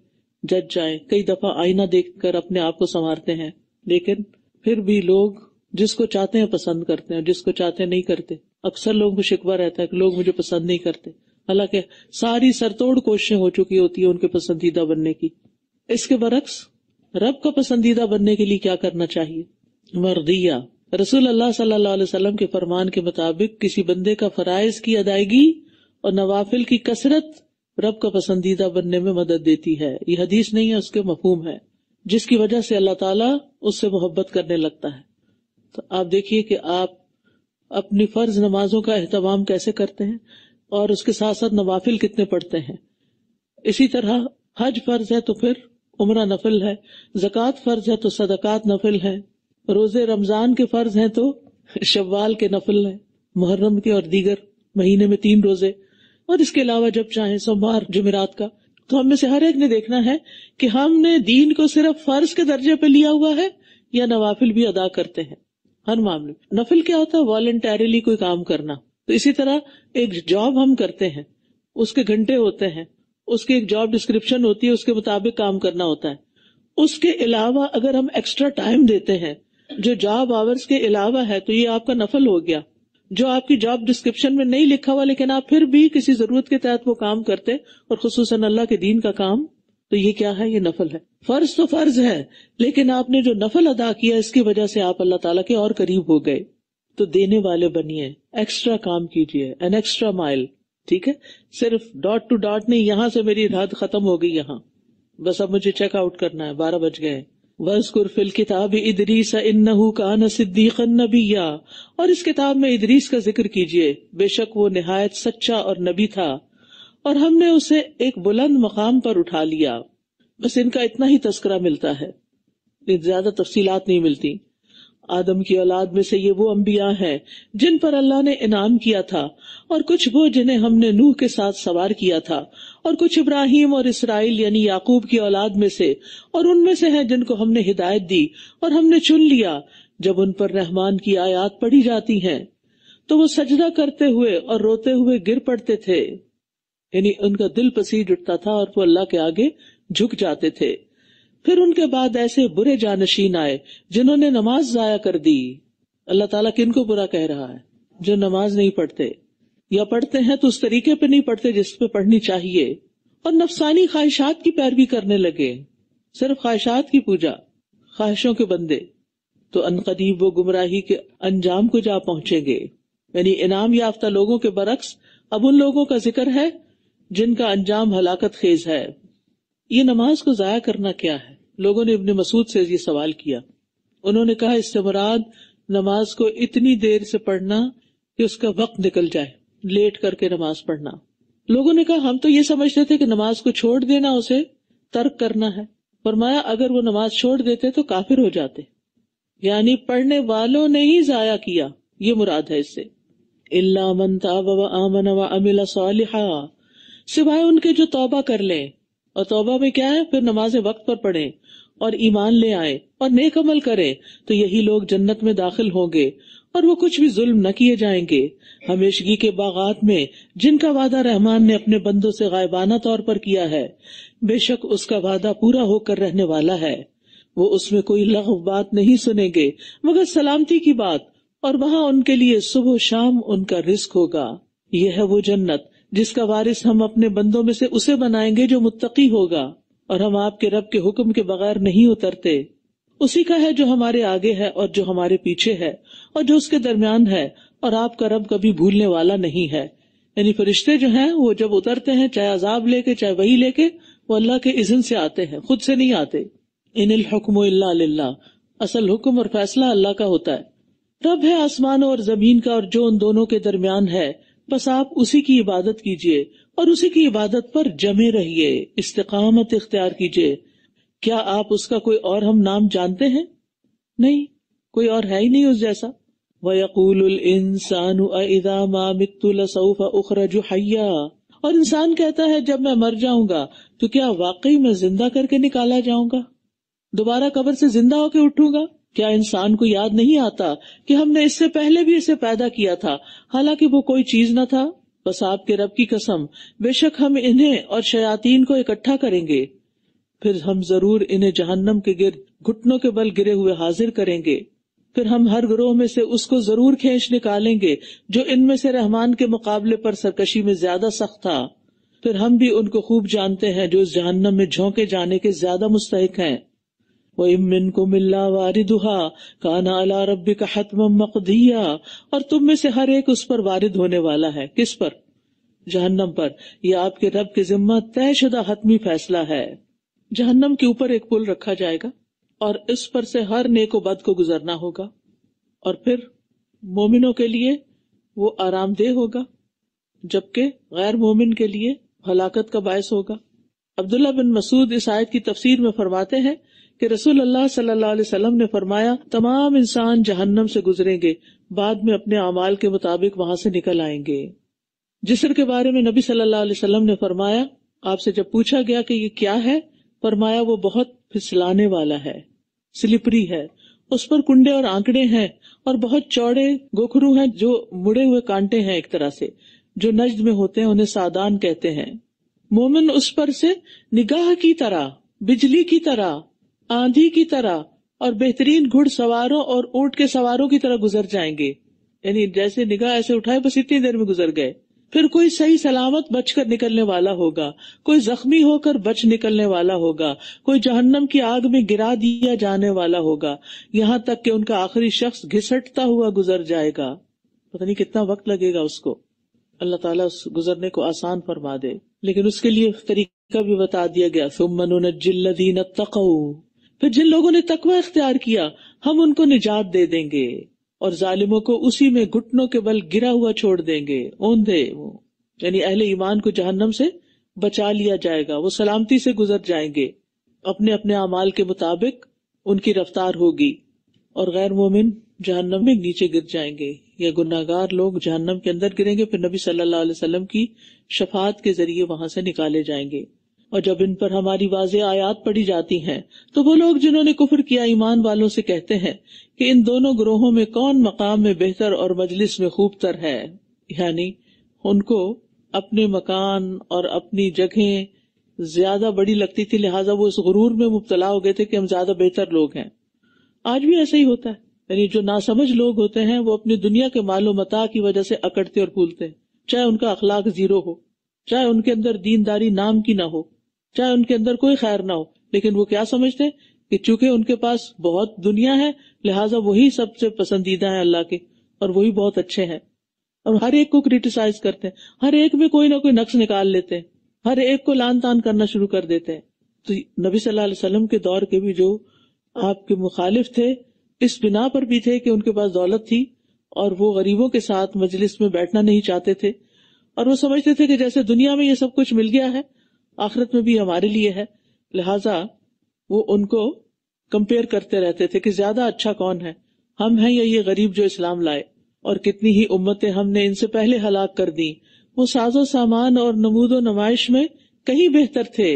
जज जाए कई दफा आईना देखकर अपने आप को संवारते हैं लेकिन फिर भी लोग जिसको चाहते हैं पसंद करते हैं जिसको चाहते हैं नहीं करते अक्सर लोग को शिकवा रहता है कि लोग मुझे पसंद नहीं करते हालांकि सारी सरतोड़ कोशिशें हो चुकी होती है उनके पसंदीदा बनने की इसके बरक्स रब का पसंदीदा बनने के लिए क्या करना चाहिए मर्दिया रसूल अल्लाह सल्लल्लाहु अलैहि वसल्लम के फरमान के मुताबिक किसी बंदे का फराइज की अदायगी और नवाफिल की कसरत रब का पसंदीदा बनने में मदद देती है ये हदीस नहीं है उसके मफहूम है जिसकी वजह से अल्लाह ताला उससे मोहब्बत करने लगता है तो आप देखिए कि आप अपनी फर्ज नमाजों का एहतमाम कैसे करते हैं और उसके साथ साथ नवाफिल कितने पढ़ते हैं इसी तरह हज फर्ज है तो फिर उम्र नफिल है जक़ात फर्ज है तो सदक़ात नफिल है रोजे रमजान के फर्ज है तो शवाल के नफिल है मुहर्रम के और दीगर महीने में तीन रोजे और इसके अलावा जब चाहे सोमवार जमेरात का तो हमें से हर एक ने देखना है कि हमने दीन को सिर्फ फर्ज के दर्जे पे लिया हुआ है या नवाफिल भी अदा करते हैं हर मामले नफिल क्या होता है वॉलेंटरिली कोई काम करना तो इसी तरह एक जॉब हम करते हैं उसके घंटे होते हैं उसकी एक जॉब डिस्क्रिप्शन होती है उसके मुताबिक काम करना होता है उसके अलावा अगर हम एक्स्ट्रा टाइम देते हैं जो जॉब आवर्स के अलावा है तो ये आपका नफल हो गया जो आपकी जॉब डिस्क्रिप्शन में नहीं लिखा हुआ लेकिन आप फिर भी किसी जरूरत के तहत वो काम करते और खसूस अल्लाह के दीन का काम तो ये क्या है ये नफल है फर्ज तो फर्ज है लेकिन आपने जो नफल अदा किया इसकी वजह से आप अल्लाह ताला के और करीब हो गए तो देने वाले बनिए एक्स्ट्रा काम कीजिए एन एक्स्ट्रा माइल ठीक है सिर्फ डॉट टू डॉट नहीं यहाँ से मेरी रात खत्म हो गई यहाँ बस अब मुझे चेकआउट करना है बारह बज गए वजकुर फिल किताब इदरीस इन्नहू कान सिद्दीकन नबिया और इस किताब में इदरीस का जिक्र कीजिए बेशक वो नहायत सच्चा और नबी था और हमने उसे एक बुलंद मकाम पर उठा लिया बस इनका इतना ही तस्करा मिलता है ज्यादा तफसीलात नहीं मिलती आदम की औलाद में से ये वो अम्बिया है जिन पर अल्लाह ने इनाम किया था और कुछ वो जिन्हें हमने नूह के साथ सवार किया था और कुछ इब्राहिम और इसराइल यानी याकूब की औलाद में से और उनमें से हैं जिनको हमने हिदायत दी और हमने चुन लिया जब उन पर रहमान की आयात पढ़ी जाती हैं तो वो सजदा करते हुए और रोते हुए गिर पड़ते थे यानी उनका दिल पसीज उठता था और वो अल्लाह के आगे झुक जाते थे फिर उनके बाद ऐसे बुरे जानशीन आए जिन्होंने नमाज जाया कर दी अल्लाह ताला किन को बुरा कह रहा है जो नमाज नहीं पढ़ते या पढ़ते हैं तो उस तरीके पे नहीं पढ़ते जिस पे पढ़नी चाहिए और नफसानी ख्वाहिशात की पैरवी करने लगे सिर्फ ख्वाहिशात की पूजा ख्वाहिशों के बंदे तो अनकदीब वो गुमराही के अंजाम को जा पहुंचेंगे यानी इनाम याफ्ता लोगों के बरक्स अब उन लोगों का जिक्र है जिनका अंजाम हलाकत खेज है ये नमाज को जया करना क्या है लोगों ने इबन मसूद से ये सवाल किया उन्होंने कहा इससे मुराद नमाज को इतनी देर से पढ़ना कि उसका वक्त निकल जाए लेट करके नमाज पढ़ना लोगों ने कहा हम तो ये समझते थे कि नमाज को छोड़ देना उसे तर्क करना है फरमाया अगर वो नमाज छोड़ देते तो काफिर हो जाते यानी पढ़ने वालों ने ही जाया किया ये मुराद है इससे इल्ला मन अमन व अमिला सालिहा सिवाय उनके जो तोबा कर ले और तोबा में क्या है फिर नमाज वक्त पर पढ़े और ईमान ले आए और नेक अमल तो यही लोग जन्नत में दाखिल होंगे और वो कुछ भी जुल्म न किए जाएंगे हमेशगी के बागात में जिनका वादा रहमान ने अपने बंदों से गायबाना तौर पर किया है बेशक उसका वादा पूरा होकर रहने वाला है वो उसमें कोई लघ बात नहीं सुनेंगे मगर सलामती की बात और वहाँ उनके लिए सुबह शाम उनका रिस्क होगा यह है वो जन्नत जिसका वारिस हम अपने बंदों में से उसे बनाएंगे जो मुत्तकी होगा और हम आपके रब के हुक्म के बगैर नहीं उतरते उसी का है जो हमारे आगे है और जो हमारे पीछे है और जो उसके दरमियान है और आपका रब कभी भूलने वाला नहीं है यानी फरिश्ते जो हैं वो जब उतरते हैं चाहे अजाब लेके चाहे वही लेके वो अल्लाह के इजन से आते हैं खुद से नहीं आते इन हुक्म असल हुक्म और फैसला अल्लाह का होता है रब है आसमान और जमीन का और जो उन दोनों के दरमियान है बस आप उसी की इबादत कीजिए और उसी की इबादत पर जमे रहिए इस्तकामत इख्तियार कीजिए क्या आप उसका कोई और हम नाम जानते हैं नहीं कोई और है ही नहीं उस जैसा वयकूल इंसान उखरज हया और इंसान कहता है जब मैं मर जाऊंगा तो क्या वाकई मैं जिंदा करके निकाला जाऊंगा दोबारा कबर से जिंदा होकर उठूंगा क्या इंसान को याद नहीं आता कि हमने इससे पहले भी इसे पैदा किया था हालांकि वो कोई चीज न था बस आपके रब की कसम बेशक हम इन्हें और शयातीन को इकट्ठा करेंगे फिर हम जरूर इन्हें जहन्नम के गिर घुटनों के बल गिरे हुए हाजिर करेंगे फिर हम हर ग्रोह में से उसको जरूर खींच निकालेंगे जो इनमें से रहमान के मुकाबले पर सरकशी में ज्यादा सख्त था फिर हम भी उनको खूब जानते हैं जो इस जहन्नम में झोंके जाने के ज्यादा मुस्तक हैं वम को मिल्ला वारिदुहा काना अला का हतम मकदिया और तुम में से हर एक उस पर वारिद होने वाला है किस पर जहन्नम पर यह आपके रब के जिम्मा शुदा हतमी फैसला है जहन्नम के ऊपर एक पुल रखा जाएगा और इस पर से हर नेको बद को गुजरना होगा और फिर मोमिनों के लिए वो आरामदेह होगा जबकि गैर मोमिन के लिए हलाकत का बायस होगा अब्दुल्ला बिन मसूद इस आयत की तफसीर में फरमाते हैं कि रसूल अल्लाह सल्लल्लाहु अलैहि वसल्लम ने फरमाया तमाम इंसान जहन्नम से गुजरेंगे बाद में अपने अमाल के मुताबिक वहां से निकल आएंगे जिसर के बारे में नबी सल्लल्लाहु अलैहि वसल्लम ने फरमाया आपसे जब पूछा गया कि ये क्या है फरमाया वो बहुत फिसलाने वाला है स्लिपरी है उस पर कुंडे और आंकड़े हैं और बहुत चौड़े गोखरू हैं जो मुड़े हुए कांटे हैं एक तरह से जो नज्द में होते हैं उन्हें सादान कहते हैं मोमिन उस पर से निगाह की तरह बिजली की तरह आंधी की तरह और बेहतरीन घुड़ सवारों और ऊंट के सवारों की तरह गुजर जाएंगे यानी जैसे निगाह ऐसे उठाए बस इतनी देर में गुजर गए फिर कोई सही सलामत बचकर निकलने वाला होगा कोई जख्मी होकर बच निकलने वाला होगा कोई जहन्नम की आग में गिरा दिया जाने वाला होगा यहाँ तक कि उनका आखिरी शख्स घिसटता हुआ गुजर जाएगा पता नहीं कितना वक्त लगेगा उसको अल्लाह ताला उस गुजरने को आसान फरमा दे लेकिन उसके लिए तरीका भी बता दिया गया सुमन जिल्लदीन तक फिर तो जिन लोगों ने तकवा इख्तियार किया हम उनको निजात दे देंगे और जालिमों को उसी में घुटनों के बल गिरा हुआ छोड़ देंगे ओंधे वो यानी अहले ईमान को जहन्नम से बचा लिया जाएगा वो सलामती से गुजर जाएंगे अपने अपने अमाल के मुताबिक उनकी रफ्तार होगी और गैर मोमिन जहन्नम में नीचे गिर जाएंगे या गुनागार लोग जहन्नम के अंदर गिरेंगे फिर नबी सल्लल्लाहु अलैहि वसल्लम की शफात के जरिए वहां से निकाले जाएंगे और जब इन पर हमारी वाज आयात पड़ी जाती हैं तो वो लोग जिन्होंने कुफर किया ईमान वालों से कहते हैं कि इन दोनों ग्रोहों में कौन मकाम में बेहतर और मजलिस में खूबतर है यानी उनको अपने मकान और अपनी जगह ज्यादा बड़ी लगती थी लिहाजा वो इस गुरूर में मुबतला हो गए थे कि हम ज्यादा बेहतर लोग हैं आज भी ऐसा ही होता है यानी जो नासमझ लोग होते हैं वो अपनी दुनिया के मालो मता की वजह से अकड़ते और फूलते हैं चाहे उनका अखलाक जीरो हो चाहे उनके अंदर दीनदारी नाम की ना हो चाहे उनके अंदर कोई खैर ना हो लेकिन वो क्या समझते कि चूंकि उनके पास बहुत दुनिया है लिहाजा वही सबसे पसंदीदा है अल्लाह के और वही बहुत अच्छे हैं और हर एक को क्रिटिसाइज करते हैं हर एक में कोई ना कोई नक्श निकाल लेते हैं हर एक को लान तान करना शुरू कर देते हैं तो नबी सल्लल्लाहु अलैहि वसल्लम के दौर के भी जो आपके मुखालिफ थे इस बिना पर भी थे कि उनके पास दौलत थी और वो गरीबों के साथ मजलिस में बैठना नहीं चाहते थे और वो समझते थे कि जैसे दुनिया में ये सब कुछ मिल गया है आखिरत में भी हमारे लिए है लिहाजा वो उनको कंपेयर करते रहते थे कि ज्यादा अच्छा कौन है हम हैं या ये गरीब जो इस्लाम लाए और कितनी ही उम्मतें हमने इनसे पहले हलाक कर दी वो साजो सामान और नमूदो नुमाइश में कहीं बेहतर थे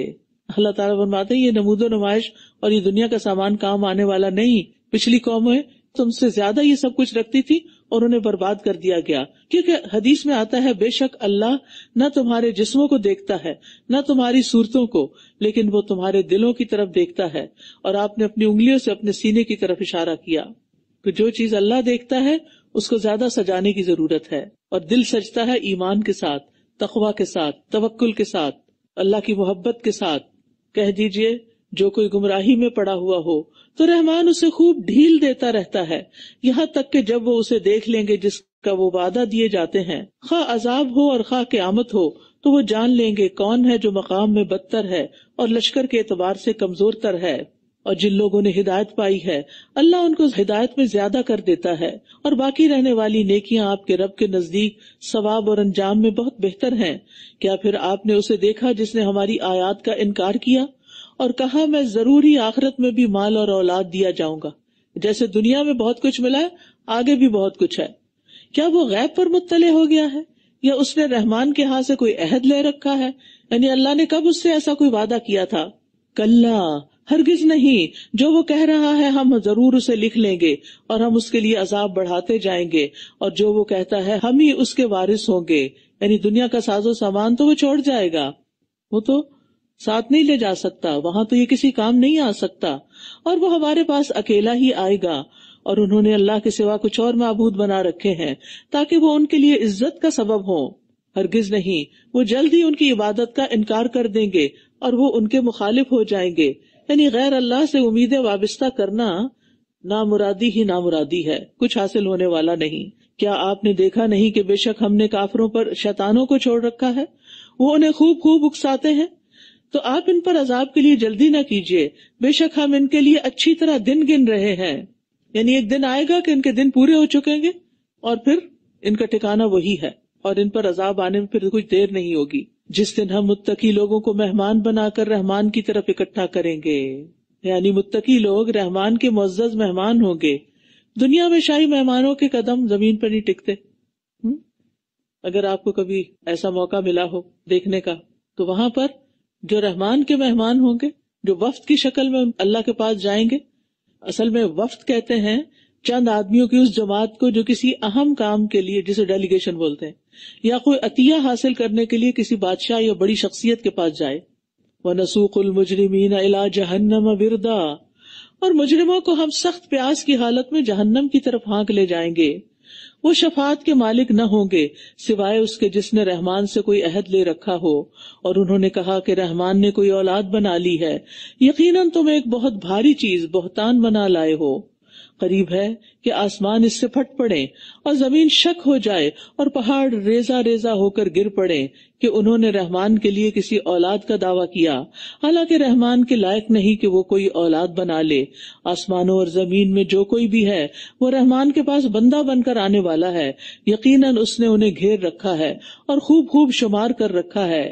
अल्लाह ताला फरमाते ये नमूदो नुमाइश और ये दुनिया का सामान काम आने वाला नहीं पिछली कौमें तुमसे ज्यादा ये सब कुछ रखती थी और उन्हें बर्बाद कर दिया गया क्योंकि हदीस में आता है बेशक अल्लाह न तुम्हारे जिस्मों को देखता है न तुम्हारी सूरतों को लेकिन वो तुम्हारे दिलों की तरफ देखता है और आपने अपनी उंगलियों से अपने सीने की तरफ इशारा किया तो जो चीज अल्लाह देखता है उसको ज्यादा सजाने की जरूरत है और दिल सजता है ईमान के साथ तखवा के साथ तवक्ल के साथ अल्लाह की मोहब्बत के साथ कह दीजिए जो कोई गुमराही में पड़ा हुआ हो तो रहमान उसे खूब ढील देता रहता है यहाँ तक कि जब वो उसे देख लेंगे जिसका वो वादा दिए जाते हैं खा अजाब हो और खा आमद हो तो वो जान लेंगे कौन है जो मकाम में बदतर है और लश्कर के एतबार से कमजोर तर है और जिन लोगों ने हिदायत पाई है अल्लाह उनको हिदायत में ज्यादा कर देता है और बाकी रहने वाली नेकियां आपके रब के नजदीक सवाब और अंजाम में बहुत बेहतर हैं क्या फिर आपने उसे देखा जिसने हमारी आयात का इनकार किया और कहा मैं जरूरी आखिरत में भी माल और औलाद दिया जाऊंगा जैसे दुनिया में बहुत कुछ मिला है आगे भी बहुत कुछ है क्या वो गैब पर मुतले हो गया है या उसने रहमान के हाथ से कोई अहद ले रखा है यानी अल्लाह ने कब उससे ऐसा कोई वादा किया था कल्ला हरगिज नहीं जो वो कह रहा है हम जरूर उसे लिख लेंगे और हम उसके लिए अजाब बढ़ाते जाएंगे और जो वो कहता है हम ही उसके वारिस होंगे यानी दुनिया का साजो सामान तो वो छोड़ जाएगा वो तो साथ नहीं ले जा सकता वहां तो ये किसी काम नहीं आ सकता और वो हमारे पास अकेला ही आएगा और उन्होंने अल्लाह के सिवा कुछ और महबूद बना रखे हैं ताकि वो उनके लिए इज्जत का सबब हो हरगिज नहीं वो जल्द ही उनकी इबादत का इनकार कर देंगे और वो उनके मुखालिफ हो जाएंगे यानी गैर अल्लाह से उम्मीदें वाबस्ता करना नामुरादी ही नामुरादी है कुछ हासिल होने वाला नहीं क्या आपने देखा नहीं कि बेशक हमने काफरों पर शैतानों को छोड़ रखा है वो उन्हें खूब खूब उकसाते हैं तो आप इन पर अजाब के लिए जल्दी ना कीजिए बेशक हम इनके लिए अच्छी तरह दिन गिन रहे हैं यानी एक दिन आएगा कि इनके दिन पूरे हो चुकेंगे और फिर इनका ठिकाना वही है और इन पर अजाब आने में फिर कुछ देर नहीं होगी जिस दिन हम मुत्तकी लोगों को मेहमान बनाकर रहमान की तरफ इकट्ठा करेंगे यानी मुत्तकी लोग रहमान के मुआज मेहमान होंगे दुनिया में शाही मेहमानों के कदम जमीन पर नहीं टिकते हुँ? हम्म? अगर आपको कभी ऐसा मौका मिला हो देखने का तो वहां पर जो रहमान के मेहमान होंगे जो वफ्त की शक्ल में अल्लाह के पास जाएंगे असल में वफ्त कहते हैं चंद आदमियों की उस जमात को जो किसी अहम काम के लिए जिसे डेलीगेशन बोलते हैं या कोई अतिया हासिल करने के लिए किसी बादशाह या बड़ी शख्सियत के पास जाए व नसूकुल मुजरिमीन अला जहन्नम बिरदा और मुजरिमों को हम सख्त प्यास की हालत में जहन्नम की तरफ हाँक ले जाएंगे वो शफात के मालिक न होंगे सिवाय उसके जिसने रहमान से कोई अहद ले रखा हो और उन्होंने कहा कि रहमान ने कोई औलाद बना ली है यकीनन तुम एक बहुत भारी चीज बहुतान बना लाए हो करीब है कि आसमान इससे फट पड़े और जमीन शक हो जाए और पहाड़ रेजा रेजा होकर गिर पड़े कि उन्होंने रहमान के लिए किसी औलाद का दावा किया हालांकि रहमान के लायक नहीं कि वो कोई औलाद बना ले आसमानों और जमीन में जो कोई भी है वो रहमान के पास बंदा बनकर आने वाला है यकीन उसने उन्हें घेर रखा है और खूब खूब शुमार कर रखा है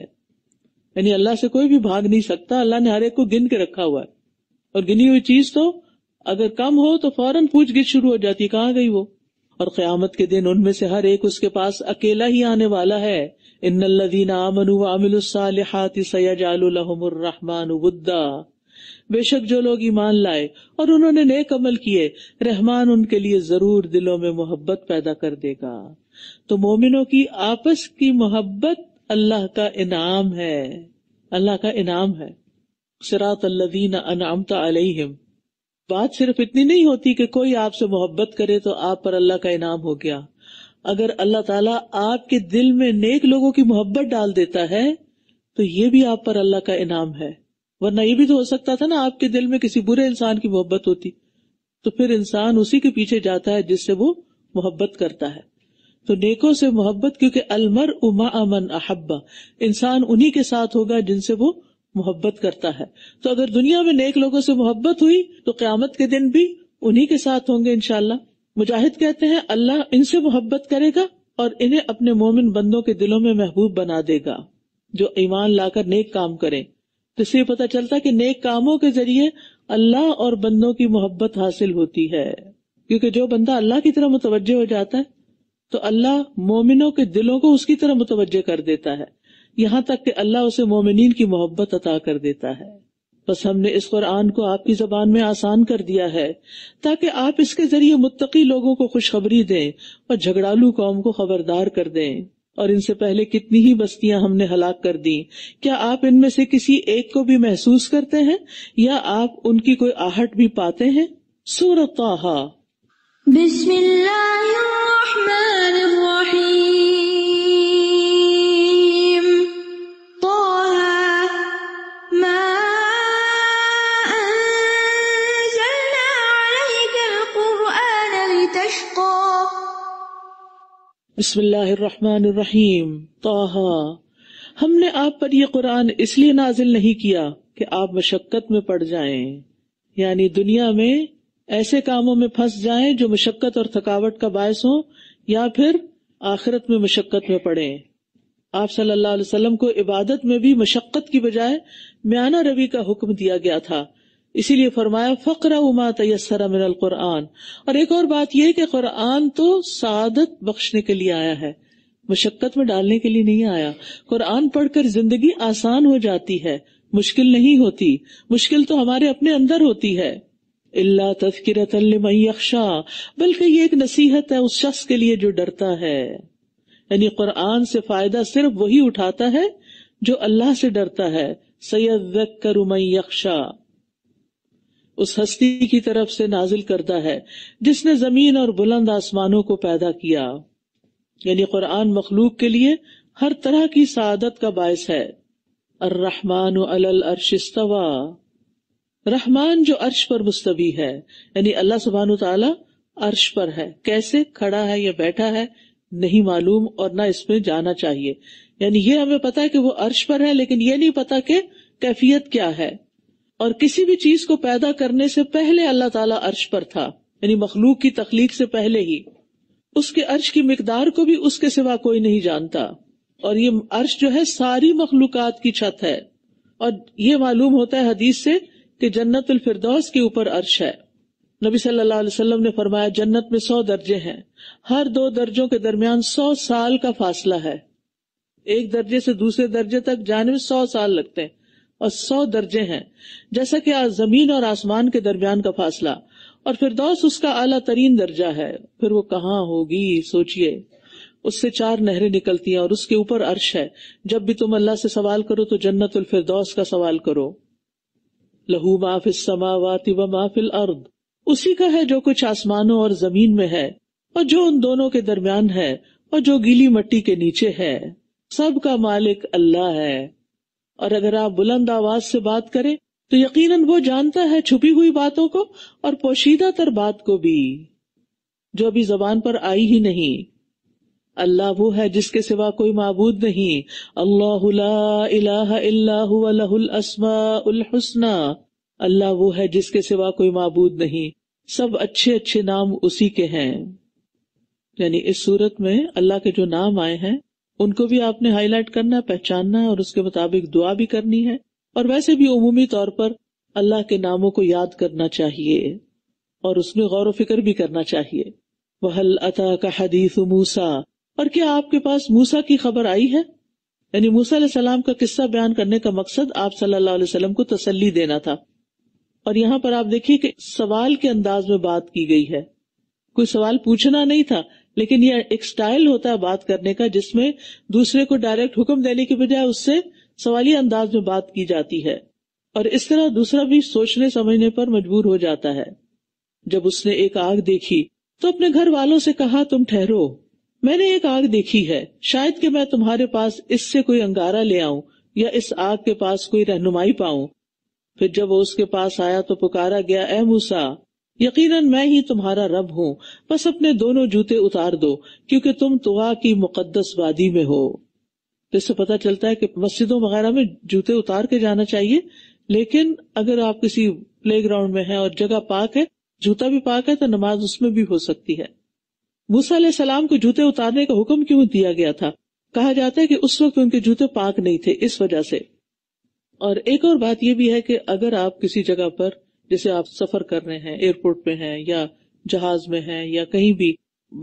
यानी अल्लाह से कोई भी भाग नहीं सकता अल्लाह ने हर एक को गिन के रखा हुआ है और गिनी हुई चीज तो अगर कम हो तो फौरन गिछ शुरू हो जाती कहाँ गई वो और क्यामत के दिन उनमें से हर एक उसके पास अकेला ही आने वाला है इन सयाजालहमुर्रहमानुद्दा बेशक जो लोग ईमान लाए और उन्होंने नेक अमल किए रहमान उनके लिए जरूर दिलों में मोहब्बत पैदा कर देगा तो मोमिनों की आपस की मोहब्बत अल्लाह का इनाम है अल्लाह का इनाम है सिरात अल्लादीन अनामता अलहिम बात सिर्फ इतनी नहीं होती कि कोई आपसे मोहब्बत करे तो आप पर अल्लाह का इनाम हो गया अगर अल्लाह ताला आपके दिल में नेक लोगों की मोहब्बत डाल देता है तो ये भी आप पर अल्लाह का इनाम है वरना ये भी तो हो सकता था ना आपके दिल में किसी बुरे इंसान की मोहब्बत होती तो फिर इंसान उसी के पीछे जाता है जिससे वो मोहब्बत करता है तो नेकों से मोहब्बत क्योंकि अलमर उमा अमन अहब्बा इंसान उन्हीं के साथ होगा जिनसे वो मोहब्बत करता है तो अगर दुनिया में नेक लोगों से मोहब्बत हुई तो क्यामत के दिन भी उन्ही के साथ होंगे इनशाला मुजाहिद कहते हैं अल्लाह इनसे मोहब्बत करेगा और इन्हें अपने मोमिन बंदों के दिलों में महबूब बना देगा जो ईमान लाकर नेक काम करें तो इससे पता चलता है कि नेक कामों के जरिए अल्लाह और बंदों की मोहब्बत हासिल होती है क्योंकि जो बंदा अल्लाह की तरह मुतवजह हो जाता है तो अल्लाह मोमिनों के दिलों को उसकी तरह मुतवजह कर देता है यहाँ तक कि अल्लाह उसे मोमिन की मोहब्बत अता कर देता है बस हमने इस कुरान को आपकी जबान में आसान कर दिया है ताकि आप इसके जरिए मुत्तकी लोगों को खुशखबरी दे और झगड़ालू कौम को खबरदार कर दे और इनसे पहले कितनी ही बस्तियां हमने हलाक कर दी क्या आप इनमें से किसी एक को भी महसूस करते हैं या आप उनकी कोई आहट भी पाते हैं सूरत बिस्मिल्लाह बिस्मिल्लाहिर्रहमानिर्रहीम ताहा हमने आप पर ये कुरान इसलिए नाजिल नहीं किया कि आप मशक्कत में पड़ जाएं यानी दुनिया में ऐसे कामों में फंस जाएं जो मशक्कत और थकावट का बायस हो या फिर आखिरत में मशक्कत में पड़े आप सल्लल्लाहु अलैहि वसल्लम को इबादत में भी मशक्कत की बजाय म्याना रवि का हुक्म दिया गया था इसीलिए फरमाया फकर उमा तयसर अमिन कुरान और एक और बात यह कि कुरान तो सादत बख्शने के लिए आया है मुशक्कत में डालने के लिए नहीं आया कुरान पढ़कर जिंदगी आसान हो जाती है मुश्किल नहीं होती मुश्किल तो हमारे अपने अंदर होती है अल्लाह तस्किरत यक्षा बल्कि ये एक नसीहत है उस शख्स के लिए जो डरता है यानी कुरान से फायदा सिर्फ वही उठाता है जो अल्लाह से डरता है सैयद कर अक्शा उस हस्ती की तरफ से नाजिल करता है जिसने जमीन और बुलंद आसमानों को पैदा किया यानी कुरान मखलूक के लिए हर तरह की सआदत का बायस है अर्रहमान अलल अर्शिस्तवा रहमान जो अर्श पर मुस्तवी है यानी अल्लाह सुबहान तला अर्श पर है कैसे खड़ा है या बैठा है नहीं मालूम और ना इसमें जाना चाहिए यानी ये हमें पता है कि वो अर्श पर है लेकिन ये नहीं पता कि कैफियत क्या है और किसी भी चीज को पैदा करने से पहले अल्लाह ताला अर्श पर था यानी मखलूक की तखलीक से पहले ही उसके अर्श की मकदार को भी उसके सिवा कोई नहीं जानता और ये अर्श जो है सारी मखलूकत की छत है और ये मालूम होता है हदीस से कि जन्नत फिरदौस के ऊपर अर्श है नबी सल्लल्लाहु अलैहि वसल्लम ने फरमाया जन्नत में सौ दर्जे हैं हर दो दर्जों के दरमियान सौ साल का फासला है एक दर्जे से दूसरे दर्जे तक जाने में सौ साल लगते हैं और सौ दर्जे हैं जैसा कि आज जमीन और आसमान के दरमियान का फासला और फिरदौस उसका आला तरीन दर्जा है फिर वो कहाँ होगी सोचिए उससे चार नहरें निकलती हैं और उसके ऊपर अर्श है जब भी तुम अल्लाह से सवाल करो तो जन्नतुल फिरदौस का सवाल करो लहू माफिल समावाति व माफिल अर्द उसी का है जो कुछ आसमानों और जमीन में है और जो उन दोनों के दरमियान है और जो गीली मट्टी के नीचे है सबका मालिक अल्लाह है और अगर आप बुलंद आवाज से बात करें तो यकीनन वो जानता है छुपी हुई बातों को और पोशीदा तर बात को भी जो अभी जबान पर आई ही नहीं अल्लाह वो है जिसके सिवा कोई मबूद नहीं अल्लाहना अल्लाह वो है जिसके सिवा कोई मबूद नहीं सब अच्छे अच्छे नाम उसी के हैं यानी इस सूरत में अल्लाह के जो नाम आए हैं उनको भी आपने हाईलाइट करना पहचानना है और उसके मुताबिक दुआ भी करनी है और वैसे भी उमूमी तौर पर अल्लाह के नामों को याद करना चाहिए और उसमें गौर फिक्र भी करना चाहिए वहल अता का हदीफ मूसा और क्या आपके पास मूसा की खबर आई है यानी मूसा सलाम का किस्सा बयान करने का मकसद आप सल्लल्लाहु अलैहि वसल्लम को तसल्ली देना था और यहाँ पर आप देखिए कि सवाल के अंदाज में बात की गई है कोई सवाल पूछना नहीं था लेकिन यह एक स्टाइल होता है बात करने का जिसमें दूसरे को डायरेक्ट हुक्म देने की बजाय उससे सवाली अंदाज में बात की जाती है और इस तरह दूसरा भी सोचने समझने पर मजबूर हो जाता है जब उसने एक आग देखी तो अपने घर वालों से कहा तुम ठहरो मैंने एक आग देखी है शायद कि मैं तुम्हारे पास इससे कोई अंगारा ले आऊं या इस आग के पास कोई रहनुमाई पाऊं फिर जब वो उसके पास आया तो पुकारा गया ए मूसा यकीनन मैं ही तुम्हारा रब हूँ बस अपने दोनों जूते उतार दो क्योंकि तुम तुआ की मुकद्दस वादी में हो तो इससे पता चलता है कि मस्जिदों वगैरह में जूते उतार के जाना चाहिए लेकिन अगर आप किसी प्ले ग्राउंड में है और जगह पाक है जूता भी पाक है तो नमाज उसमें भी हो सकती है मूसा सलाम को जूते उतारने का हुक्म क्यों दिया गया था कहा जाता है कि उस वक्त उनके जूते पाक नहीं थे इस वजह से और एक और बात यह भी है कि अगर आप किसी जगह पर जैसे आप सफर कर रहे हैं एयरपोर्ट पे हैं या जहाज में हैं या कहीं भी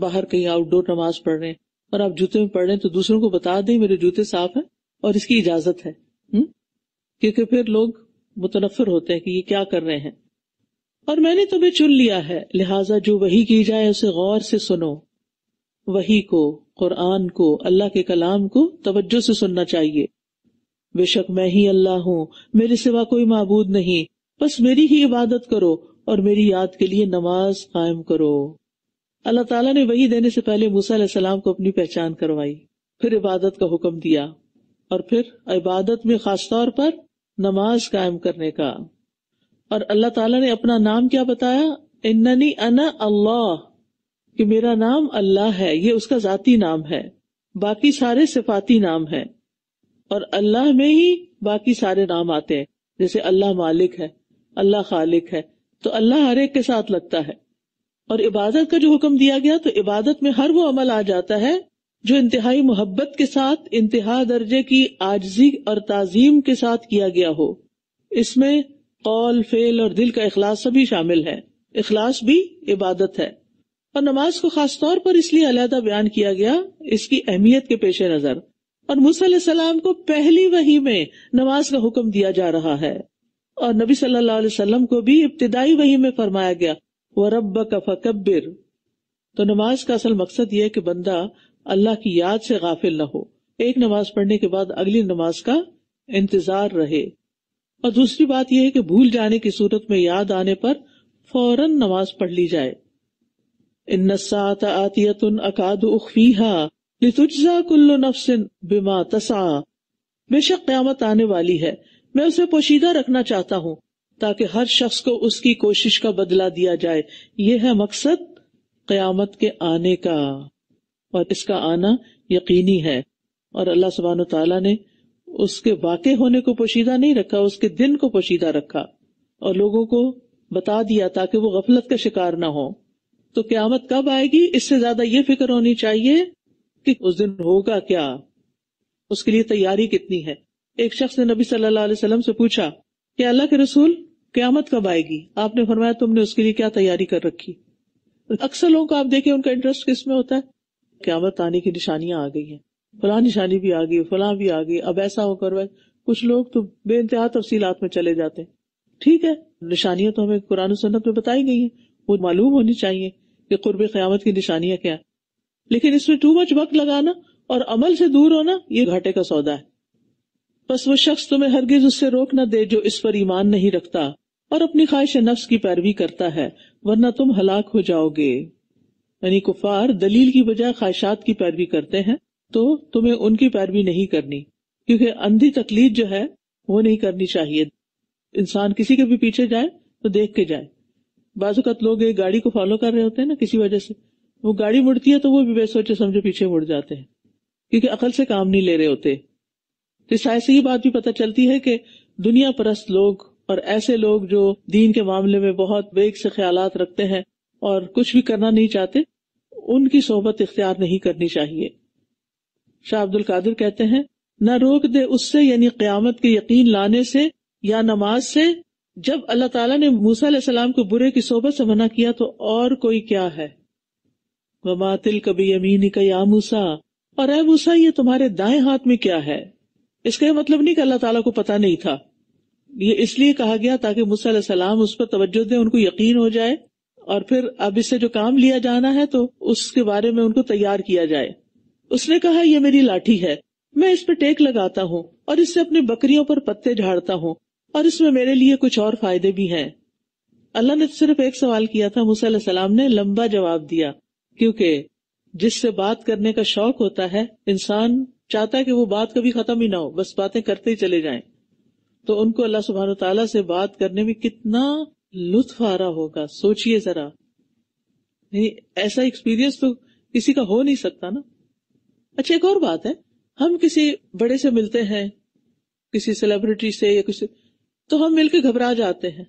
बाहर कहीं आउटडोर नमाज पढ़ रहे हैं और आप जूते में पढ़ रहे हैं तो दूसरों को बता दें मेरे जूते साफ हैं और इसकी इजाजत है हम्म? क्योंकि फिर लोग मुतनफर होते हैं कि ये क्या कर रहे हैं और मैंने तुम्हें चुन लिया है लिहाजा जो वही की जाए उसे गौर से सुनो वही को कुरान को अल्लाह के कलाम को तवज्जो से सुनना चाहिए बेशक मैं ही अल्लाह हूँ मेरे सिवा कोई मबूद नहीं बस मेरी ही इबादत करो और मेरी याद के लिए नमाज कायम करो अल्लाह ताला ने वही देने से पहले मूसा सलाम को अपनी पहचान करवाई फिर इबादत का हुक्म दिया और फिर इबादत में खास तौर पर नमाज कायम करने का और अल्लाह ताला ने अपना नाम क्या बताया इन्नी अना अल्लाह कि मेरा नाम अल्लाह है ये उसका जाती नाम है बाकी सारे सिफाती नाम है और अल्लाह में ही बाकी सारे नाम आते हैं जैसे अल्लाह मालिक है अल्लाह खालिक है तो अल्लाह हर एक के साथ लगता है और इबादत का जो हुक्म दिया गया तो इबादत में हर वो अमल आ जाता है जो इंतहाई मोहब्बत के साथ इंतहा दर्जे की आजजी और ताजीम के साथ किया गया हो इसमें कौल फेल और दिल का इखलास सभी शामिल है इखलास भी इबादत है और नमाज को खास तौर पर इसलिए अलहदा बयान किया गया इसकी अहमियत के पेश नजर और मुसलम को पहली वही में नमाज का हुक्म दिया जा रहा है और नबी सल्लल्लाहु अलैहि वसल्लम को भी इब्तदाई वही में फरमाया गया व रब का फकबिर तो नमाज का असल मकसद यह है कि बंदा अल्लाह की याद से गाफिल न हो एक नमाज पढ़ने के बाद अगली नमाज का इंतजार रहे और दूसरी बात यह है कि भूल जाने की सूरत में याद आने पर फौरन नमाज पढ़ ली जाए इन सात अकाद कुल्लो नफसिन बिमा तसा बेशक क्यामत आने वाली है मैं उसे पोशीदा रखना चाहता हूँ ताकि हर शख्स को उसकी कोशिश का बदला दिया जाए यह है मकसद क्यामत के आने का और इसका आना यकीनी है और अल्लाह सुबहान तला ने उसके वाक़ होने को पोशीदा नहीं रखा उसके दिन को पोशीदा रखा और लोगों को बता दिया ताकि वो गफलत का शिकार ना हो तो क्यामत कब आएगी इससे ज्यादा ये फिक्र होनी चाहिए कि उस दिन होगा क्या उसके लिए तैयारी कितनी है एक शख्स ने नबी सल्लल्लाहु अलैहि वसल्लम से पूछा कि अल्लाह के रसूल क्यामत कब आएगी आपने फरमाया तुमने उसके लिए क्या तैयारी कर रखी अक्सर लोगों को आप देखे उनका इंटरेस्ट किस में होता है क्यामत आने की निशानियां आ गई है फला निशानी भी आ गई फला भी आ गई अब ऐसा होकर वैसा कुछ लोग तो बेइंतहा तफसीलात में चले जाते हैं ठीक है निशानियां तो हमें कुरान सन्नत में बताई गई है वो मालूम होनी चाहिए कि कुर्ब क्यामत की निशानियां क्या लेकिन इसमें टू मच वक्त लगाना और अमल से दूर होना ये घाटे का सौदा है बस वो शख्स तुम्हें हरगिज उससे रोक न दे जो इस पर ईमान नहीं रखता और अपनी ख्वाहिश नफ्स की पैरवी करता है वरना तुम हलाक हो जाओगे यानी कुफार दलील की बजाय ख्वाहिशात की पैरवी करते हैं तो तुम्हें उनकी पैरवी नहीं करनी क्योंकि अंधी तकलीद जो है वो नहीं करनी चाहिए इंसान किसी के भी पीछे जाए तो देख के जाए बाजुकत लोग एक गाड़ी को फॉलो कर रहे होते हैं ना किसी वजह से वो गाड़ी मुड़ती है तो वो भी बेसोचे समझे पीछे मुड़ जाते हैं क्योंकि अकल से काम नहीं ले रहे होते तो इस आयत से बात भी पता चलती है कि दुनिया परस्त लोग और ऐसे लोग जो दीन के मामले में बहुत वेग से ख्याल रखते हैं और कुछ भी करना नहीं चाहते उनकी सोहबत इख्तियार नहीं करनी चाहिए शाह अब्दुल कादिर कहते हैं न रोक दे उससे यानी क्यामत के यकीन लाने से या नमाज से जब अल्लाह ताला ने मूसा सलाम को बुरे की सोहबत से मना किया तो और कोई क्या है ममातिल कभी यमीनी का या मूसा और ए मूसा ये तुम्हारे दाएं हाथ में क्या है इसका यह मतलब नहीं कि अल्लाह ताला को पता नहीं था ये इसलिए कहा गया ताकि मूसा सलाम उस पर तवज्जो दें उनको यकीन हो जाए और फिर अब इससे जो काम लिया जाना है तो उसके बारे में उनको तैयार किया जाए उसने कहा यह मेरी लाठी है मैं इस पर टेक लगाता हूँ और इससे अपनी बकरियों पर पत्ते झाड़ता हूँ और इसमें मेरे लिए कुछ और फायदे भी हैं अल्लाह ने सिर्फ एक सवाल किया था मूसा सलाम ने लंबा जवाब दिया क्योंकि जिससे बात करने का शौक होता है इंसान चाहता है कि वो बात कभी खत्म ही ना हो बस बातें करते ही चले जाएं तो उनको अल्लाह सुबहान तला से बात करने में कितना लुत्फ आ रहा होगा सोचिए जरा नहीं ऐसा एक्सपीरियंस तो किसी का हो नहीं सकता ना अच्छा एक और बात है हम किसी बड़े से मिलते हैं किसी सेलिब्रिटी से या किसी तो हम मिलकर घबरा जाते हैं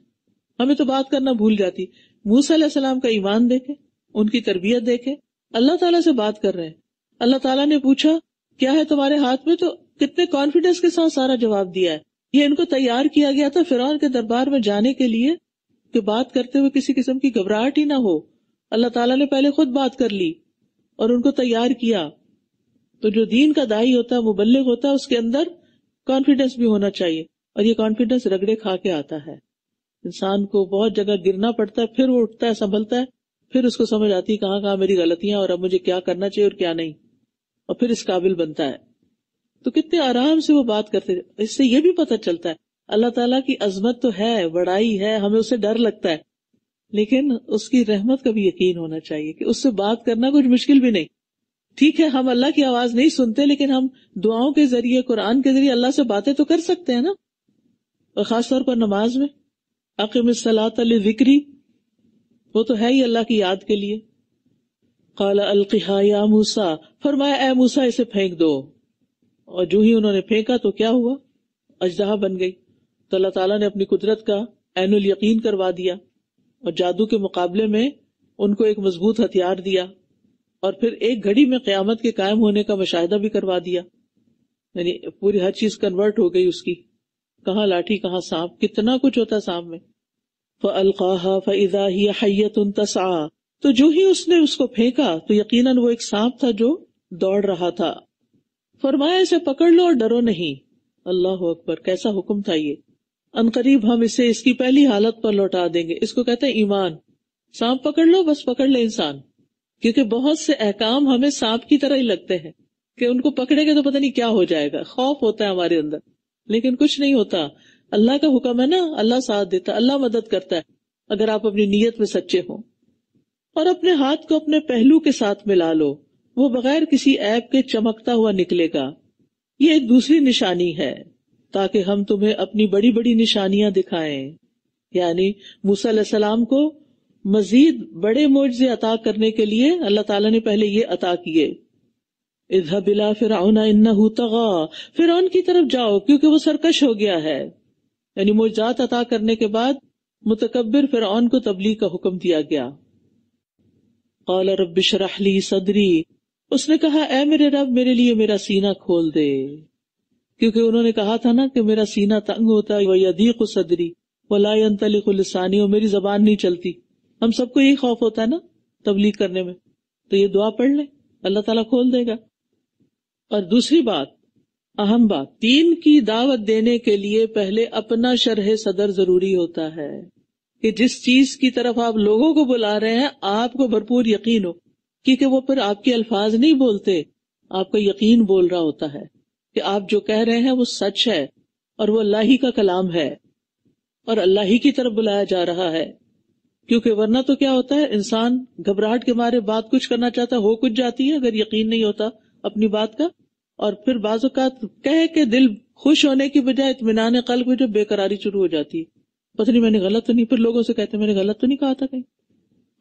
हमें तो बात करना भूल जाती मूसा सलाम का ईमान देखे उनकी तरबियत देखे अल्लाह ताला से बात कर रहे हैं अल्लाह ताला ने पूछा क्या है तुम्हारे हाथ में तो कितने कॉन्फिडेंस के साथ सारा जवाब दिया है ये इनको तैयार किया गया था फिरौन के दरबार में जाने के लिए कि बात करते हुए किसी किस्म की घबराहट ही ना हो अल्लाह ताला ने पहले खुद बात कर ली और उनको तैयार किया तो जो दीन का दाई होता है मुबल्लिग होता है उसके अंदर कॉन्फिडेंस भी होना चाहिए और ये कॉन्फिडेंस रगड़े खा के आता है इंसान को बहुत जगह गिरना पड़ता है फिर वो उठता है संभलता है फिर उसको समझ आती है कहाँ कहाँ मेरी गलतियां और अब मुझे क्या करना चाहिए और क्या नहीं और फिर इस काबिल बनता है तो कितने आराम से वो बात करते इससे ये भी पता चलता है अल्लाह ताला की अजमत तो है बड़ाई है हमें उसे डर लगता है लेकिन उसकी रहमत का भी यकीन होना चाहिए कि उससे बात करना कुछ मुश्किल भी नहीं ठीक है हम अल्लाह की आवाज नहीं सुनते लेकिन हम दुआओं के जरिए कुरान के जरिए अल्लाह से बातें तो कर सकते हैं ना और खासतौर पर नमाज में अकम सलात जिक्री वो तो है ही अल्लाह की याद के लिए काला अलकिहा या मूसा फरमाया मूसा इसे फेंक दो और जो ही उन्होंने फेंका तो क्या हुआ अजदहा बन गई तो अल्लाह ताला ने अपनी कुदरत का एनुल यकीन करवा दिया और जादू के मुकाबले में उनको एक मजबूत हथियार दिया और फिर एक घड़ी में क्यामत के कायम होने का मुशाहिदा भी करवा दिया यानी पूरी हर चीज कन्वर्ट हो गई उसकी कहा लाठी कहा सांप कितना कुछ होता सांप में फ़लका फ़ाहा फ़ैदा ही तसा तो जो ही उसने उसको फेंका तो यकीनन वो एक सांप था जो दौड़ रहा था फरमाया इसे पकड़ लो और डरो नहीं अल्लाह अकबर कैसा हुक्म था ये अनकरीब हम इसे इसकी पहली हालत पर लौटा देंगे इसको कहते हैं ईमान सांप पकड़ लो बस पकड़ ले इंसान क्योंकि बहुत से अहकाम हमें सांप की तरह ही लगते हैं कि उनको पकड़ेगा तो पता नहीं क्या हो जाएगा खौफ होता है हमारे अंदर लेकिन कुछ नहीं होता अल्लाह का हुक्म है ना अल्लाह साथ देता अल्लाह मदद करता है अगर आप अपनी नीयत में सच्चे हों और अपने हाथ को अपने पहलू के साथ मिला लो वो बगैर किसी ऐप के चमकता हुआ निकलेगा ये एक दूसरी निशानी है ताकि हम तुम्हें अपनी बड़ी बड़ी निशानियां दिखाएं यानी मूसलाम को मजीद बड़े मोजे अता करने के लिए अल्लाह ताला ने पहले ये अता किए इधबिला फिर फिरौना इन्ना तगा फिर की तरफ जाओ क्योंकि वो सरकश हो गया है यानी मोजात अता करने के बाद मुतकबिर फिर को तबलीग का हुक्म दिया गया कौल रब सदरी उसने कहा ए मेरे रब मेरे लिए मेरा सीना खोल दे क्योंकि उन्होंने कहा था ना कि मेरा सीना तंग होता है वदीक सदरी वलायतलिक लसानी और मेरी जबान नहीं चलती हम सबको यही खौफ होता है ना तबलीग करने में तो ये दुआ पढ़ ले अल्लाह ताला खोल देगा और दूसरी बात अहम बात तीन की दावत देने के लिए पहले अपना शरह सदर जरूरी होता है कि जिस चीज की तरफ आप लोगों को बुला रहे हैं आपको भरपूर यकीन हो क्योंकि वो फिर आपके अल्फाज नहीं बोलते आपका यकीन बोल रहा होता है कि आप जो कह रहे हैं वो सच है और वो अल्लाह ही का कलाम है और अल्लाह ही की तरफ बुलाया जा रहा है क्योंकि वरना तो क्या होता है इंसान घबराहट के मारे बात कुछ करना चाहता है हो कुछ जाती है अगर यकीन नहीं होता अपनी बात का और फिर बाजू का कह के दिल खुश होने की बजाय इतमान कल में जो बेकरारी शुरू हो जाती है पता नहीं मैंने गलत तो नहीं फिर लोगों से कहते मैंने गलत तो नहीं कहा था कहीं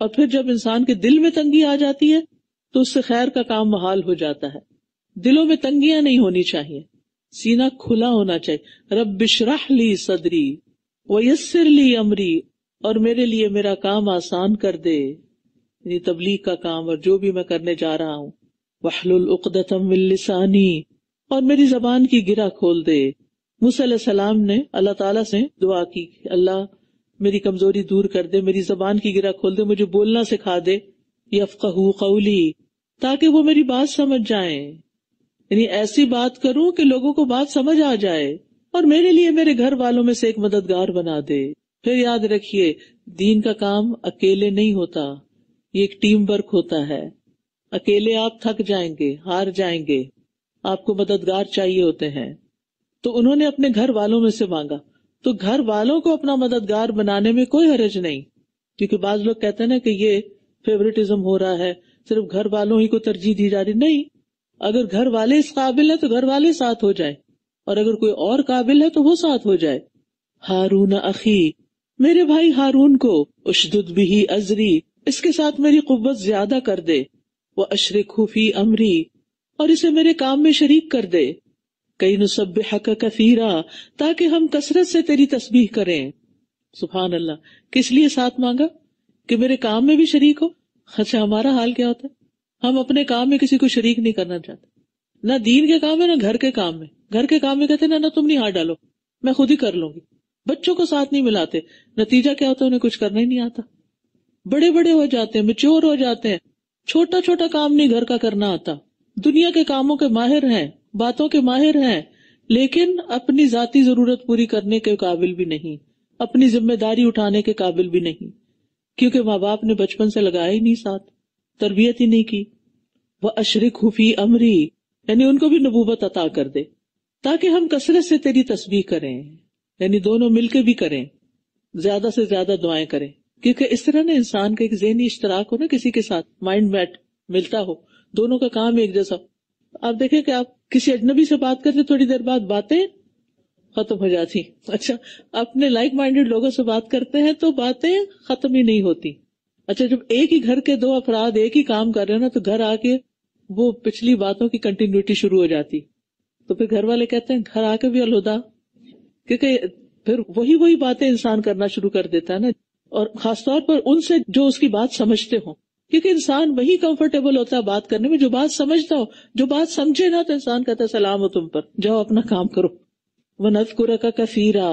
और फिर जब इंसान के दिल में तंगी आ जाती है तो उससे खैर का काम महाल हो जाता है दिलों में तंगियां नहीं होनी चाहिए सीना खुला होना चाहिए रब बिशराह ली सदरी वयसर ली अमरी और मेरे लिए मेरा काम आसान कर दे तबलीग का काम और जो भी मैं करने जा रहा हूँ वहलुल उकदतम लिसानी और मेरी जबान की गिरा खोल दे मुसलम ने अल्लाह ताला से दुआ की अल्लाह मेरी कमजोरी दूर कर दे मेरी जबान की गिरा खोल दे मुझे बोलना सिखा दे यू कौली ताकि वो मेरी बात समझ जाए यानी ऐसी बात करूं कि लोगों को बात समझ आ जाए और मेरे लिए मेरे घर वालों में से एक मददगार बना दे फिर याद रखिए दीन का काम अकेले नहीं होता ये एक टीम वर्क होता है अकेले आप थक जाएंगे हार जाएंगे आपको मददगार चाहिए होते हैं तो उन्होंने अपने घर वालों में से मांगा तो घर वालों को अपना मददगार बनाने में कोई हरज नहीं क्योंकि बाज लोग कहते हैं ना कि ये फेवरेटिज्म हो रहा है सिर्फ घर वालों ही को तरजीह दी जा रही नहीं अगर घर वाले इस काबिल है तो घर वाले साथ हो जाए और अगर कोई और काबिल है तो वो साथ हो जाए हारून अखी मेरे भाई हारून को उशदुद भी अजरी इसके साथ मेरी कुत ज्यादा कर दे वो अशरे खुफी अमरी और इसे मेरे काम में शरीक कर दे कई नुसब हक कफीरा ताकि हम कसरत से तेरी तस्बीह करें सुफहान अल्लाह किस लिए साथ मांगा कि मेरे काम में भी शरीक हो अच्छा हमारा हाल क्या होता है हम अपने काम में किसी को शरीक नहीं करना चाहते ना दीन के काम में ना घर के काम में घर के काम में कहते ना ना तुम नहीं हाथ डालो मैं खुद ही कर लूंगी बच्चों को साथ नहीं मिलाते नतीजा क्या होता है उन्हें कुछ करना ही नहीं आता बड़े बड़े हो जाते हैं मेच्योर हो जाते हैं छोटा छोटा काम नहीं घर का करना आता दुनिया के कामों के माहिर हैं बातों के माहिर हैं लेकिन अपनी जाति जरूरत पूरी करने के काबिल भी नहीं अपनी जिम्मेदारी उठाने के काबिल भी नहीं क्योंकि माँ बाप ने बचपन से लगाया ही नहीं साथ तरबियत ही नहीं की वह अशरक हुफी अमरी यानी उनको भी नबूबत अता कर दे ताकि हम कसरत से तेरी तस्वीर करें यानी दोनों मिलके भी करें ज्यादा से ज्यादा दुआएं करें क्योंकि इस तरह ना इंसान का एक जहनी इश्तराक हो ना किसी के साथ माइंड मैट मिलता हो दोनों का काम एक जैसा आप देखें कि आप किसी अजनबी से बात करते थोड़ी देर बाद बातें खत्म हो जाती अच्छा अपने लाइक माइंडेड लोगों से बात करते हैं तो बातें खत्म ही नहीं होती अच्छा जब एक ही घर के दो अफराद एक ही काम कर रहे हैं ना तो घर आके वो पिछली बातों की कंटिन्यूटी शुरू हो जाती तो फिर घर वाले कहते हैं घर आके भी अलहुदा क्योंकि फिर वही वही बातें इंसान करना शुरू कर देता है ना और खासतौर पर उनसे जो उसकी बात समझते हो क्योंकि इंसान वही कंफर्टेबल होता है बात करने में जो बात समझता हो जो बात समझे ना तो इंसान कहता सलाम हो तुम पर जाओ अपना काम करो नजकुरा का कसीरा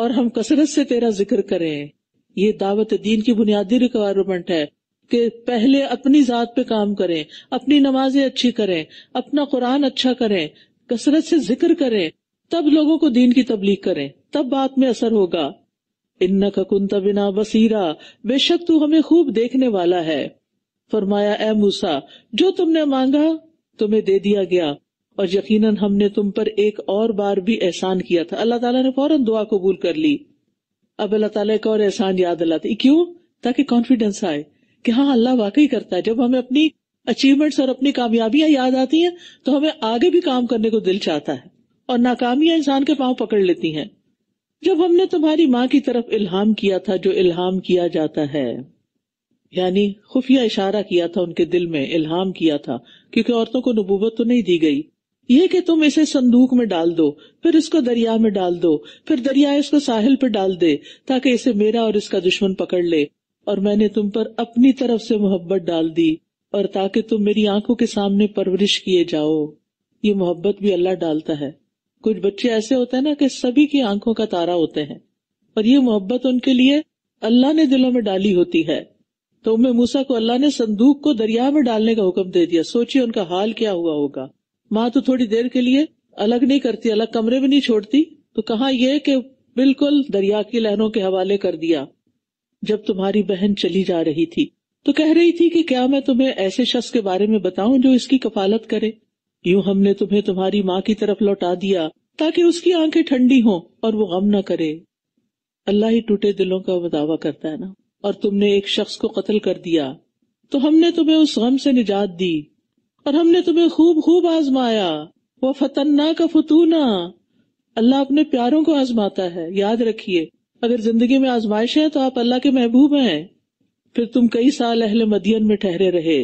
और हम कसरत से तेरा जिक्र करें ये दावत दीन की बुनियादी रिक्वायरमेंट है कि पहले अपनी जात पे काम करें अपनी नमाजें अच्छी करें अपना कुरान अच्छा करें कसरत से जिक्र करें तब लोगों को दीन की तबलीग करें तब बात में असर होगा इन्ना का कुंता बिना बसीरा बेशक तू हमें खूब देखने वाला है फरमाया ए मूसा जो तुमने मांगा तुम्हें दे दिया गया और यकीनन हमने तुम पर एक और बार भी एहसान किया था अल्लाह ताला ने फौरन दुआ कबूल कर ली अब अल्लाह ताला का और एहसान याद दिलाते क्यों ताकि कॉन्फिडेंस आए कि हाँ अल्लाह वाकई करता है जब हमें अपनी अचीवमेंट्स और अपनी कामयाबियां याद आती हैं तो हमें आगे भी काम करने को दिल चाहता है और नाकामियां इंसान के पांव पकड़ लेती हैं जब हमने तुम्हारी माँ की तरफ इल्हाम किया था जो इल्हाम किया जाता है यानी खुफिया इशारा किया था उनके दिल में इल्हाम किया था क्योंकि औरतों को नबूबत तो नहीं दी गई यह कि तुम इसे संदूक में डाल दो फिर इसको दरिया में डाल दो फिर दरिया इसको साहिल पर डाल दे ताकि इसे मेरा और इसका दुश्मन पकड़ ले और मैंने तुम पर अपनी तरफ से मोहब्बत डाल दी और ताकि तुम मेरी आंखों के सामने परवरिश किए जाओ ये मोहब्बत भी अल्लाह डालता है कुछ बच्चे ऐसे होते हैं ना कि सभी की आंखों का तारा होते हैं और ये मोहब्बत उनके लिए अल्लाह ने दिलों में डाली होती है तो उम्म मूसा को अल्लाह ने संदूक को दरिया में डालने का हुक्म दे दिया सोचिए उनका हाल क्या हुआ होगा माँ तो थोड़ी देर के लिए अलग नहीं करती अलग कमरे में नहीं छोड़ती तो कहा यह कि बिल्कुल दरिया की लहरों के हवाले कर दिया जब तुम्हारी बहन चली जा रही थी तो कह रही थी कि क्या मैं तुम्हें ऐसे शख्स के बारे में बताऊं जो इसकी कफालत करे यूं हमने तुम्हें तुम्हारी माँ की तरफ लौटा दिया ताकि उसकी आंखें ठंडी हों और वो गम न करे अल्लाह ही टूटे दिलों का दावा करता है ना और तुमने एक शख्स को कत्ल कर दिया तो हमने तुम्हें उस गम से निजात दी और हमने तुम्हें खूब खूब आजमाया वह फतन्ना का फतूना अल्लाह अपने प्यारों को आजमाता है याद रखिए अगर जिंदगी में आजमाइश है तो आप अल्लाह के महबूब हैं फिर तुम कई साल अहल मदियन में ठहरे रहे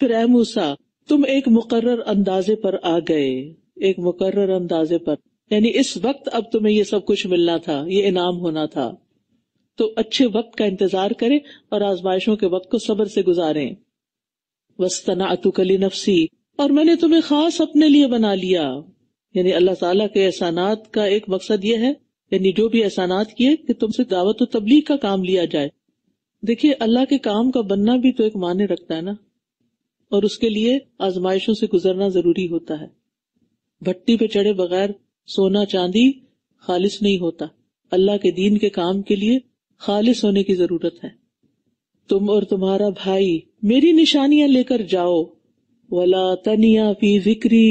फिर ए मूसा तुम एक मुकर्र अंदाजे पर आ गए एक मुकर्र अंदाजे पर यानी इस वक्त अब तुम्हें ये सब कुछ मिलना था ये इनाम होना था तो अच्छे वक्त का इंतजार करें और आजमाइशों के वक्त को सबर से गुजारे वस्तना अतुकली नफसी और मैंने तुम्हें खास अपने लिए बना लिया यानी अल्लाह ताला के एहसानात का एक मकसद यह है यानी जो भी एहसानात किए कि तुमसे दावत और तबलीग का काम लिया जाए देखिए अल्लाह के काम का बनना भी तो एक माने रखता है ना और उसके लिए आजमाइशों से गुजरना जरूरी होता है भट्टी पे चढ़े बगैर सोना चांदी खालिश नहीं होता अल्लाह के दीन के काम के लिए खालिश होने की जरूरत है तुम और तुम्हारा भाई मेरी निशानियां लेकर जाओ वला तनिया फी जिक्री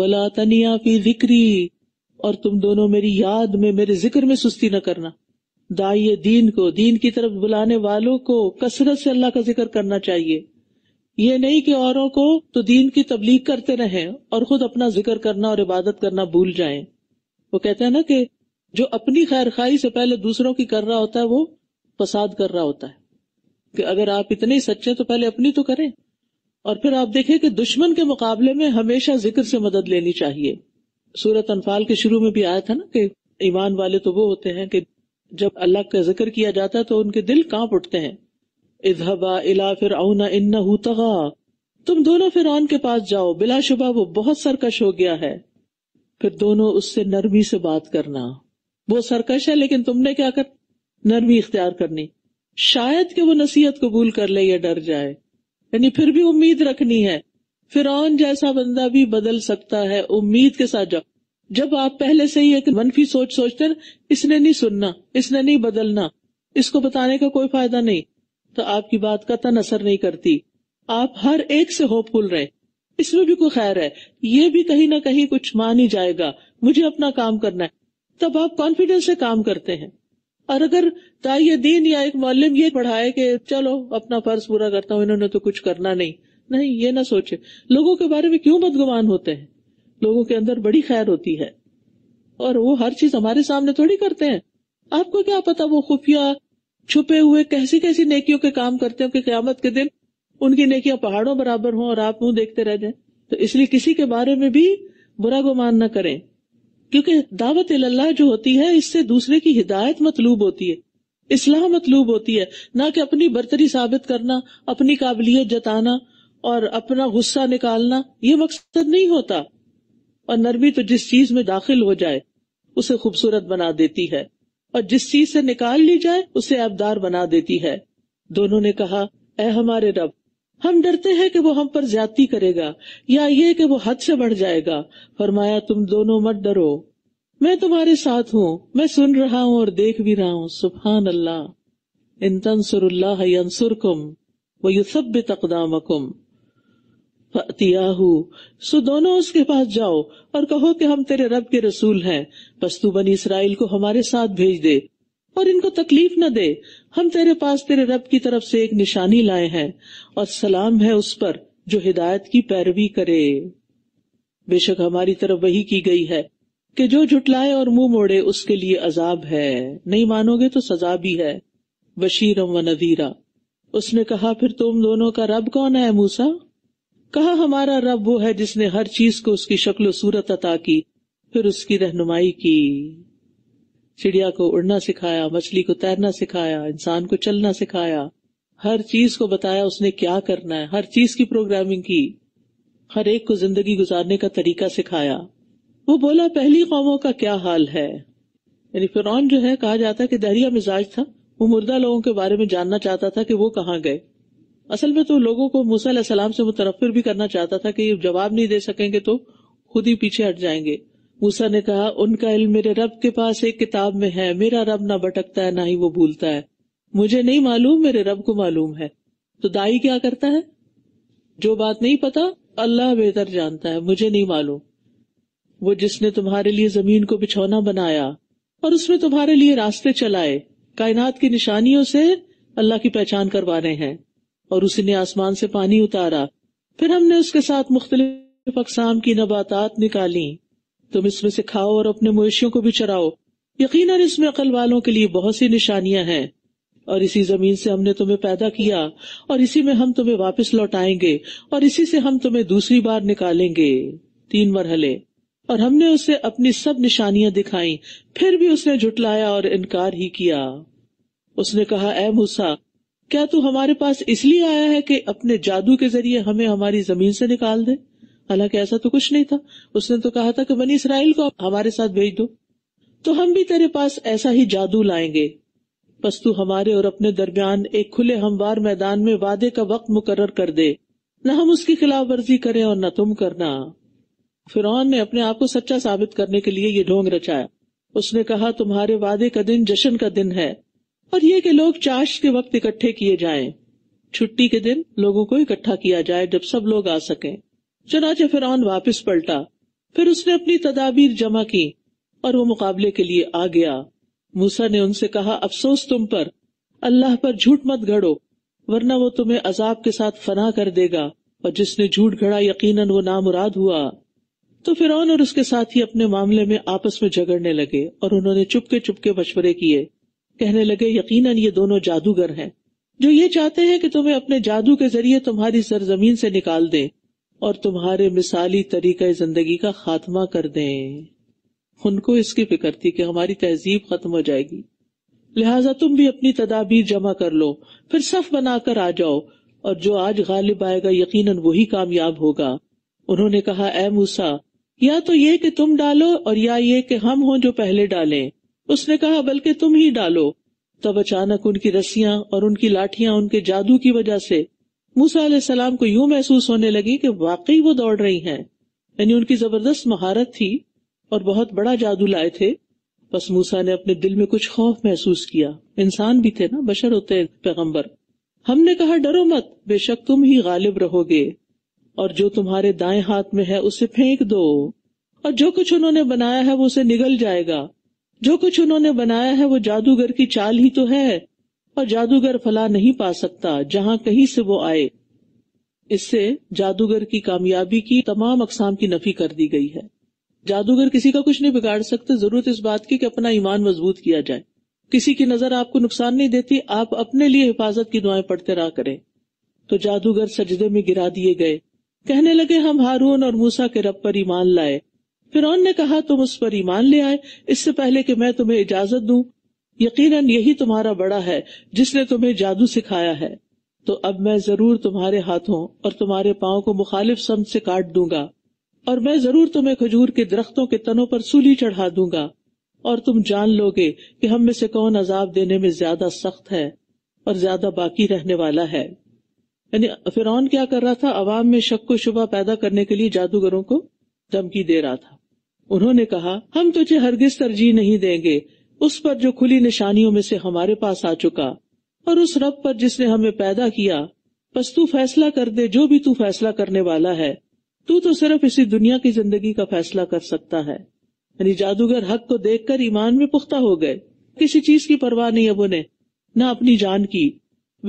वला तनिया फी जिक्री और तुम दोनों मेरी याद में मेरे जिक्र में सुस्ती न करना दाइये दीन को दीन की तरफ बुलाने वालों को कसरत से अल्लाह का जिक्र करना चाहिए ये नहीं कि औरों को तो दीन की तबलीग करते रहें और खुद अपना जिक्र करना और इबादत करना भूल जाएं। वो कहते हैं ना कि जो अपनी खैर खाई से पहले दूसरों की कर रहा होता है वो फसाद कर रहा होता है कि अगर आप इतने ही सच्चे तो पहले अपनी तो करें और फिर आप देखें कि दुश्मन के मुकाबले में हमेशा जिक्र से मदद लेनी चाहिए सूरत अनफाल के शुरू में भी आया था ना कि ईमान वाले तो वो होते हैं कि जब अल्लाह का जिक्र किया जाता है तो उनके दिल कांप उठते हैं इजहबा इला फिर इन्ना तगा तुम दोनों आन के पास जाओ बिलाशुबा वो बहुत सरकश हो गया है फिर दोनों उससे नरमी से बात करना वो सरकश है लेकिन तुमने क्या कर नरमी इख्तियार करनी शायद कि वो नसीहत कबूल कर ले या डर जाए यानी फिर भी उम्मीद रखनी है फिर जैसा बंदा भी बदल सकता है उम्मीद के साथ जाओ जब आप पहले से ही एक मनफी सोच सोचते ना इसने नहीं सुनना इसने नहीं बदलना इसको बताने का कोई फायदा नहीं तो आपकी बात का तन असर नहीं करती आप हर एक से होपफुल रहे इसमें भी कोई खैर है ये भी कहीं ना कहीं कुछ मान ही जाएगा मुझे अपना काम करना है तब आप कॉन्फिडेंस से काम करते हैं और अगर ताय दीन या एक मौलम ये पढ़ाए कि चलो अपना फर्ज पूरा करता हूँ इन्होंने तो कुछ करना नहीं नहीं ये ना सोचे लोगों के बारे में क्यों बदगुमान होते हैं लोगों के अंदर बड़ी खैर होती है और वो हर चीज हमारे सामने थोड़ी करते हैं आपको क्या पता वो खुफिया छुपे हुए कैसी कैसी नेकियों के काम करते हो कि क्यामत के दिन उनकी नेकियां पहाड़ों बराबर हों और आप मुंह देखते रह जाए तो इसलिए किसी के बारे में भी बुरा गुमान ना करें क्योंकि दावत अल्लाह जो होती है इससे दूसरे की हिदायत मतलूब होती है इस्लाह मतलूब होती है ना कि अपनी बर्तरी साबित करना अपनी काबिलियत जताना और अपना गुस्सा निकालना ये मकसद नहीं होता और नरमी तो जिस चीज में दाखिल हो जाए उसे खूबसूरत बना देती है और जिस चीज से निकाल ली जाए उसे अबदार बना देती है दोनों ने कहा ए हमारे रब हम डरते हैं कि वो हम पर ज्यादा करेगा या ये कि वो हद से बढ़ जाएगा फरमाया तुम दोनों मत डरो मैं तुम्हारे साथ हूँ मैं सुन रहा हूँ और देख भी रहा हूँ सुबहान अल्लाह इन तनसुरल्लाह यंसुरकुम वो युसब्बित अकदामकुम फतियाहू सो दोनों उसके पास जाओ और कहो कि हम तेरे रब के रसूल हैं बस तू बनी इसराइल को हमारे साथ भेज दे और इनको तकलीफ न दे हम तेरे पास तेरे रब की तरफ से एक निशानी लाए हैं और सलाम है उस पर जो हिदायत की पैरवी करे बेशक हमारी तरफ वही की गई है कि जो झुटलाए और मुंह मोड़े उसके लिए अजाब है नहीं मानोगे तो सजा भी है बशीरम व नदीरा उसने कहा फिर तुम दोनों का रब कौन है मूसा कहा हमारा रब वो है जिसने हर चीज को उसकी शक्ल सूरत अता की फिर उसकी रहनुमाई की चिड़िया को उड़ना सिखाया मछली को तैरना सिखाया इंसान को चलना सिखाया हर चीज को बताया उसने क्या करना है हर चीज की प्रोग्रामिंग की हर एक को जिंदगी गुजारने का तरीका सिखाया वो बोला पहली कौमों का क्या हाल है यानी फिर जो है कहा जाता है कि दहरिया मिजाज था वो मुर्दा लोगों के बारे में जानना चाहता था कि वो कहाँ गए असल में तो लोगों को मूसा सलाम से मुतरफिर भी करना चाहता था कि जवाब नहीं दे सकेंगे तो खुद ही पीछे हट जाएंगे मूसा ने कहा उनका इल्म मेरे रब के पास एक किताब में है मेरा रब ना भटकता है ना ही वो भूलता है मुझे नहीं मालूम मेरे रब को मालूम है तो दाई क्या करता है जो बात नहीं पता अल्लाह बेहतर जानता है मुझे नहीं मालूम वो जिसने तुम्हारे लिए जमीन को बिछौना बनाया और उसमें तुम्हारे लिए रास्ते चलाए कायनात की निशानियों से अल्लाह की पहचान करवा रहे हैं और उसी ने आसमान से पानी उतारा फिर हमने उसके साथ मुख्तलिफ अकसाम की नबातात निकाली तुम इसमें से खाओ और अपने मवेशियों को भी चराओ यकीनन इसमें अकल वालों के लिए बहुत सी निशानियां हैं और इसी जमीन से हमने तुम्हें पैदा किया और इसी में हम तुम्हें वापस लौटाएंगे और इसी से हम तुम्हें दूसरी बार निकालेंगे तीन मरहले और हमने उसे अपनी सब निशानियां दिखाई फिर भी उसने झुटलाया और इनकार ही किया उसने कहा ए मूसा क्या तू हमारे पास इसलिए आया है कि अपने जादू के जरिए हमें हमारी जमीन से निकाल दे हालांकि ऐसा तो कुछ नहीं था उसने तो कहा था कि बनी इसराइल को हमारे साथ भेज दो तो हम भी तेरे पास ऐसा ही जादू लाएंगे बस तू हमारे और अपने दरमियान एक खुले हमवार मैदान में वादे का वक्त मुकर्र कर दे न हम उसकी खिलाफ वर्जी करें और न तुम करना फिर ने अपने आप को सच्चा साबित करने के लिए ये ढोंग रचाया उसने कहा तुम्हारे वादे का दिन जश्न का दिन है और ये कि लोग चाश के वक्त इकट्ठे किए जाएं। छुट्टी के दिन लोगों को इकट्ठा किया जाए जब सब लोग आ सकें चनाचे फिरौन वापस पलटा फिर उसने अपनी तदाबीर जमा की और वो मुकाबले के लिए आ गया मूसा ने उनसे कहा अफसोस तुम पर अल्लाह पर झूठ मत घड़ो वरना वो तुम्हें अजाब के साथ फना कर देगा और जिसने झूठ घड़ा यकीनन वो नामुराद हुआ तो फिर और उसके साथ ही अपने मामले में आपस में झगड़ने लगे और उन्होंने चुपके चुपके मशवरे किए कहने लगे यकीन ये दोनों जादूगर हैं जो ये चाहते हैं कि तुम्हें अपने जादू के जरिए तुम्हारी सरजमीन से निकाल दें और तुम्हारे मिसाली तरीका ज़िंदगी का ख़ात्मा कर दें उनको इसकी फिक्र थी कि हमारी तहजीब ख़त्म हो जाएगी लिहाजा तुम भी अपनी तदाबीर जमा कर लो फिर सफ बनाकर आ जाओ और जो आज गालिब आएगा यकीन वही कामयाब होगा उन्होंने कहा ए मूसा या तो ये कि तुम डालो और या ये कि हम हों जो पहले डालें उसने कहा बल्कि तुम ही डालो तब अचानक उनकी रस्सियां और उनकी लाठियां उनके जादू की वजह से मूसा सलाम को यूं महसूस होने लगी कि वाकई वो दौड़ रही हैं यानी उनकी जबरदस्त महारत थी और बहुत बड़ा जादू लाए थे बस मूसा ने अपने दिल में कुछ खौफ महसूस किया इंसान भी थे ना बशर होते पैगम्बर हमने कहा डरो मत बेशक तुम ही गालिब रहोगे और जो तुम्हारे दाए हाथ में है उसे फेंक दो और जो कुछ उन्होंने बनाया है वो उसे निगल जाएगा जो कुछ उन्होंने बनाया है वो जादूगर की चाल ही तो है और जादूगर फला नहीं पा सकता जहाँ कहीं से वो आए इससे जादूगर की कामयाबी की तमाम अकसाम की नफी कर दी गई है जादूगर किसी का कुछ नहीं बिगाड़ सकते जरूरत इस बात की कि अपना ईमान मजबूत किया जाए किसी की नजर आपको नुकसान नहीं देती आप अपने लिए हिफाजत की दुआएं पढ़ते रहा करें तो जादूगर सजदे में गिरा दिए गए कहने लगे हम हारून और मूसा के रब पर ईमान लाए फिर ने कहा तुम उस पर ईमान ले आए इससे पहले कि मैं तुम्हें इजाजत दूं यकीनन यही तुम्हारा बड़ा है जिसने तुम्हें जादू सिखाया है तो अब मैं जरूर तुम्हारे हाथों और तुम्हारे पाओ को मुखालिफ समत से काट दूंगा और मैं जरूर तुम्हें खजूर के दरख्तों के तनों पर सूली चढ़ा दूंगा और तुम जान लोगे कि हम में से कौन अजाब देने में ज्यादा सख्त है और ज्यादा बाकी रहने वाला है यानी फिर क्या कर रहा था अवाम में शक को शुबा पैदा करने के लिए जादूगरों को धमकी दे रहा था उन्होंने कहा हम तुझे हरगिज तरजीह नहीं देंगे उस पर जो खुली निशानियों में से हमारे पास आ चुका और उस रब पर जिसने हमें पैदा किया बस तू फैसला कर दे जो भी तू फैसला करने वाला है तू तो सिर्फ इसी दुनिया की जिंदगी का फैसला कर सकता है यानी जादूगर हक को देखकर ईमान में पुख्ता हो गए किसी चीज की परवाह नहीं अब उन्हें न अपनी जान की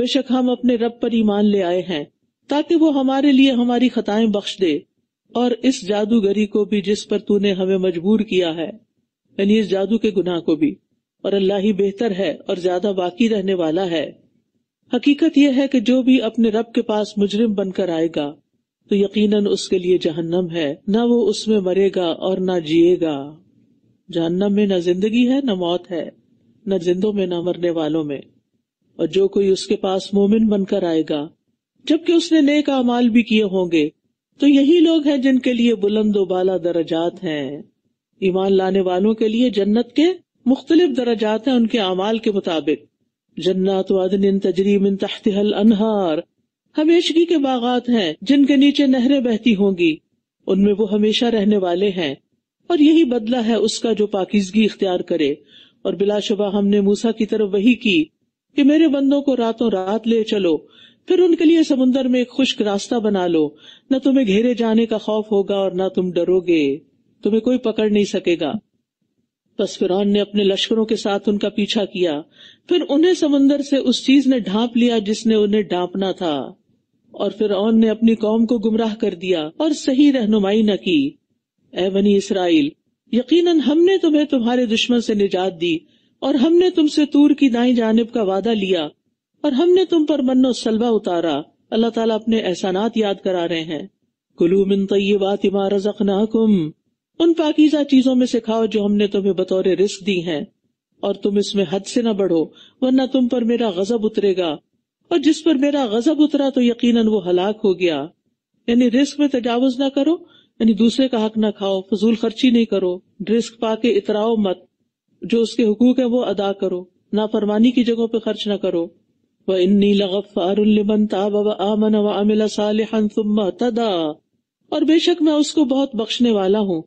बेशक हम अपने रब पर ईमान ले आए हैं ताकि वो हमारे लिए हमारी खताएं बख्श दे और इस जादूगरी को भी जिस पर तूने हमें मजबूर किया है यानी इस जादू के गुनाह को भी और अल्लाह ही बेहतर है और ज्यादा बाकी रहने वाला है हकीकत यह है कि जो भी अपने रब के पास मुजरिम बनकर आएगा तो यकीनन उसके लिए जहन्नम है ना वो उसमें मरेगा और ना जिएगा जहन्नम में ना जिंदगी है ना मौत है न जिंदों में न मरने वालों में और जो कोई उसके पास मोमिन बनकर आएगा जबकि उसने नेक अमाल भी किए होंगे तो यही लोग हैं जिनके लिए बुलंद बाला दर्जात हैं ईमान लाने वालों के लिए जन्नत के मुख्तलिफ दर्जात है उनके अमाल के मुताबिक जन्नत वादन तजरीम तहतहल अनहार हमेशगी के बागात हैं जिनके नीचे नहरें बहती होंगी उनमें वो हमेशा रहने वाले हैं और यही बदला है उसका जो पाकिजगी इख्तियार करे और बिलाशुबा हमने मूसा की तरफ वही की कि मेरे बंदों को रातों रात ले चलो फिर उनके लिए समुन्दर में एक खुश्क रास्ता बना लो न तुम्हें घेरे जाने का खौफ होगा और न तुम डरोगे तुम्हें कोई पकड़ नहीं सकेगा बस फिर ने अपने लश्करों के साथ उनका पीछा किया फिर उन्हें समंदर से उस चीज ने ढांप लिया जिसने उन्हें ढांपना था और फिर ने अपनी कौम को गुमराह कर दिया और सही रहनुमाई न की एवनी इसराइल यकीनन हमने तुम्हें तुम्हारे दुश्मन से निजात दी और हमने तुमसे तूर की दाई जानब का वादा लिया और हमने तुम पर मनो सलवा उतारा अल्लाह ताला अपने एहसानात याद करा रहे हैं कुलू मिन तय बात इमार नाकुम उन पाकिजा चीजों में सिखाओ जो हमने तुम्हें बतौर रिस्क दी हैं और तुम इसमें हद से न बढ़ो वरना तुम पर मेरा गजब उतरेगा और जिस पर मेरा गजब उतरा तो यकीनन वो हलाक हो गया यानी रिस्क में तजावज ना करो यानी दूसरे का हक ना खाओ फजूल खर्ची नहीं करो रिस्क पाके इतराओ मत जो उसके हकूक है वो अदा करो नाफरमानी की जगहों पर खर्च ना करो वह इन लगफ़ारमन तदा और बेशक मैं उसको बहुत बख्शने वाला हूँ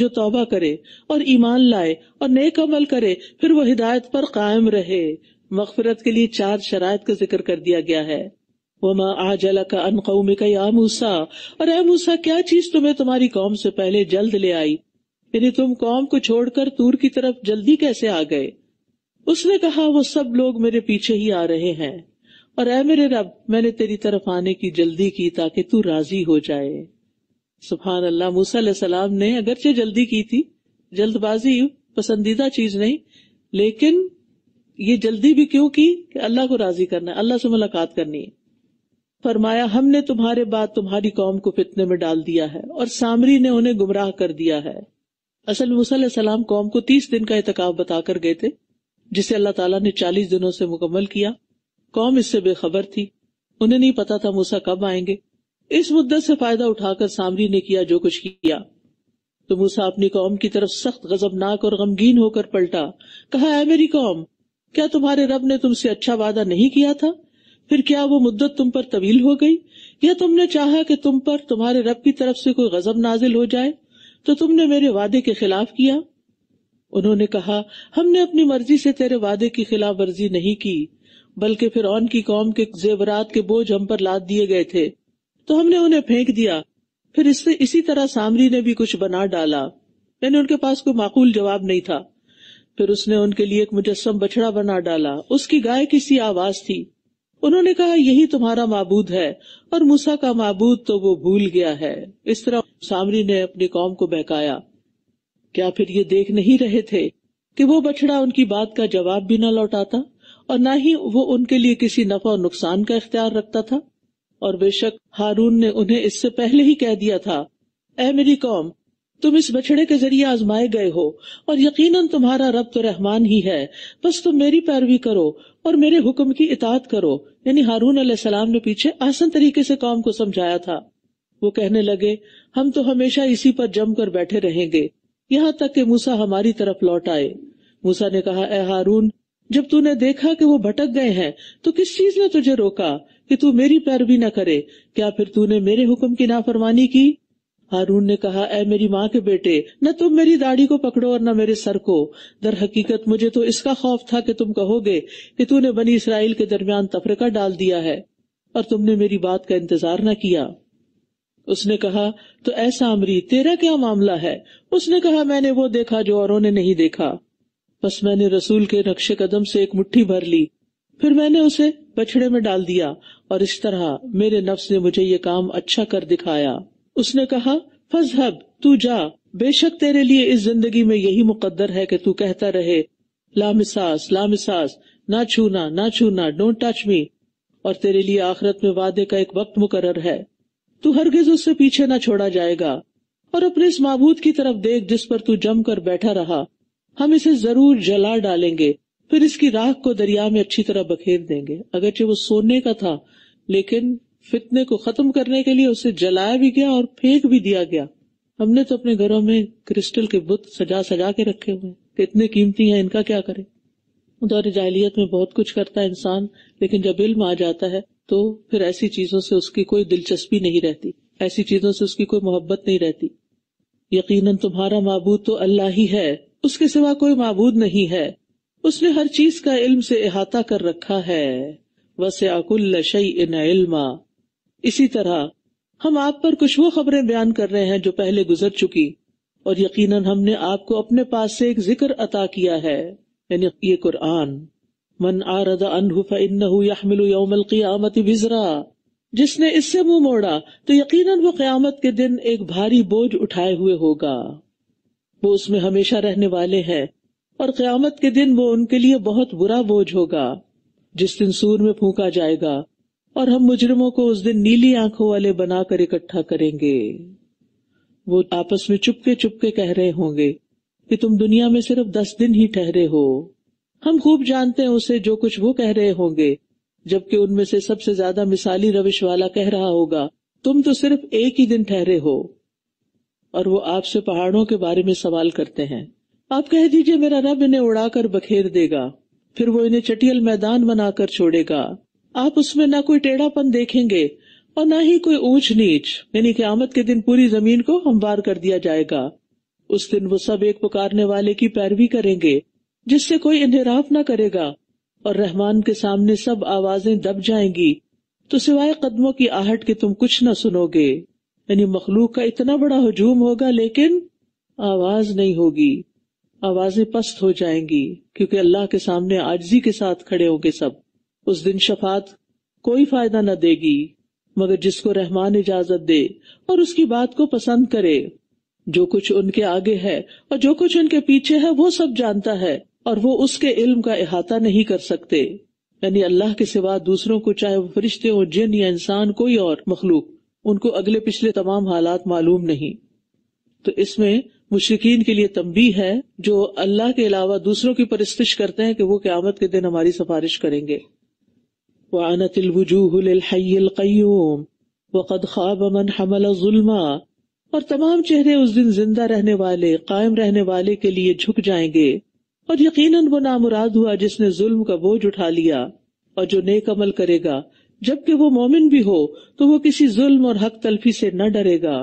जो तौबा करे और ईमान लाए और नेक अमल करे फिर वो हिदायत पर कायम रहे मगफरत के लिए चार शराय का जिक्र कर दिया गया है वमा आजला का अन कौम का या मूसा और ए मूसा क्या चीज तुम्हें तुम्हारी कौम से पहले जल्द ले आई यानी तुम कौम को छोड़कर तूर की तरफ जल्दी कैसे आ गए उसने कहा वो सब लोग मेरे पीछे ही आ रहे हैं और ए मेरे रब मैंने तेरी तरफ आने की जल्दी की ताकि तू राजी हो जाए सुफहान अल्लाह मूसा सलाम ने अगरचे जल्दी की थी जल्दबाजी पसंदीदा चीज नहीं लेकिन ये जल्दी भी क्यों की कि अल्लाह को राजी करना है अल्लाह से मुलाकात करनी है फरमाया हमने तुम्हारे बाद तुम्हारी कौम को फितने में डाल दिया है और सामरी ने उन्हें गुमराह कर दिया है असल मूसा कौम को तीस दिन का इतकाब बताकर गए थे जिसे अल्लाह तला ने चालीस दिनों से मुकम्मल किया कौम इससे बेखबर थी उन्हें नहीं पता था मूसा कब आएंगे इस मुद्दत से फायदा उठाकर सामरी ने किया जो कुछ किया तो मूसा अपनी कौम की तरफ सख्त गजबनाक और गमगीन होकर पलटा कहा है मेरी कौम क्या तुम्हारे रब ने तुमसे अच्छा वादा नहीं किया था फिर क्या वो मुद्दत तुम पर तवील हो गई या तुमने चाहा कि तुम पर तुम्हारे रब की तरफ से कोई गजब नाजिल हो जाए तो तुमने मेरे वादे के खिलाफ किया उन्होंने कहा हमने अपनी मर्जी से तेरे वादे की खिलाफ वर्जी नहीं की बल्कि फिर की कौम के जेवरात के बोझ हम पर लाद दिए गए थे तो हमने उन्हें फेंक दिया फिर इससे इसी तरह सामरी ने भी कुछ बना डाला यानी उनके पास कोई माकूल जवाब नहीं था फिर उसने उनके लिए एक मुजस्म बछड़ा बना डाला उसकी गाय की सी आवाज थी उन्होंने कहा यही तुम्हारा माबूद है और मूसा का मबूद तो वो भूल गया है इस तरह सामरी ने अपनी कौम को बहकाया क्या फिर ये देख नहीं रहे थे कि वो बछड़ा उनकी बात का जवाब भी न लौटाता और न ही वो उनके लिए किसी नफा और नुकसान का इख्तियार रखता था और बेशक हारून ने उन्हें इससे पहले ही कह दिया था ए मेरी कौम तुम इस बछड़े के जरिए आजमाए गए हो और यकीनन तुम्हारा रब तो रहमान ही है बस तुम मेरी पैरवी करो और मेरे हुक्म की इतात करो यानी हारून सलाम ने पीछे आसान तरीके से कौम को समझाया था वो कहने लगे हम तो हमेशा इसी पर जमकर बैठे रहेंगे यहाँ तक कि मूसा हमारी तरफ लौट आए मूसा ने कहा ए हारून जब तूने देखा कि वो भटक गए हैं तो किस चीज ने तुझे रोका कि तू मेरी पैरवी न करे क्या फिर तूने मेरे हुक्म की नाफरमानी की हारून ने कहा ऐ मेरी माँ के बेटे न तुम मेरी दाढ़ी को पकड़ो और न मेरे सर को दर हकीकत मुझे तो इसका खौफ था कि तुम कहोगे कि तूने बनी इसराइल के दरमियान तफरका डाल दिया है और तुमने मेरी बात का इंतजार न किया उसने कहा तो ऐसा अमरी तेरा क्या मामला है उसने कहा मैंने वो देखा जो औरों ने नहीं देखा बस मैंने रसूल के नक्शे कदम से एक मुट्ठी भर ली फिर मैंने उसे बछड़े में डाल दिया और इस तरह मेरे नफ्स ने मुझे ये काम अच्छा कर दिखाया उसने कहा फजहब तू जा बेशक तेरे लिए इस जिंदगी में यही मुकद्दर है कि तू कहता रहे लामिसास लामिसास ना छूना ना छूना डोंट टच मी और तेरे लिए आखिरत में वादे का एक वक्त मुकर है तू हरगिज उससे पीछे ना छोड़ा जाएगा और अपने इस महबूद की तरफ देख जिस पर तू कर बैठा रहा हम इसे जरूर जला डालेंगे फिर इसकी राख को दरिया में अच्छी तरह बखेर देंगे अगरचे वो सोने का था लेकिन फितने को खत्म करने के लिए उसे जलाया भी गया और फेंक भी दिया गया हमने तो अपने घरों में क्रिस्टल के बुत सजा सजा के रखे हुए हैं इतने कीमती हैं इनका क्या करें दौरे जाहलियत में बहुत कुछ करता है इंसान लेकिन जब इल्म आ जाता है तो फिर ऐसी चीजों से उसकी कोई दिलचस्पी नहीं रहती ऐसी चीजों से उसकी कोई मोहब्बत नहीं रहती यकीनन तुम्हारा मबूद तो अल्लाह ही है उसके सिवा कोई मबूद नहीं है उसने हर चीज का इल्म से अहाता कर रखा है वसयाकुल्ल शई इन इल्मा इसी तरह हम आप पर कुछ वो खबरें बयान कर रहे हैं जो पहले गुजर चुकी और यकीनन हमने आपको अपने पास से एक जिक्र अता किया है यानी ये कुरान मन आरदा अनहु फन्नहु यहमिलु यौमल क़ियामति जिसने इससे मुंह मोड़ा तो यकीनन वो क़यामत के दिन एक भारी बोझ उठाए हुए होगा वो उसमें हमेशा रहने वाले हैं और क्यामत के दिन वो उनके लिए बहुत बुरा बोझ होगा जिस दिन सूर में फूका जाएगा और हम मुजरिमों को उस दिन नीली आंखों वाले बनाकर इकट्ठा करेंगे वो आपस में चुपके चुपके कह रहे होंगे कि तुम दुनिया में सिर्फ दस दिन ही ठहरे हो हम खूब जानते हैं उसे जो कुछ वो कह रहे होंगे जबकि उनमें से सबसे ज्यादा मिसाली रविश वाला कह रहा होगा तुम तो सिर्फ एक ही दिन ठहरे हो और वो आपसे पहाड़ों के बारे में सवाल करते हैं आप कह दीजिए मेरा रब इन्हें उड़ाकर बखेर देगा फिर वो इन्हें चटियल मैदान बनाकर छोड़ेगा आप उसमें ना कोई टेढ़ापन देखेंगे और ना ही कोई ऊंच नीच यानी कि आमद के दिन पूरी जमीन को हमवार कर दिया जाएगा उस दिन वो सब एक पुकारने वाले की पैरवी करेंगे जिससे कोई इनहराफ ना करेगा और रहमान के सामने सब आवाजें दब जाएंगी तो सिवाय कदमों की आहट के तुम कुछ ना सुनोगे यानी मखलूक का इतना बड़ा हजूम होगा लेकिन आवाज नहीं होगी आवाजें पस्त हो जाएंगी क्योंकि अल्लाह के सामने आजी के साथ खड़े होंगे सब उस दिन शफात कोई फायदा न देगी मगर जिसको रहमान इजाजत दे और उसकी बात को पसंद करे जो कुछ उनके आगे है और जो कुछ उनके पीछे है वो सब जानता है और वो उसके इल्म का अहाता नहीं कर सकते यानी अल्लाह के सिवा दूसरों को चाहे वो फरिश्ते हो जिन या इंसान कोई और मखलूक उनको अगले पिछले तमाम हालात मालूम नहीं तो इसमें मुश्किन के लिए तम्बी है जो अल्लाह के अलावा दूसरों की परस्तिश करते हैं कि वो क्यामत के दिन हमारी सिफारिश करेंगे वक़द अमन और तमाम चेहरे उस दिन जिंदा रहने वाले कायम रहने वाले के लिए झुक जाएंगे और यकीन वो नामुराद हुआ जिसने जुल्म का बोझ उठा लिया और जो नेक अमल करेगा जबकि वो मोमिन भी हो तो वो किसी जुल्म और हक तलफी से न डरेगा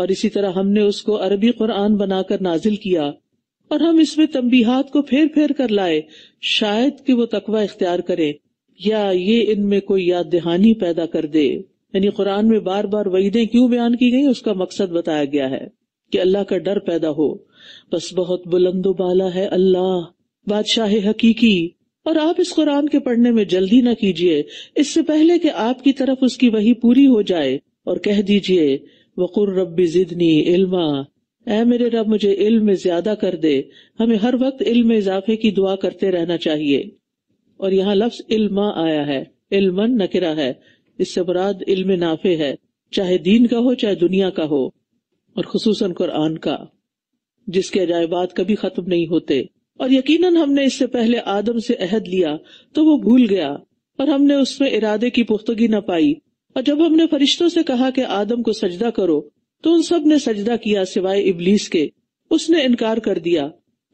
और इसी तरह हमने उसको अरबी कुरान बनाकर नाजिल किया और हम इसमें तंबीहात को फेर फेर कर लाए शायद कि वो तकवा इख्तियार करे या ये इनमें कोई याद दहानी पैदा कर दे यानी कुरान में बार बार वईदें क्यों बयान की गई उसका मकसद बताया गया है कि अल्लाह का डर पैदा हो बस बहुत बुलंदो बाला है अल्लाह बादशाह हकीकी और आप इस कुरान के पढ़ने में जल्दी न कीजिए इससे पहले कि आपकी तरफ उसकी वही पूरी हो जाए और कह दीजिए वक़ुर रब्बी जिदनी इल्मा ऐ मेरे रब मुझे इल्म में ज्यादा कर दे हमें हर वक्त इल्म में इजाफे की दुआ करते रहना चाहिए और यहाँ लफ्ज इल्मा आया है इल्मन नकिरा है इससे बराद इल्म नाफे है चाहे दीन का हो चाहे दुनिया का हो और खसूस कुरान का जिसके अजायबात कभी खत्म नहीं होते और यकीनन हमने इससे पहले आदम से अहद लिया तो वो भूल गया और हमने उसमें इरादे की पुख्तगी न पाई और जब हमने फरिश्तों से कहा कि आदम को सजदा करो तो उन सब ने सजदा किया सिवाय इबलीस के उसने इनकार कर दिया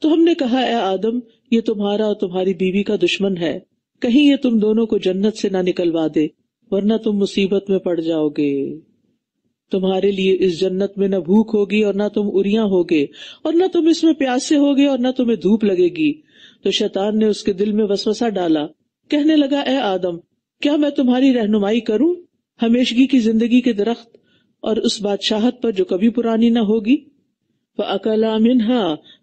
तो हमने कहा ए आदम ये तुम्हारा और तुम्हारी बीवी का दुश्मन है कहीं ये तुम दोनों को जन्नत से ना निकलवा दे वरना तुम मुसीबत में पड़ जाओगे तुम्हारे लिए इस जन्नत में न भूख होगी और न तुम उरिया होगे और न तुम इसमें प्यासे होगे और न तुम्हें धूप लगेगी तो शैतान ने उसके दिल में वसवसा डाला कहने लगा ए आदम क्या मैं तुम्हारी रहनुमाई करूं हमेशगी की जिंदगी के दरख्त और उस बादशाहत पर जो कभी पुरानी न होगी वह अकला मिनहा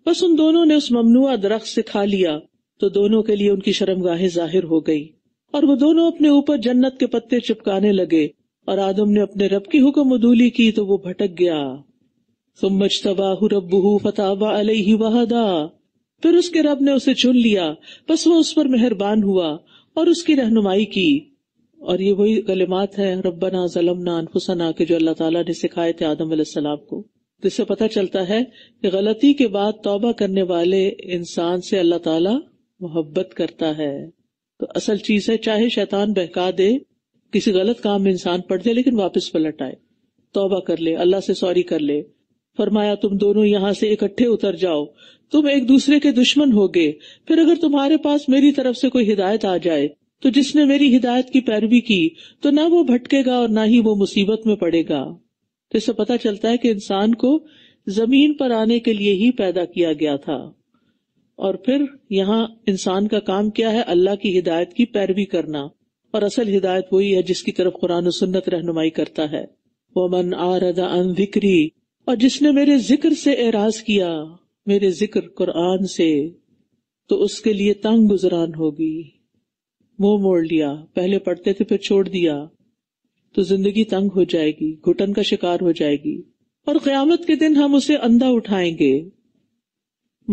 बस उन दोनों ने उस ममनुआ दरख्त से खा लिया तो दोनों के लिए उनकी शर्मगाहें जाहिर हो गई और वो दोनों अपने ऊपर जन्नत के पत्ते चिपकाने लगे और आदम ने अपने रब की हुक्म उदूली की तो वो भटक गया सुमच तबाह रबू फताबा अलही वहादा फिर उसके रब ने उसे चुन लिया बस वो उस पर मेहरबान हुआ और उसकी रहनुमाई की और ये वही कलिमात है रब्बना जलमना अनफुसना के जो अल्लाह ताला ने सिखाए थे आदम सलाम को तो इससे पता चलता है कि गलती के बाद तौबा करने वाले इंसान से अल्लाह ताला मोहब्बत करता है तो असल चीज है चाहे शैतान बहका दे किसी गलत काम में इंसान पड़ जाए लेकिन वापस पलट आए तौबा कर ले अल्लाह से सॉरी कर ले फरमाया तुम दोनों यहाँ से इकट्ठे उतर जाओ तुम एक दूसरे के दुश्मन होगे फिर अगर तुम्हारे पास मेरी तरफ से कोई हिदायत आ जाए तो जिसने मेरी हिदायत की पैरवी की तो ना वो भटकेगा और ना ही वो मुसीबत में पड़ेगा तो इससे पता चलता है कि इंसान को जमीन पर आने के लिए ही पैदा किया गया था और फिर यहाँ इंसान का काम क्या है अल्लाह की हिदायत की पैरवी करना और असल हिदायत वही है जिसकी तरफ कुरान सुन्नत रहनुमाई करता है वो मन आरदा अन जिक्री और जिसने मेरे जिक्र से एराज किया मेरे जिक्र कुरान से तो उसके लिए तंग गुजरान होगी मुंह मोड़ लिया पहले पढ़ते थे फिर छोड़ दिया तो जिंदगी तंग हो जाएगी घुटन का शिकार हो जाएगी और क्यामत के दिन हम उसे अंधा उठाएंगे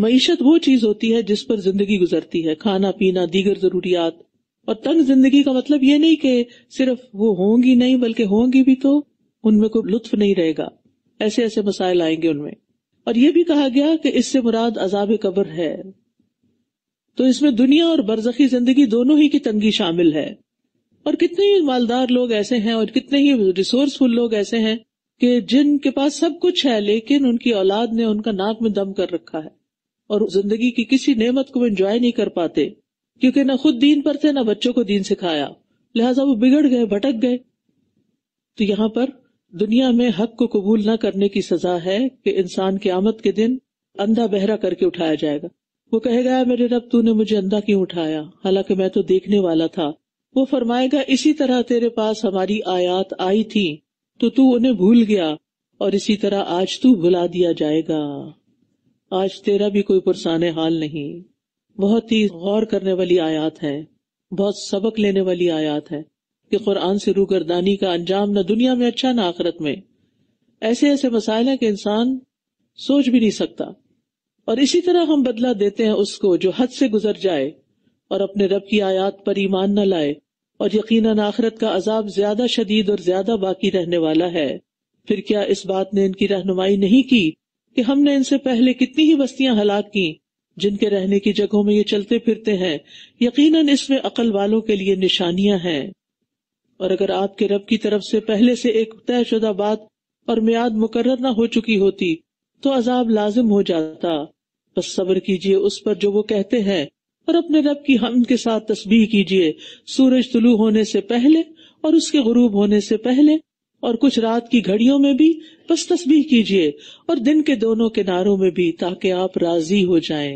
मीशत वो चीज होती है जिस पर जिंदगी गुजरती है खाना पीना दीगर जरूरियात और तंग जिंदगी का मतलब ये नहीं कि सिर्फ वो होंगी नहीं बल्कि होंगी भी तो उनमें कोई लुत्फ नहीं रहेगा ऐसे ऐसे मसाइल आएंगे उनमें और ये भी कहा गया कि इससे मुराद अजाब कब्र है तो इसमें दुनिया और बरजखी जिंदगी दोनों ही की तंगी शामिल है और कितने ही मालदार लोग ऐसे हैं और कितने ही रिसोर्सफुल लोग ऐसे हैं कि जिनके पास सब कुछ है लेकिन उनकी औलाद ने उनका नाक में दम कर रखा है और जिंदगी की किसी नेमत को एंजॉय नहीं कर पाते क्योंकि न खुद दीन पर थे ना बच्चों को दीन सिखाया लिहाजा वो बिगड़ गए भटक गए तो यहाँ पर दुनिया में हक को कबूल न करने की सजा है कि इंसान आमद के दिन अंधा बहरा करके उठाया जाएगा वो कहेगा मेरे रब तूने मुझे अंधा क्यों उठाया हालांकि मैं तो देखने वाला था वो फरमाएगा इसी तरह तेरे पास हमारी आयात आई थी तो तू उन्हें भूल गया और इसी तरह आज तू भुला दिया जाएगा आज तेरा भी कोई पुरसान हाल नहीं बहुत ही गौर करने वाली आयात है बहुत सबक लेने वाली आयात है कि कुरान से रूगरदानी का अंजाम न दुनिया में अच्छा न आखरत में ऐसे ऐसे मसाइल है कि इंसान सोच भी नहीं सकता और इसी तरह हम बदला देते हैं उसको जो हद से गुजर जाए और अपने रब की आयात पर ईमान न लाए और यकीन आखरत का अजाब ज्यादा शदीद और ज्यादा बाकी रहने वाला है फिर क्या इस बात ने इनकी रहनुमाई नहीं की कि हमने इनसे पहले कितनी ही बस्तियां हलाक की जिनके रहने की जगहों में ये चलते फिरते हैं यकीनन इसमें अकल वालों के लिए निशानियां हैं और अगर आपके रब की तरफ से पहले से एक तयशुदा बात और म्याद मुकर्र न हो चुकी होती तो अजाब लाजिम हो जाता बस सब्र कीजिए उस पर जो वो कहते हैं और अपने रब की हम के साथ तस्बीह कीजिए सूरज तुलू होने से पहले और उसके गुरूब होने से पहले और कुछ रात की घड़ियों में भी बस तस्बीह कीजिए और दिन के दोनों किनारों में भी ताकि आप राजी हो जाए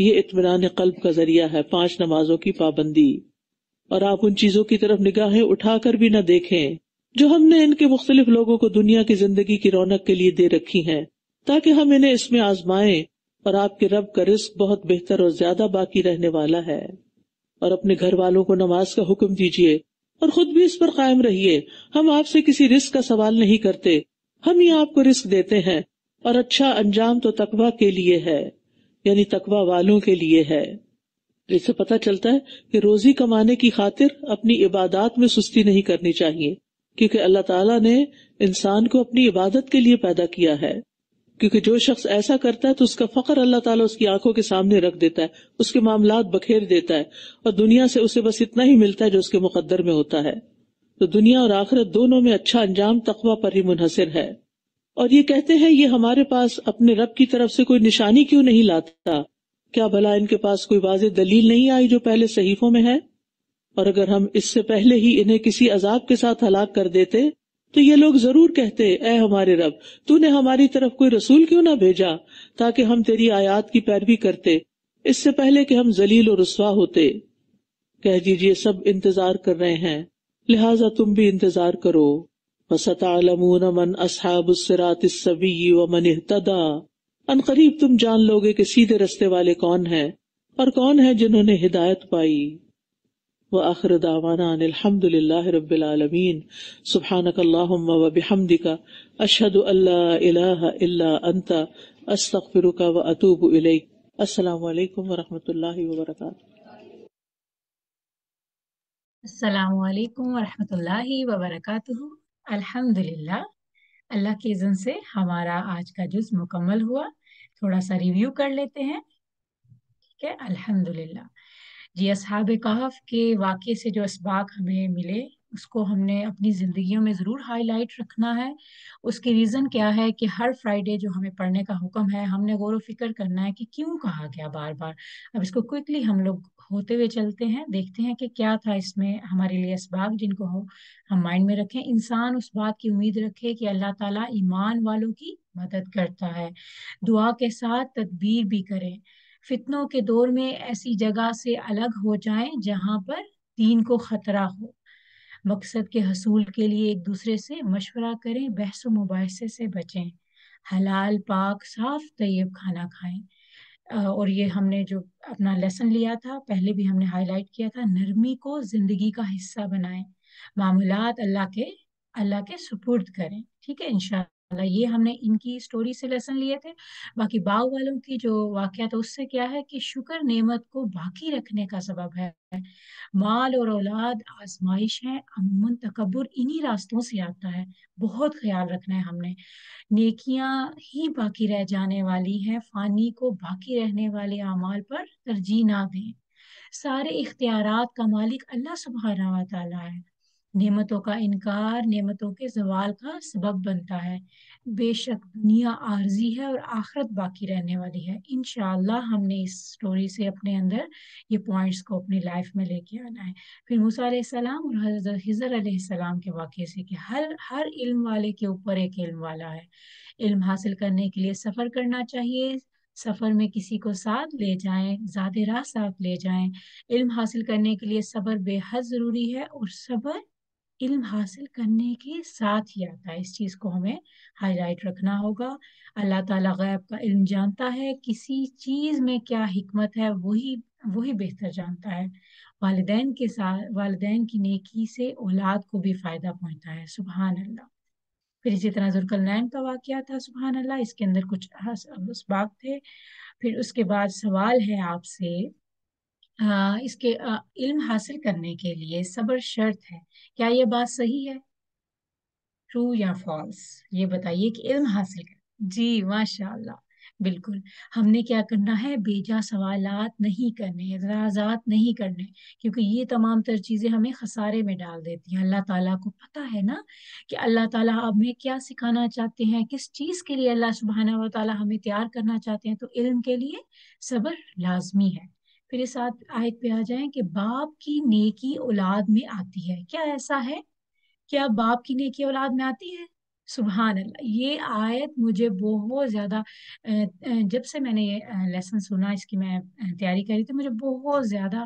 ये इतमान कल्ब का जरिया है पांच नमाजों की पाबंदी और आप उन चीजों की तरफ निगाहें कर भी न देखे जो हमने इनके मुख्तलिफ लोगों को दुनिया की जिंदगी की रौनक के लिए दे रखी है ताकि हम इन्हें इसमें आजमाएं और आपके रब का रिस्क बहुत बेहतर और ज्यादा बाकी रहने वाला है और अपने घर वालों को नमाज का हुक्म दीजिए और खुद भी इस पर कायम रहिए हम आपसे किसी रिस्क का सवाल नहीं करते हम ही आपको रिस्क देते हैं और अच्छा अंजाम तो तकवा के लिए है यानी तकवा वालों के लिए है इससे पता चलता है कि रोजी कमाने की खातिर अपनी इबादत में सुस्ती नहीं करनी चाहिए क्योंकि अल्लाह ताला ने इंसान को अपनी इबादत के लिए पैदा किया है क्योंकि जो शख्स ऐसा करता है तो उसका फकर अल्लाह ताला उसकी आंखों के सामने रख देता है उसके मामला बखेर देता है और दुनिया से उसे बस इतना ही मिलता है जो उसके मुकद्दर में होता है तो दुनिया और आखिरत दोनों में अच्छा अंजाम तकवा पर ही मुनहसर है और ये कहते हैं ये हमारे पास अपने रब की तरफ से कोई निशानी क्यों नहीं लाता क्या भला इनके पास कोई वाज दलील नहीं आई जो पहले सहीफों में है और अगर हम इससे पहले ही इन्हें किसी अजाब के साथ हलाक कर देते तो ये लोग जरूर कहते ऐ हमारे रब तूने हमारी तरफ कोई रसूल क्यों ना भेजा ताकि हम तेरी आयात की पैरवी करते इससे पहले कि हम जलील और रसवा होते कह दीजिए सब इंतजार कर रहे हैं लिहाजा तुम भी इंतजार करो वसतालमून मन असहाब सबी व मन तदा करीब तुम जान लोगे कि सीधे रस्ते वाले कौन हैं और कौन है जिन्होंने हिदायत पाई व आखिर दावाना अनिलहमदिल्लाह रबालमीन सुबहानकल्लाम व बिहमदिका अशहद अल्लाह इल्ला अंता अस्तगफिरुका व अतूबु इलैक अस्सलाम वालेकुम व रहमतुल्लाहि व बरकातहू अस्सलाम वालेकुम व रहमतुल्लाहि व बरकातहू अल्हम्दुलिल्लाह अल्लाह के इज़न से हमारा आज का जुज मुकम्मल हुआ थोड़ा सा रिव्यू कर लेते हैं ठीक है अल्हम्दुलिल्लाह जी असहाब कहफ के वाक़े से जो इसबाक हमें मिले उसको हमने अपनी ज़िंदगियों में ज़रूर हाईलाइट रखना है उसकी रीज़न क्या है कि हर फ्राइडे जो हमें पढ़ने का हुक्म है हमने गौर फिक्र करना है कि क्यों कहा गया बार बार अब इसको क्विकली हम लोग होते हुए चलते हैं देखते हैं कि क्या था इसमें हमारे लिए इसबाक जिनको हो हम माइंड में रखें इंसान उस बात की उम्मीद रखे कि अल्लाह ताला ईमान वालों की मदद करता है दुआ के साथ तदबीर भी करें फितनों के दौर में ऐसी जगह से अलग हो जाएं जहां पर दीन को खतरा हो मकसद के हसूल के लिए एक दूसरे से मशवरा करें बहस मुबासे से बचें हलाल पाक साफ तयब खाना खाएं और ये हमने जो अपना लेसन लिया था पहले भी हमने हाईलाइट किया था नरमी को ज़िंदगी का हिस्सा बनाएं मामूलत अल्लाह के अल्लाह के सुपुर्द करें ठीक है इन मतलब ये हमने इनकी स्टोरी से लेसन लिए थे बाकी बाव वालों की जो वाक्य तो उससे क्या है कि शुक्र नेमत को बाकी रखने का सबब है माल और औलाद आजमाइश है अमूमन तकबर इन्हीं रास्तों से आता है बहुत ख्याल रखना है हमने नेकियां ही बाकी रह जाने वाली हैं फानी को बाकी रहने वाले अमाल पर तरजीह ना दें सारे इख्तियार का मालिक अल्लाह सुबहाना वाली है नेमतों का इनकार नेमतों के जवाल का सबब बनता है बेशक दुनिया आर्जी है और आखरत बाकी रहने वाली है इन हमने इस स्टोरी से अपने अंदर ये पॉइंट्स को अपनी लाइफ में लेके आना है फिर मूसा सलाम और हजरत सलाम के वाक्य से कि हर हर इल्म वाले के ऊपर एक इल्म वाला है इल्म हासिल करने के लिए सफ़र करना चाहिए सफ़र में किसी को साथ ले जाएं ज़्यादा राह साथ ले जाएं इल्म हासिल करने के लिए सबर बेहद ज़रूरी है और सबर इल्म हासिल करने के साथ ही आता है इस चीज़ को हमें हाईलाइट रखना होगा अल्लाह ताला गैब का इल्म जानता है किसी चीज़ में क्या हिकमत है वही वही बेहतर जानता है वालदेन के साथ वालदेन की नेकी से औलाद को भी फ़ायदा पहुँचता है सुबहान अल्लाह फिर इसी तरह नैन का वाक़ था सुबहान अल्लाह इसके अंदर कुछ उसबाक थे फिर उसके बाद सवाल है आपसे इसके इल्म हासिल करने के लिए सबर शर्त है क्या ये बात सही है ट्रू या फॉल्स ये बताइए कि इल्म हासिल कर जी माशाल्लाह बिल्कुल हमने क्या करना है बेजा सवालात नहीं करने एतराजात नहीं करने क्योंकि ये तमाम तर चीज़ें हमें खसारे में डाल देती हैं अल्लाह ताला को पता है ना कि अल्लाह ताला हमें क्या सिखाना चाहते हैं किस चीज़ के लिए अल्लाह सुबहाना व ताला हमें तैयार करना चाहते हैं तो इल्म के लिए सब्र लाजमी है मेरे साथ आयत पे आ जाएं कि बाप की नेकी औलाद में आती है क्या ऐसा है क्या बाप की नेकी औलाद में आती है सुबहान अल्लाह ये आयत मुझे बहुत ज़्यादा जब से मैंने ये लेसन सुना इसकी मैं तैयारी करी तो मुझे बहुत ज़्यादा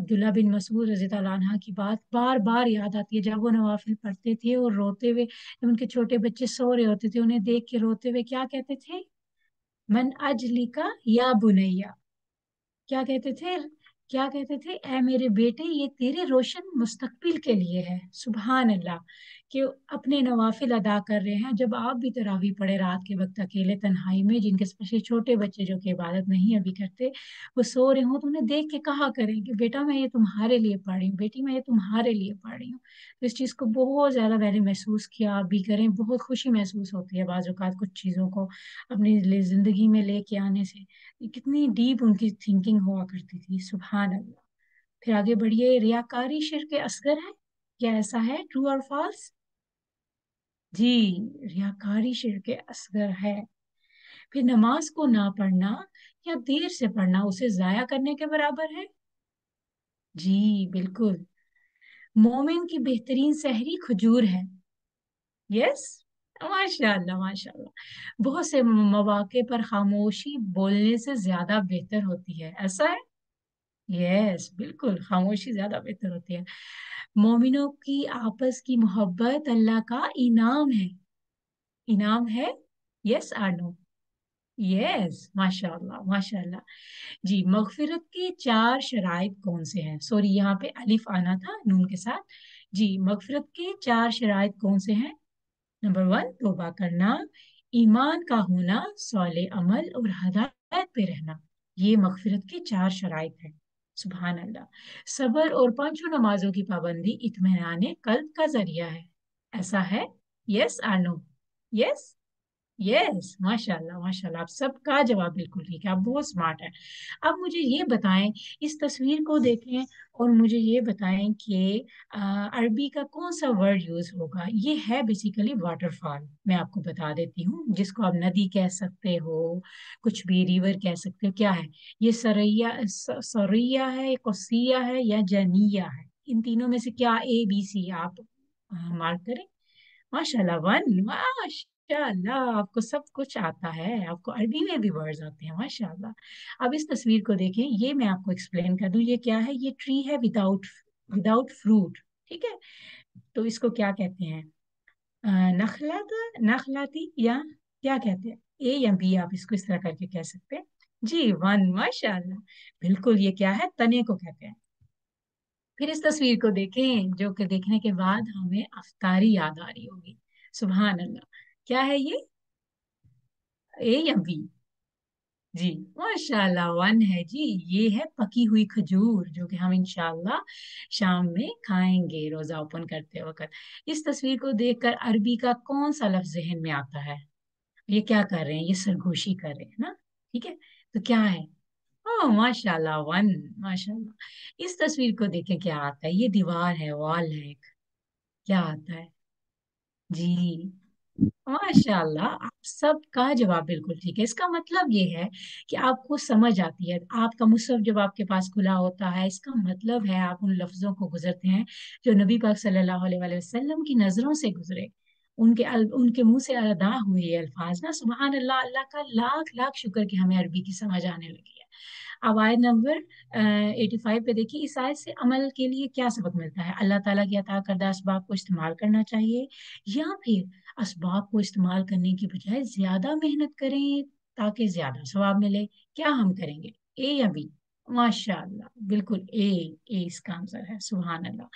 अब्दुल्ला बिन मसूद रजी तला की बात बार बार याद आती है जब वो नवाफिल पढ़ते थे और रोते हुए जब उनके छोटे बच्चे सो रहे होते थे उन्हें देख के रोते हुए क्या कहते थे मन अजली का या बुनैया क्या कहते थे क्या कहते थे ए मेरे बेटे ये तेरे रोशन मुस्तकबिल के लिए है सुबहान अल्लाह कि अपने नवाफिल अदा कर रहे हैं जब आप भी तरावी पढ़े रात के वक्त अकेले तन्हाई में जिनके स्पेशली छोटे बच्चे जो कि इबादत नहीं अभी करते वो सो रहे हों तो उन्हें देख के कहा करें कि बेटा मैं ये तुम्हारे लिए पढ़ रही हूँ बेटी मैं ये तुम्हारे लिए पढ़ रही हूँ तो इस चीज़ को बहुत ज़्यादा मैंने महसूस किया अभी करें बहुत खुशी महसूस होती है बाज़ कुछ चीज़ों को अपनी ज़िंदगी में लेके आने से कितनी डीप उनकी थिंकिंग हुआ करती थी सुबह अल्लाह फिर आगे बढ़िए रियाकारी शिर के असगर है या ऐसा है ट्रू और फॉल्स जी रियाकारी के असगर है फिर नमाज को ना पढ़ना या देर से पढ़ना उसे जाया करने के बराबर है जी बिल्कुल मोमिन की बेहतरीन सहरी खजूर है यस माशाल्लाह माशाल्लाह बहुत से मौके पर खामोशी बोलने से ज्यादा बेहतर होती है ऐसा है यस बिल्कुल खामोशी ज्यादा बेहतर होती है मोमिनों की आपस की मोहब्बत अल्लाह का इनाम है इनाम है यस आर नो यस माशाल्लाह माशाल्लाह जी मगफिरत के चार शराइ कौन से हैं सॉरी यहाँ पे अलिफ आना था नून के साथ जी मगफिरत के चार शराइ कौन से हैं नंबर वन तोबा करना ईमान का होना सौले अमल और हदायत पे रहना ये मगफिरत के चार शराइ हैं सुबहान अल्लाह सबर और पांचों नमाजों की पाबंदी इतमान कल्ब का जरिया है ऐसा है yes or no yes yes माशाल्लाह माशाल्लाह आप सबका जवाब बिल्कुल ठीक है आप बहुत स्मार्ट है अब मुझे ये बताएं इस तस्वीर को देखें और मुझे ये बताएं कि अरबी का कौन सा वर्ड यूज होगा ये है बेसिकली वाटरफॉल मैं आपको बता देती हूँ जिसको आप नदी कह सकते हो कुछ भी रिवर कह सकते हो क्या है ये सरैया सरैया है कोसिया है या जनिया है इन तीनों में से क्या ए बी सी आप मार्क करें माशाल्लाह वन माशा माशाल्लाह आपको सब कुछ आता है आपको अरबी में भी वर्ड्स आते हैं माशाल्लाह अब इस तस्वीर को देखें ये मैं आपको एक्सप्लेन कर दूं ये क्या है ये ट्री है विदाउट विदाउट फ्रूट ठीक है तो इसको क्या कहते हैं नखलत नखलाती या क्या कहते हैं ए या बी आप इसको इस तरह करके कह सकते हैं जी वन माशाल्लाह बिल्कुल ये क्या है तने को कहते हैं फिर इस तस्वीर को देखें जो कि देखने के बाद हमें अफतारी याद आ रही होगी सुबह अल्लाह क्या है ये ए या बी जी माशाल्लाह वन है जी ये है पकी हुई खजूर जो कि हम इंशाल्लाह शाम में खाएंगे रोजा ओपन करते वक्त इस तस्वीर को देखकर अरबी का कौन सा लफ्ज जहन में आता है ये क्या कर रहे हैं ये सरगोशी कर रहे हैं ना ठीक है तो क्या है ओह माशाल्लाह वन माशाल्लाह इस तस्वीर को के क्या आता है ये दीवार है वॉल है क्या आता है जी माशाल्लाह आप सबका जवाब बिल्कुल ठीक है इसका मतलब ये है कि आपको समझ आती है आपका मुसहफ जब आपके पास खुला होता है इसका मतलब है आप उन लफ्जों को गुजरते हैं जो नबी पाक सल्लल्लाहु अलैहि वसल्लम की नजरों से गुजरे उनके उनके मुंह से अदा हुए ये अल्फाज ना सुबह अल्लाह अल्लाह का लाख लाख शुक्र कि हमें अरबी की समझ आने लगी है अब आयत नंबर एटी फाइव पे देखिए इस आयत से अमल के लिए क्या सबक मिलता है अल्लाह ताला की अता करदा इसबाब को इस्तेमाल करना चाहिए या फिर इसबाब को इस्तेमाल करने की बजाय ज्यादा मेहनत करें ताकि ज्यादा सवाब मिले क्या हम करेंगे ए या बी माशा बिल्कुल ए ए इसका आंसर है सुबहान अल्लाह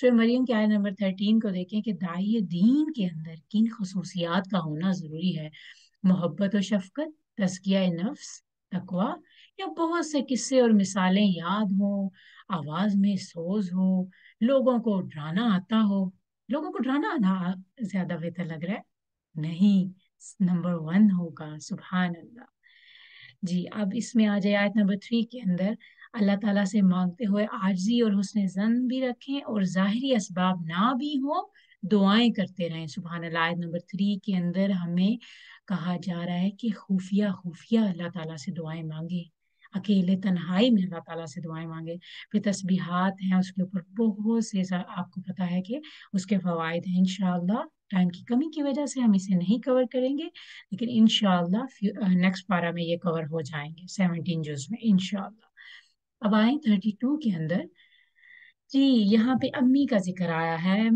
सो मरियम के आय नंबर थर्टीन को देखें कि दाई दीन के अंदर किन खसूसियात का होना ज़रूरी है मोहब्बत और शफकत तस्किया नफ्स तकवा या बहुत से किस्से और मिसालें याद हों आवाज़ में सोज हो लोगों को डराना आता हो लोगों को डराना ना ज्यादा बेहतर लग रहा है नहीं नंबर वन होगा सुबहान अल्लाह जी अब इसमें आ जाए आयत नंबर थ्री के अंदर अल्लाह ताला से मांगते हुए आजी और हुसन जन भी रखें और ज़ाहरी इसबाब ना भी हो दुआएं करते रहें सुबह अल्लाह आयत नंबर थ्री के अंदर हमें कहा जा रहा है कि खुफिया खुफिया अल्लाह ताला से दुआएं मांगे अकेले तन्हाई में अल्लाह ताला से दुआएं मांगे फिर तस्बीहात हैं उसके ऊपर बहुत से आपको पता है कि उसके फ़वाद हैं इन टाइम की कमी की वजह से हम इसे नहीं कवर करेंगे लेकिन इनशाला नेक्स्ट पारा में ये कवर हो जाएंगे सेवनटीन जूस में इन अब आए थर्टी टू के अंदर जी यहाँ पे अम्मी का जिक्र आया है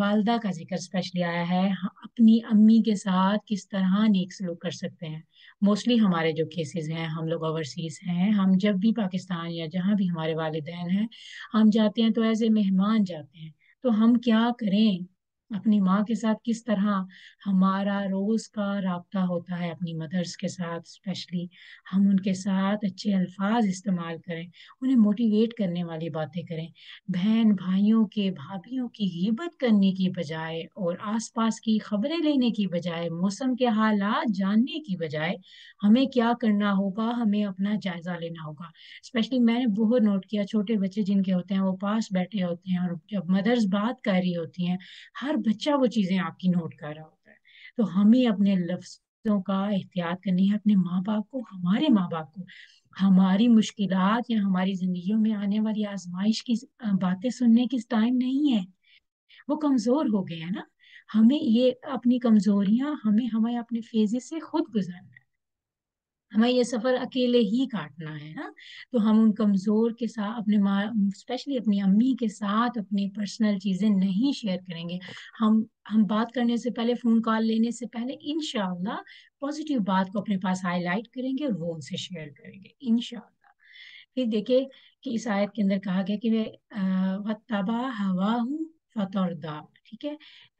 वालदा का जिक्र स्पेशली आया है अपनी अम्मी के साथ किस तरह नेक सलूक कर सकते हैं मोस्टली हमारे जो केसेस हैं हम लोग ओवरसीज़ हैं हम जब भी पाकिस्तान या जहाँ भी हमारे वालदेन हैं हम जाते हैं तो एज ए मेहमान जाते हैं तो हम क्या करें अपनी माँ के साथ किस तरह हमारा रोज का रबता होता है अपनी मदर्स के साथ स्पेशली हम उनके साथ अच्छे अल्फाज इस्तेमाल करें उन्हें मोटिवेट करने वाली बातें करें बहन भाइयों के भाभीियों की हिब्बत करने की बजाय और आसपास की खबरें लेने की बजाय मौसम के हालात जानने की बजाय हमें क्या करना होगा हमें अपना जायजा लेना होगा स्पेशली मैंने बहुत नोट किया छोटे बच्चे जिनके होते हैं वो पास बैठे होते हैं और जब मदर्स बात कर रही होती हैं हर हर बच्चा वो चीज़ें आपकी नोट कर रहा होता है तो हमें अपने लफ्ज़ों का एहतियात करनी है अपने माँ बाप को हमारे माँ बाप को हमारी मुश्किल या हमारी जिंदगी में आने वाली आजमाइश की बातें सुनने की टाइम नहीं है वो कमज़ोर हो गए हैं ना हमें ये अपनी कमजोरियां हमें हमें अपने फेजे से खुद गुजरना हमें ये सफर अकेले ही काटना है ना तो हम उन कमजोर के साथ अपने माँ स्पेशली अपनी अम्मी के साथ अपनी पर्सनल चीजें नहीं शेयर करेंगे हम हम बात करने से पहले फोन कॉल लेने से पहले इनशाला पॉजिटिव बात को अपने पास हाईलाइट करेंगे और वो उनसे शेयर करेंगे इनशाला फिर देखे कि इस आयत के अंदर कहा गया कि वे वतबा हवा हूँ फतौरदा ठीक है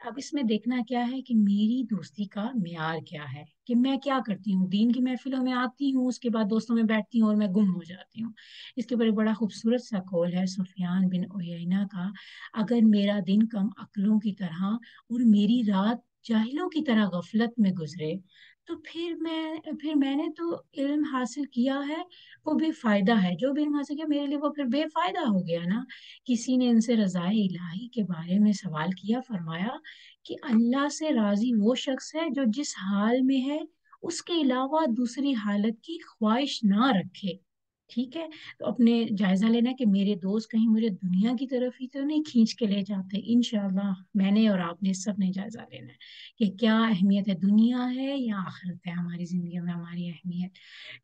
अब इसमें देखना क्या है कि मेरी दोस्ती का मैार क्या है कि मैं क्या करती हूँ दीन की महफिलों में आती हूँ उसके बाद दोस्तों में बैठती हूँ और मैं गुम हो जाती हूँ इसके ऊपर बड़ा खूबसूरत सा कौल है सुफियान बिन ओना का अगर मेरा दिन कम अकलों की तरह और मेरी रात जाहिलों की तरह गफलत में गुजरे तो फिर मैं फिर मैंने तो इल्म हासिल किया है वो बेफायदा है जो भी हासिल किया मेरे लिए वो फिर बेफायदा हो गया ना किसी ने इनसे रजाए इलाही के बारे में सवाल किया फरमाया कि अल्लाह से राजी वो शख्स है जो जिस हाल में है उसके अलावा दूसरी हालत की ख्वाहिश ना रखे ठीक है तो अपने जायजा लेना कि मेरे दोस्त कहीं मुझे दुनिया की तरफ ही तो नहीं खींच के ले जाते इनशाला मैंने और आपने सब ने जायजा लेना है कि क्या अहमियत है दुनिया है या आखिरत है हमारी जिंदगी में हमारी अहमियत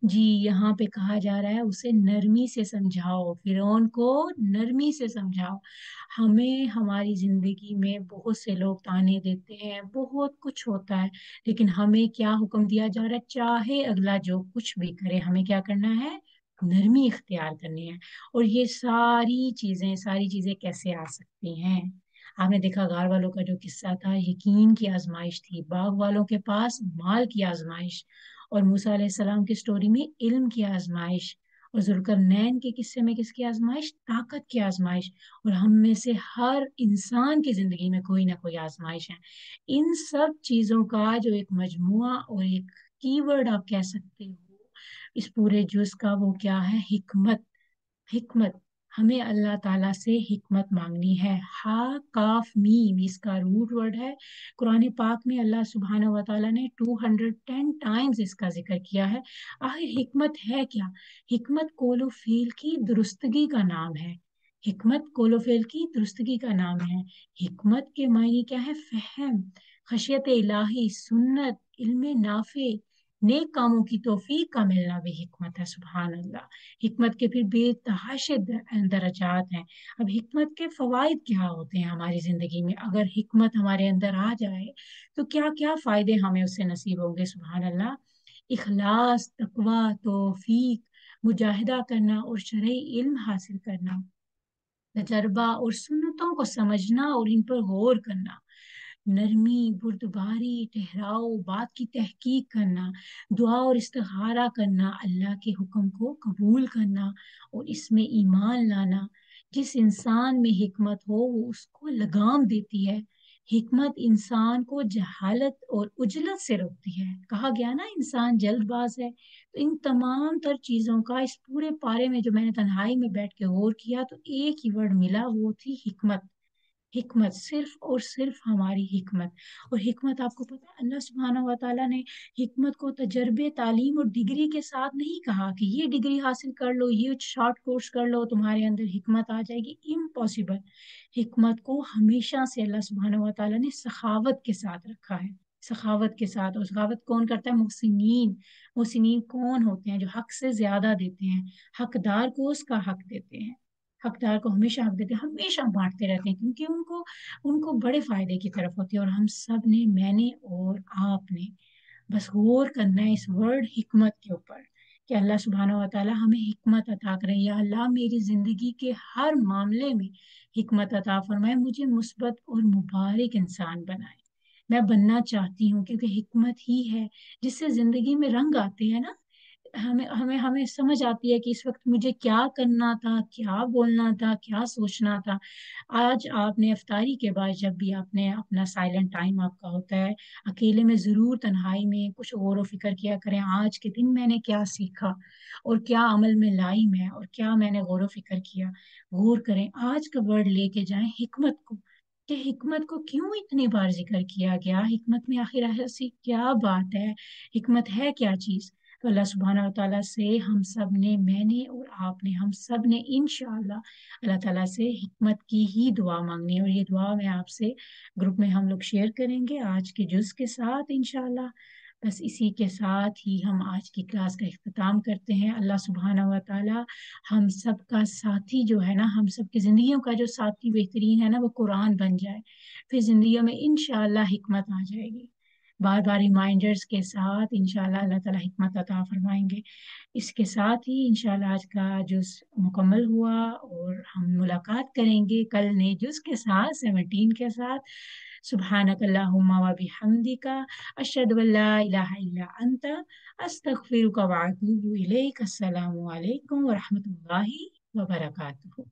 जी यहाँ पे कहा जा रहा है उसे नरमी से समझाओ फिर को नरमी से समझाओ हमें हमारी जिंदगी में बहुत से लोग ताने देते हैं बहुत कुछ होता है लेकिन हमें क्या हुक्म दिया जा रहा है चाहे अगला जो कुछ भी करे हमें क्या करना है नरमी इख्तियार करनी है और ये सारी चीज़ें सारी चीज़ें कैसे आ सकती हैं आपने देखा घर वालों का जो किस्सा था यकीन की आजमाइश थी बाग वालों के पास माल की आजमाइश और मूसा सलाम की स्टोरी में इल्म की आजमाइश और जुलकर नैन के किस्से में किसकी आजमाइश ताकत की आजमाइश और हम में से हर इंसान की ज़िंदगी में कोई ना कोई आजमाइश है इन सब चीज़ों का जो एक मजमु और एक कीवर्ड आप कह सकते हो इस पूरे जूस का वो क्या है हिकमत हिकमत हमें अल्लाह ताला से हिकमत मांगनी है हा काफ मीम इसका रूट वर्ड है कुरान पाक में अल्लाह सुबहान वाली ने 210 टाइम्स इसका जिक्र किया है आखिर हिकमत है क्या हिकमत कोलोफेल की दुरुस्तगी का नाम है हिकमत कोलोफेल की दुरुस्तगी का नाम है हिकमत के मायने क्या है फहम खशियत इलाही सुन्नत इल्म नाफे नेक कामों की तोफीक का मिलना भी हिकमत है सुबहान अल्लाह हिकमत के फिर बेतहाशे दर्जात हैं अब हिकमत के फ़वाद क्या होते हैं हमारी ज़िंदगी में अगर हिकमत हमारे अंदर आ जाए तो क्या क्या फ़ायदे हमें उससे नसीब होंगे सुबहान अल्लाह इखलास तकवा तोफीक मुजाहिदा करना और शरा इल्म हासिल करना तजर्बा और सुन्नतों को समझना और इन पर गौर करना नरमी बुरदबारी ठहराओ बात की तहकीक करना दुआ और इस्तारा करना अल्लाह के हुक्म को कबूल करना और इसमें ईमान लाना जिस इंसान में हिकमत हो वो उसको लगाम देती है हिकमत इंसान को जहालत और उजलत से रोकती है कहा गया ना इंसान जल्दबाज है तो इन तमाम तर चीज़ों का इस पूरे पारे में जो मैंने तन्हाई में बैठ के गौर किया तो एक ही वर्ड मिला वो थी हिकमत हमत सिर्फ और सिर्फ हमारी हमत और हमत आपको पता है अल्लाह सुबहाना वाली ने हमत को तजर्बे तालीम और डिग्री के साथ नहीं कहा कि ये डिग्री हासिल कर लो ये शॉर्ट कोर्स कर लो तुम्हारे अंदर हमत आ जाएगी इम्पॉसिबल हमत को हमेशा से अल्लाह सुबहाना वाली ने सखावत के साथ रखा है सखावत के साथ और सखावत कौन करता है मोहसिन मोहसिन कौन होते हैं जो हक से ज्यादा देते हैं हकदार को उसका हक देते हैं हकदार को हमेशा हक देते हमेशा बांटते रहते हैं क्योंकि उनको उनको बड़े फायदे की तरफ होती है और हम सब ने मैंने और आपने बस गौर करना है इस वर्ड हिकमत के ऊपर कि अल्लाह सुबहाना तला हमें हमत अता करें या अल्लाह मेरी ज़िंदगी के हर मामले में हमत अता फरमाए मुझे मुस्बत और मुबारक इंसान बनाए मैं बनना चाहती हूँ क्योंकि हमत ही है जिससे ज़िंदगी में रंग आते हैं ना हमें हमें हमें समझ आती है कि इस वक्त मुझे क्या करना था क्या बोलना था क्या सोचना था आज आपने अफतारी के बाद जब भी आपने अपना साइलेंट टाइम आपका होता है अकेले में ज़रूर तन्हाई में कुछ गौर व फिक्र किया करें आज के दिन मैंने क्या सीखा और क्या अमल में लाई मैं और क्या मैंने गौर व फिक्र किया गौर करें आज का वर्ड लेके जाए हिकमत को कि हिकमत को क्यों इतनी बार जिक्र किया गया हिकमत में आखिर ऐसी क्या बात है हिकमत है क्या चीज़ तो अल्लाह सुबहाना तला से हम सब ने मैंने और आपने हम सब ने इन अल्लाह ताला से हमत की ही दुआ मांगनी है और ये दुआ मैं आपसे ग्रुप में हम लोग शेयर करेंगे आज के जुज के साथ इन बस इसी के साथ ही हम आज की क्लास का अख्ताम करते हैं अल्लाह सुबहाना व हम सब का साथी जो है ना हम सब की ज़िंदगियों का जो साथी बेहतरीन है ना वो कुरान बन जाए फिर ज़िंदगी में इन हमत आ जाएगी बार बार रिमाइंडर्स के साथ इंशाल्लाह अल्लाह ताला हमत अता फरमाएंगे इसके साथ ही इंशाल्लाह आज का जुज मुकम्मल हुआ और हम मुलाकात करेंगे कल नए जुज के साथ सेवनटीन के साथ सुबहानकल्लाहुम्मा व बिहमदिका अशहदु